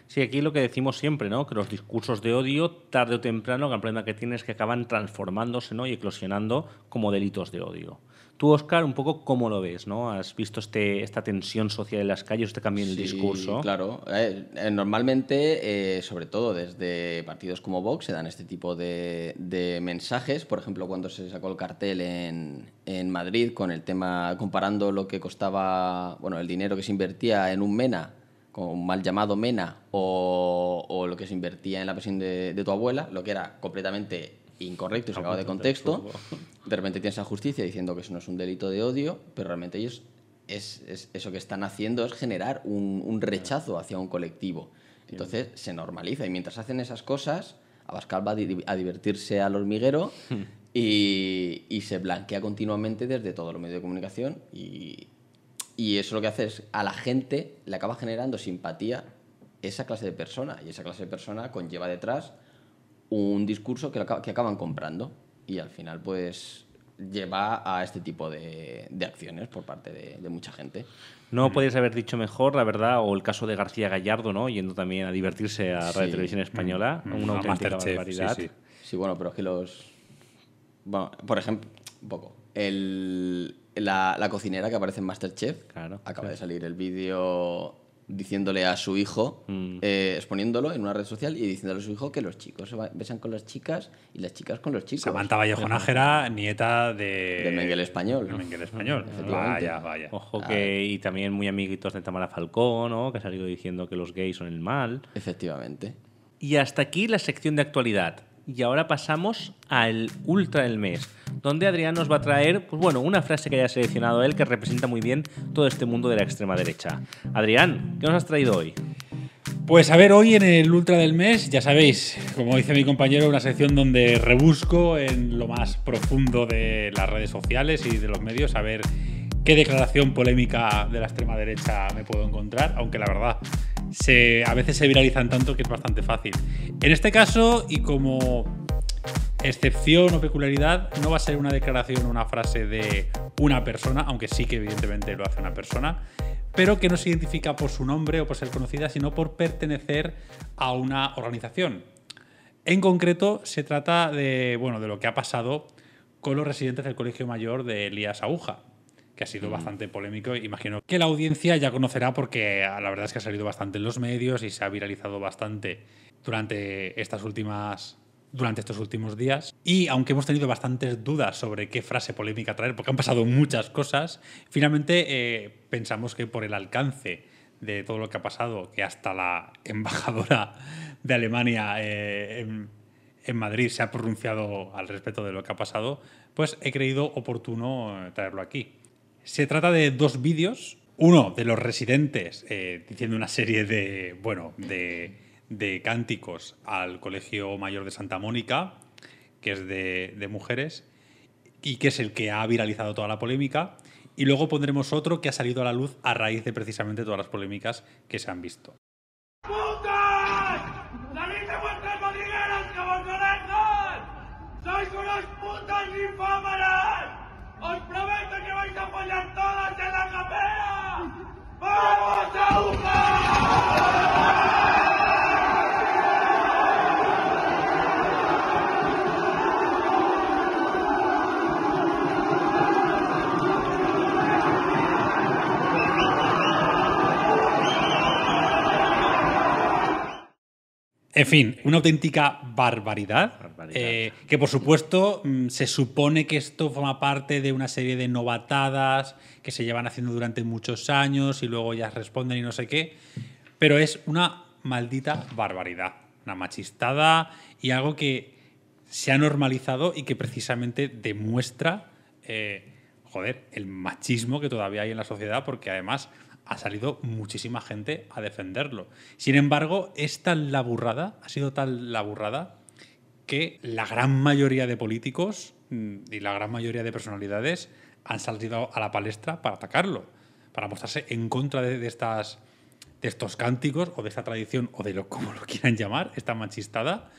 Sí, aquí lo que decimos siempre, ¿no? Que los discursos de odio, tarde o temprano, la problema que tienes que acaban transformándose, ¿no? Y eclosionando como delitos de odio. Tú, Oscar, un poco cómo lo ves, ¿no? Has visto este, esta tensión social en las calles, este cambio en el sí, discurso. Claro, eh, eh, normalmente, eh, sobre todo desde partidos como Vox, se dan este tipo de, mensajes. Por ejemplo, cuando se sacó el cartel en, Madrid con el tema, comparando lo que costaba, bueno, el dinero que se invertía en un MENA, con un mal llamado MENA, o, lo que se invertía en la presión de, de tu abuela, lo que era completamente incorrecto y sacado de contexto de repente tienes a justicia diciendo que eso no es un delito de odio, pero realmente ellos es, eso que están haciendo es generar un, rechazo hacia un colectivo. Entonces se normaliza y mientras hacen esas cosas, Abascal va a, divertirse al hormiguero y, se blanquea continuamente desde todos los medios de comunicación y, y eso lo que hace es a la gente le acaba generando simpatía esa clase de persona y esa clase de persona conlleva detrás un discurso que, que acaban comprando y al final pues lleva a este tipo de, acciones por parte de, mucha gente. No podéis haber dicho mejor, la verdad, o el caso de García Gallardo, ¿no? Yendo también a divertirse a Radio Televisión Española, mm. una auténtica barbaridad. Sí, bueno, pero es que los... Bueno, por ejemplo, un poco. la, cocinera que aparece en Masterchef. Claro, Acaba de salir el vídeo diciéndole a su hijo, mm. eh, exponiéndolo en una red social y diciéndole a su hijo que los chicos se besan con las chicas y las chicas con los chicos. Samantha Vallejo nieta de... De Español. De Menguel Español, vaya, vaya. Ojo que, y también muy amiguitos de Tamara Falcón, ¿no? que ha salido diciendo que los gays son el mal. Efectivamente. Y hasta aquí la sección de actualidad y ahora pasamos al Ultra del Mes, donde Adrián nos va a traer, pues bueno, una frase que haya seleccionado él que representa muy bien todo este mundo de la extrema derecha. Adrián, ¿qué nos has traído hoy? Pues a ver, hoy en el Ultra del Mes, ya sabéis, como dice mi compañero, una sección donde rebusco en lo más profundo de las redes sociales y de los medios a ver qué declaración polémica de la extrema derecha me puedo encontrar, aunque la verdad se, a veces se viralizan tanto que es bastante fácil. En este caso, y como excepción o peculiaridad, no va a ser una declaración o una frase de una persona, aunque sí que evidentemente lo hace una persona, pero que no se identifica por su nombre o por ser conocida, sino por pertenecer a una organización. En concreto, se trata de, bueno, de lo que ha pasado con los residentes del Colegio Mayor de Elías Aguja que ha sido mm. bastante polémico. Imagino que la audiencia ya conocerá porque ah, la verdad es que ha salido bastante en los medios y se ha viralizado bastante durante estas últimas durante estos últimos días. Y aunque hemos tenido bastantes dudas sobre qué frase polémica traer, porque han pasado muchas cosas, finalmente eh, pensamos que por el alcance de todo lo que ha pasado, que hasta la embajadora de Alemania eh, en, en, Madrid se ha pronunciado al respecto de lo que ha pasado, pues he creído oportuno eh, traerlo aquí. Se trata de dos vídeos. Uno de los residentes eh, diciendo una serie de, bueno, de, de, cánticos al Colegio Mayor de Santa Mónica, que es de, de mujeres, y que es el que ha viralizado toda la polémica. Y luego pondremos otro que ha salido a la luz a raíz de precisamente todas las polémicas que se han visto. En fin, una auténtica barbaridad. Eh, que por supuesto mm, se supone que esto forma parte de una serie de novatadas que se llevan haciendo durante muchos años y luego ya responden y no sé qué. Pero es una maldita barbaridad. Una machistada y algo que se ha normalizado y que precisamente demuestra, eh, el machismo que todavía hay en la sociedad, porque además ha salido muchísima gente a defenderlo. Sin embargo, es la burrada, ha sido tal la burrada, que la gran mayoría de políticos mm, y la gran mayoría de personalidades han salido a la palestra para atacarlo, para mostrarse en contra de, estas, de estos cánticos o de esta tradición o de lo como lo quieran llamar, esta machistada,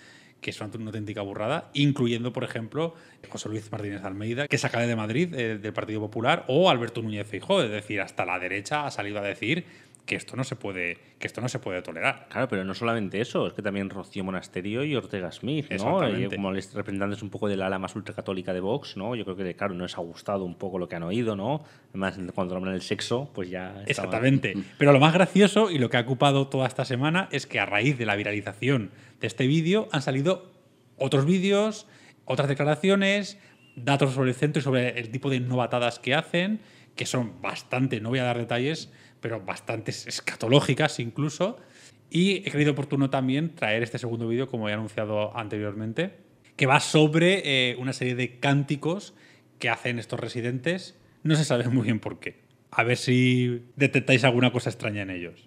que son una auténtica burrada, incluyendo, por ejemplo, José Luis Martínez Almeida, que se de Madrid, eh, del Partido Popular, o Alberto Núñez Feijóo, es decir, hasta la derecha ha salido a decir que esto no se puede, que esto no se puede tolerar. Claro, pero no solamente eso, es que también Rocío Monasterio y Ortega Smith, ¿no? Y eh, como representantes un poco de la ala más ultracatólica de Vox, ¿no? Yo creo que, claro, no les ha gustado un poco lo que han oído, ¿no? Además, cuando nombran el sexo, pues ya. Exactamente. Pero lo más gracioso y lo que ha ocupado toda esta semana es que a raíz de la viralización de este vídeo han salido otros vídeos, otras declaraciones, datos sobre el centro y sobre el tipo de novatadas que hacen, que son bastante, no voy a dar detalles, pero bastante escatológicas incluso. Y he creído oportuno también traer este segundo vídeo, como he anunciado anteriormente, que va sobre eh, una serie de cánticos que hacen estos residentes. No se sabe muy bien por qué. A ver si detectáis alguna cosa extraña en ellos.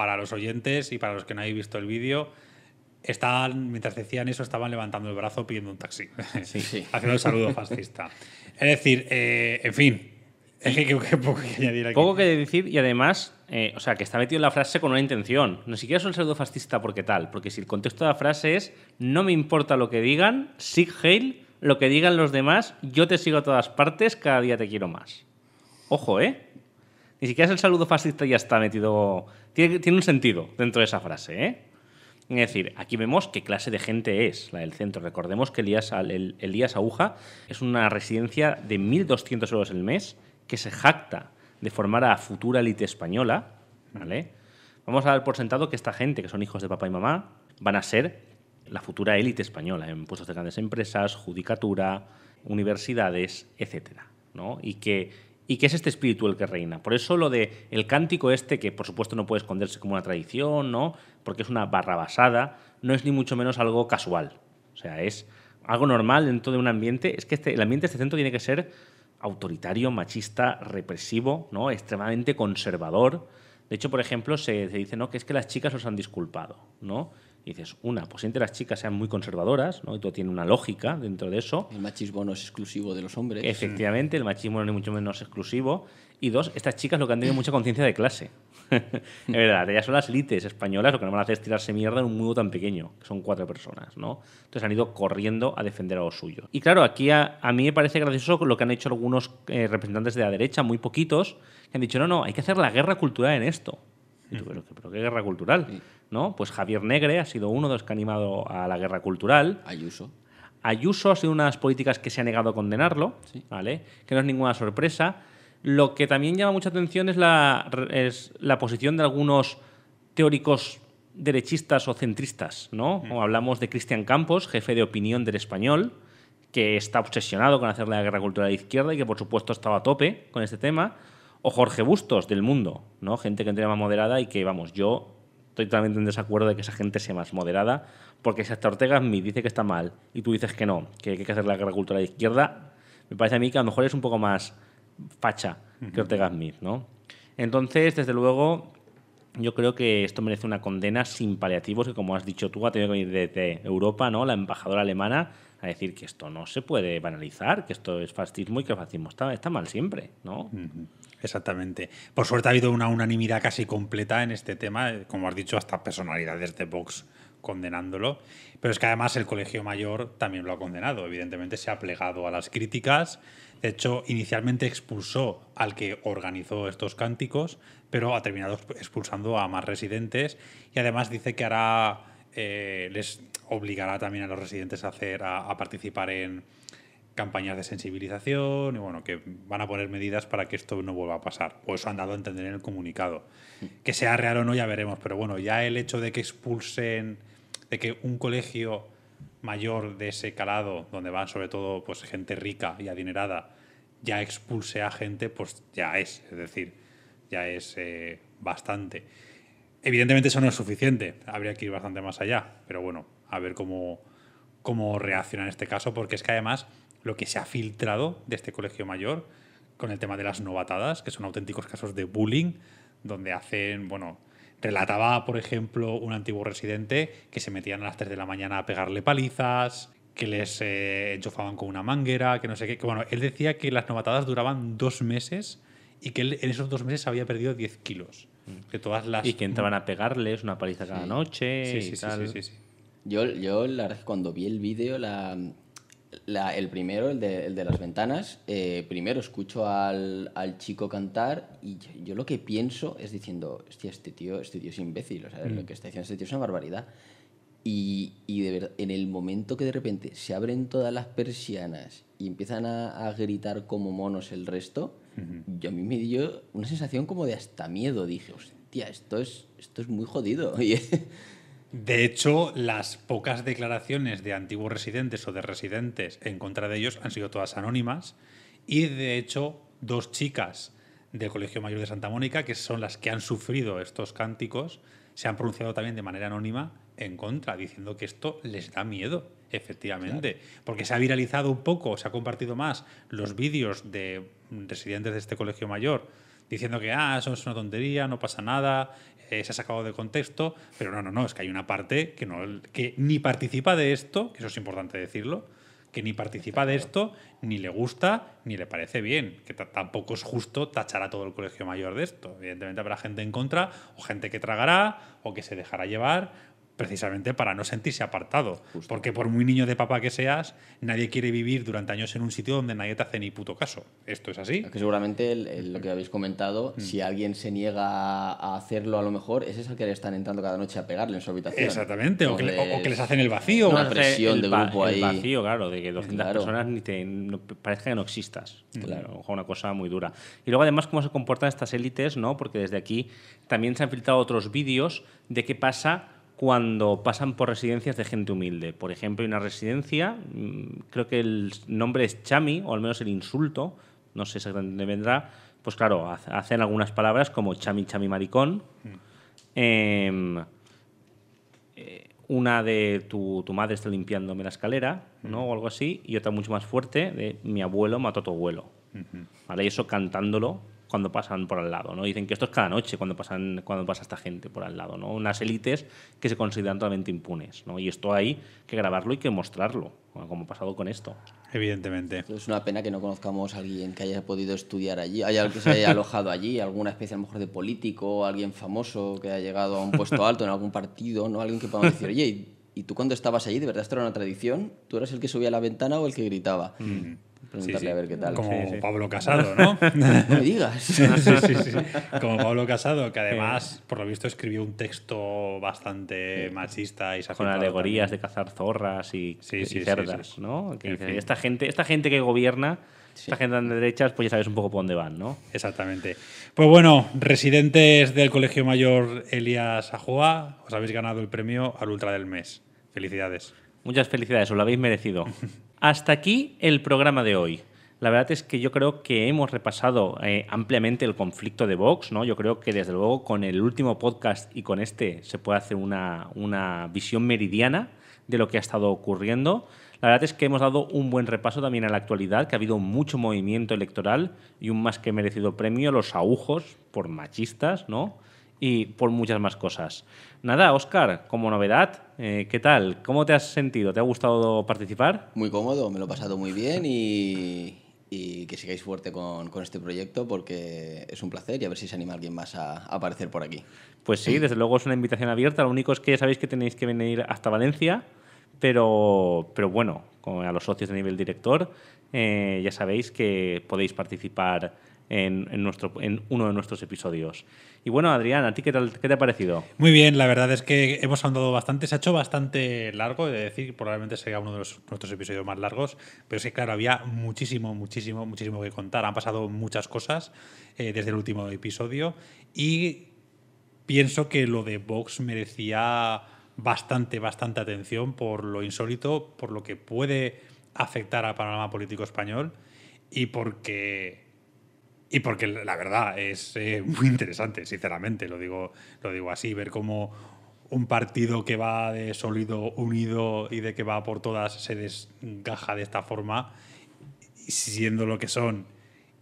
para los oyentes y para los que no hayan visto el vídeo, estaban, mientras decían eso, estaban levantando el brazo pidiendo un taxi. Haciendo el saludo fascista. Es decir, eh, en fin. Es que, poco que añadir aquí. Poco que decir y además, eh, o sea, que está metido en la frase con una intención. No siquiera es un saludo fascista porque tal, porque si el contexto de la frase es no me importa lo que digan, sig hail, lo que digan los demás, yo te sigo a todas partes, cada día te quiero más. Ojo, ¿eh? Ni siquiera es el saludo fascista ya está metido. Tiene, un sentido dentro de esa frase, ¿eh? Es decir, aquí vemos qué clase de gente es la del centro. Recordemos que Elías, el, Elías Aguja es una residencia de 1.200 euros el mes que se jacta de formar a futura élite española. ¿vale? Vamos a dar por sentado que esta gente, que son hijos de papá y mamá, van a ser la futura élite española en puestos de grandes empresas, judicatura, universidades, etc. Y que y que es este espíritu el que reina. Por eso lo de el cántico este, que por supuesto no puede esconderse como una tradición, ¿no? porque es una barra basada. no es ni mucho menos algo casual. O sea, es algo normal dentro de un ambiente. Es que este, el ambiente de este centro tiene que ser autoritario, machista, represivo, ¿no? extremadamente conservador. De hecho, por ejemplo, se, dice ¿no? que es que las chicas los han disculpado. ¿no? Y dices, una, pues entre las chicas sean muy conservadoras, ¿no? Y todo tiene una lógica dentro de eso. El machismo no es exclusivo de los hombres. Efectivamente, el machismo no es mucho menos exclusivo. Y dos, estas chicas lo que han tenido mucha conciencia de clase. es verdad, ellas son las élites españolas, lo que no van a hacer es tirarse mierda en un mundo tan pequeño, que son cuatro personas, ¿no? Entonces han ido corriendo a defender a suyo Y claro, aquí a, a mí me parece gracioso lo que han hecho algunos eh, representantes de la derecha, muy poquitos, que han dicho, no, no, hay que hacer la guerra cultural en esto. Y mm. ¿Pero, pero, qué guerra cultural. ¿no? Pues Javier Negre ha sido uno de los que ha animado a la guerra cultural. Ayuso. Ayuso ha sido una de las políticas que se ha negado a condenarlo, ¿vale? Que no es ninguna sorpresa. Lo que también llama mucha atención es la, la posición de algunos teóricos derechistas o centristas, ¿no? Mm. Hablamos de Cristian Campos, jefe de opinión del español, que está obsesionado con hacer la guerra cultural de izquierda y que por supuesto estaba a tope con este tema, o Jorge Bustos del Mundo, ¿no? Gente que entra más moderada y que vamos, yo estoy totalmente en desacuerdo de que esa gente sea más moderada, porque si hasta Ortega Smith dice que está mal y tú dices que no, que hay que hacer la agricultura de izquierda, me parece a mí que a lo mejor es un poco más facha que Ortega Smith, ¿no? Entonces, desde luego, yo creo que esto merece una condena sin paliativos, que como has dicho tú, ha tenido que venir desde Europa, ¿no? La embajadora alemana a decir que esto no se puede banalizar, que esto es fascismo y que el fascismo está, está mal siempre, ¿no? Exactamente. Por suerte ha habido una unanimidad casi completa en este tema, eh, como has dicho, hasta personalidades de Vox condenándolo. Pero es que además el Colegio Mayor también lo ha condenado. Evidentemente se ha plegado a las críticas. De hecho, inicialmente expulsó al que organizó estos cánticos, pero ha terminado expulsando a más residentes. Y además dice que hará. Eh, les obligará también a los residentes a hacer. a participar en campañas de sensibilización y bueno, que van a poner medidas para que esto no vuelva a pasar. O eso han dado a entender en el comunicado. Que sea real o no ya veremos, pero bueno, ya el hecho de que expulsen, de que un colegio mayor de ese calado, donde van sobre todo pues gente rica y adinerada, ya expulse a gente, pues ya es, es decir, ya es eh, bastante. Evidentemente eso no es suficiente, habría que ir bastante más allá, pero bueno, a ver cómo, cómo reacciona en este caso, porque es que además lo que se ha filtrado de este colegio mayor con el tema de las novatadas, que son auténticos casos de bullying, donde hacen, bueno, relataba, por ejemplo, un antiguo residente que se metían a las 3 de la mañana a pegarle palizas, que les eh, enchufaban con una manguera, que no sé qué. bueno, él decía que las novatadas duraban dos meses y que en esos dos meses había perdido 10 kilos. Mm. Que todas las... Y que entraban a pegarles una paliza cada noche. Sí, sí, y tal. sí, sí, sí, Yo, yo la verdad, cuando vi el vídeo, la, el primero, el de, las ventanas, eh, primero escucho al, chico cantar y yo, lo que pienso es diciendo, hostia, este tío, este tío es imbécil, o sea, lo mm. que está diciendo este tío es una barbaridad. Y, de en el momento que de repente se abren todas las persianas y empiezan a, gritar como monos el resto, yo a mí me dio una sensación como de hasta miedo. Dije, hostia, esto es, esto es muy jodido. De hecho, las pocas declaraciones de antiguos residentes o de residentes en contra de ellos han sido todas anónimas y de hecho dos chicas del Colegio Mayor de Santa Mónica, que son las que han sufrido estos cánticos, se han pronunciado también de manera anónima en contra, diciendo que esto les da miedo, efectivamente, porque se ha viralizado un poco, se ha compartido más los vídeos de residentes de este Colegio Mayor diciendo que ah, eso es una tontería, no pasa nada, eh, se ha sacado de contexto, pero no, no, no, es que hay una parte que, no, que ni participa de esto, que eso es importante decirlo, que ni participa de esto, ni le gusta, ni le parece bien. Que tampoco es justo tachar a todo el colegio mayor de esto. Evidentemente habrá gente en contra, o gente que tragará, o que se dejará llevar, precisamente para no sentirse apartado. Porque por muy niño de papá que seas, nadie quiere vivir durante años en un sitio donde nadie te hace ni puto caso. ¿Esto es así? que seguramente lo que habéis comentado, mm. si alguien se niega a hacerlo a lo mejor, es el que le están entrando cada noche a pegarle en su habitación. Exactamente, o que, les... hacen el vacío. Una presión de grupo ahí. El vacío, claro, de que 200 personas ni te, parezca que no existas. Mm. Claro. Una cosa muy dura. Y luego además cómo se comportan estas élites, ¿no? Porque desde aquí también se han filtrado otros vídeos de qué pasa cuando pasan por residencias de gente humilde. Por ejemplo, hay una residencia, mm, creo que el nombre es Chami, o al menos el insulto, no sé exactamente dónde vendrá, pues claro, hacen algunas palabras como Chami, Chami, maricón. Mm. Em, eh, una de tu, madre está limpiándome la escalera, ¿no? Mm. O algo así, y otra mucho más fuerte de mi abuelo mató a tu abuelo. Y eso cantándolo cuando pasan por al lado, ¿no? Dicen que esto es cada noche cuando, pasan, cuando pasa esta gente por al lado, ¿no? Unas élites que se consideran totalmente impunes, ¿no? Y esto hay que grabarlo y que mostrarlo, como ha pasado con esto. Evidentemente. Es una pena que no conozcamos a alguien que haya podido estudiar allí, haya que se haya alojado allí, alguna especie a lo mejor de político, alguien famoso que haya llegado a un puesto alto en algún partido, ¿no? Alguien que podamos decir, oye, ¿y tú cuando estabas allí de verdad esto era una tradición? ¿Tú eras el que subía a la ventana o el que gritaba? Mm. Preguntarle a ver qué tal. Como Pablo Casado, ¿no? no me digas. Como Pablo Casado, que además, por lo visto, escribió un texto bastante machista y Con alegorías de cazar zorras y, cerdas, ¿no? Que esta, gente, esta gente que gobierna. Esta gente de derechas, pues ya sabes un poco por dónde van, ¿no? Exactamente. Pues bueno, residentes del Colegio Mayor Elías Ajoa, os habéis ganado el premio al Ultra del Mes. Felicidades. Muchas felicidades, os lo habéis merecido. Hasta aquí el programa de hoy. La verdad es que yo creo que hemos repasado eh, ampliamente el conflicto de Vox, ¿no? Yo creo que desde luego con el último podcast y con este se puede hacer una, visión meridiana de lo que ha estado ocurriendo. La verdad es que hemos dado un buen repaso también a la actualidad, que ha habido mucho movimiento electoral y un más que merecido premio, los agujos por machistas, ¿no? y por muchas más cosas. Nada, Oscar, como novedad, eh, ¿qué tal? ¿Cómo te has sentido? ¿Te ha gustado participar? Muy cómodo, me lo he pasado muy bien y, que sigáis fuerte con, este proyecto porque es un placer y a ver si se anima alguien más a, aparecer por aquí. Pues sí, desde luego es una invitación abierta. Lo único es que ya sabéis que tenéis que venir hasta Valencia, pero, pero bueno, a los socios de nivel director eh, ya sabéis que podéis participar en, uno de nuestros episodios. Y bueno, Adrián, ¿a ti qué, te ha parecido? Muy bien, la verdad es que hemos andado bastante, se ha hecho bastante largo, de decir, probablemente sea uno de nuestros episodios más largos, pero sí, claro, había muchísimo, muchísimo, muchísimo que contar, han pasado muchas cosas eh, desde el último episodio y pienso que lo de Vox merecía bastante, bastante atención por lo insólito, por lo que puede afectar al panorama político español y porque y porque la verdad es eh, muy interesante, sinceramente, lo digo, lo digo así, ver cómo un partido que va de sólido, unido y de que va por todas se desgaja de esta forma, siendo lo que son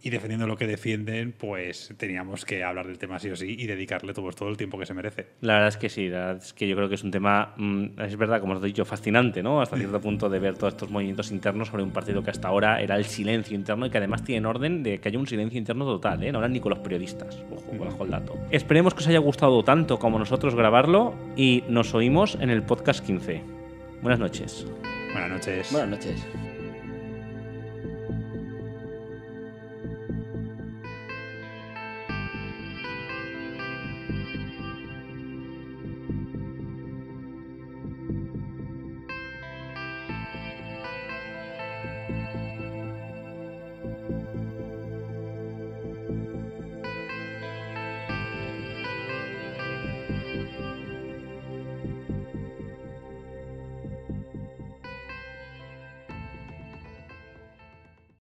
y defendiendo lo que defienden, pues teníamos que hablar del tema sí o sí y dedicarle todo, el tiempo que se merece. La verdad es que sí, la verdad es que yo creo que es un tema, mm, es verdad, como os he dicho, fascinante, ¿no? Hasta cierto punto de ver todos estos movimientos internos sobre un partido que hasta ahora era el silencio interno y que además tiene orden de que haya un silencio interno total, ¿eh? No hablan ni con los periodistas, ojo, bajo el dato. Esperemos que os haya gustado tanto como nosotros grabarlo y nos oímos en el podcast 15. Buenas noches. Buenas noches. Buenas noches.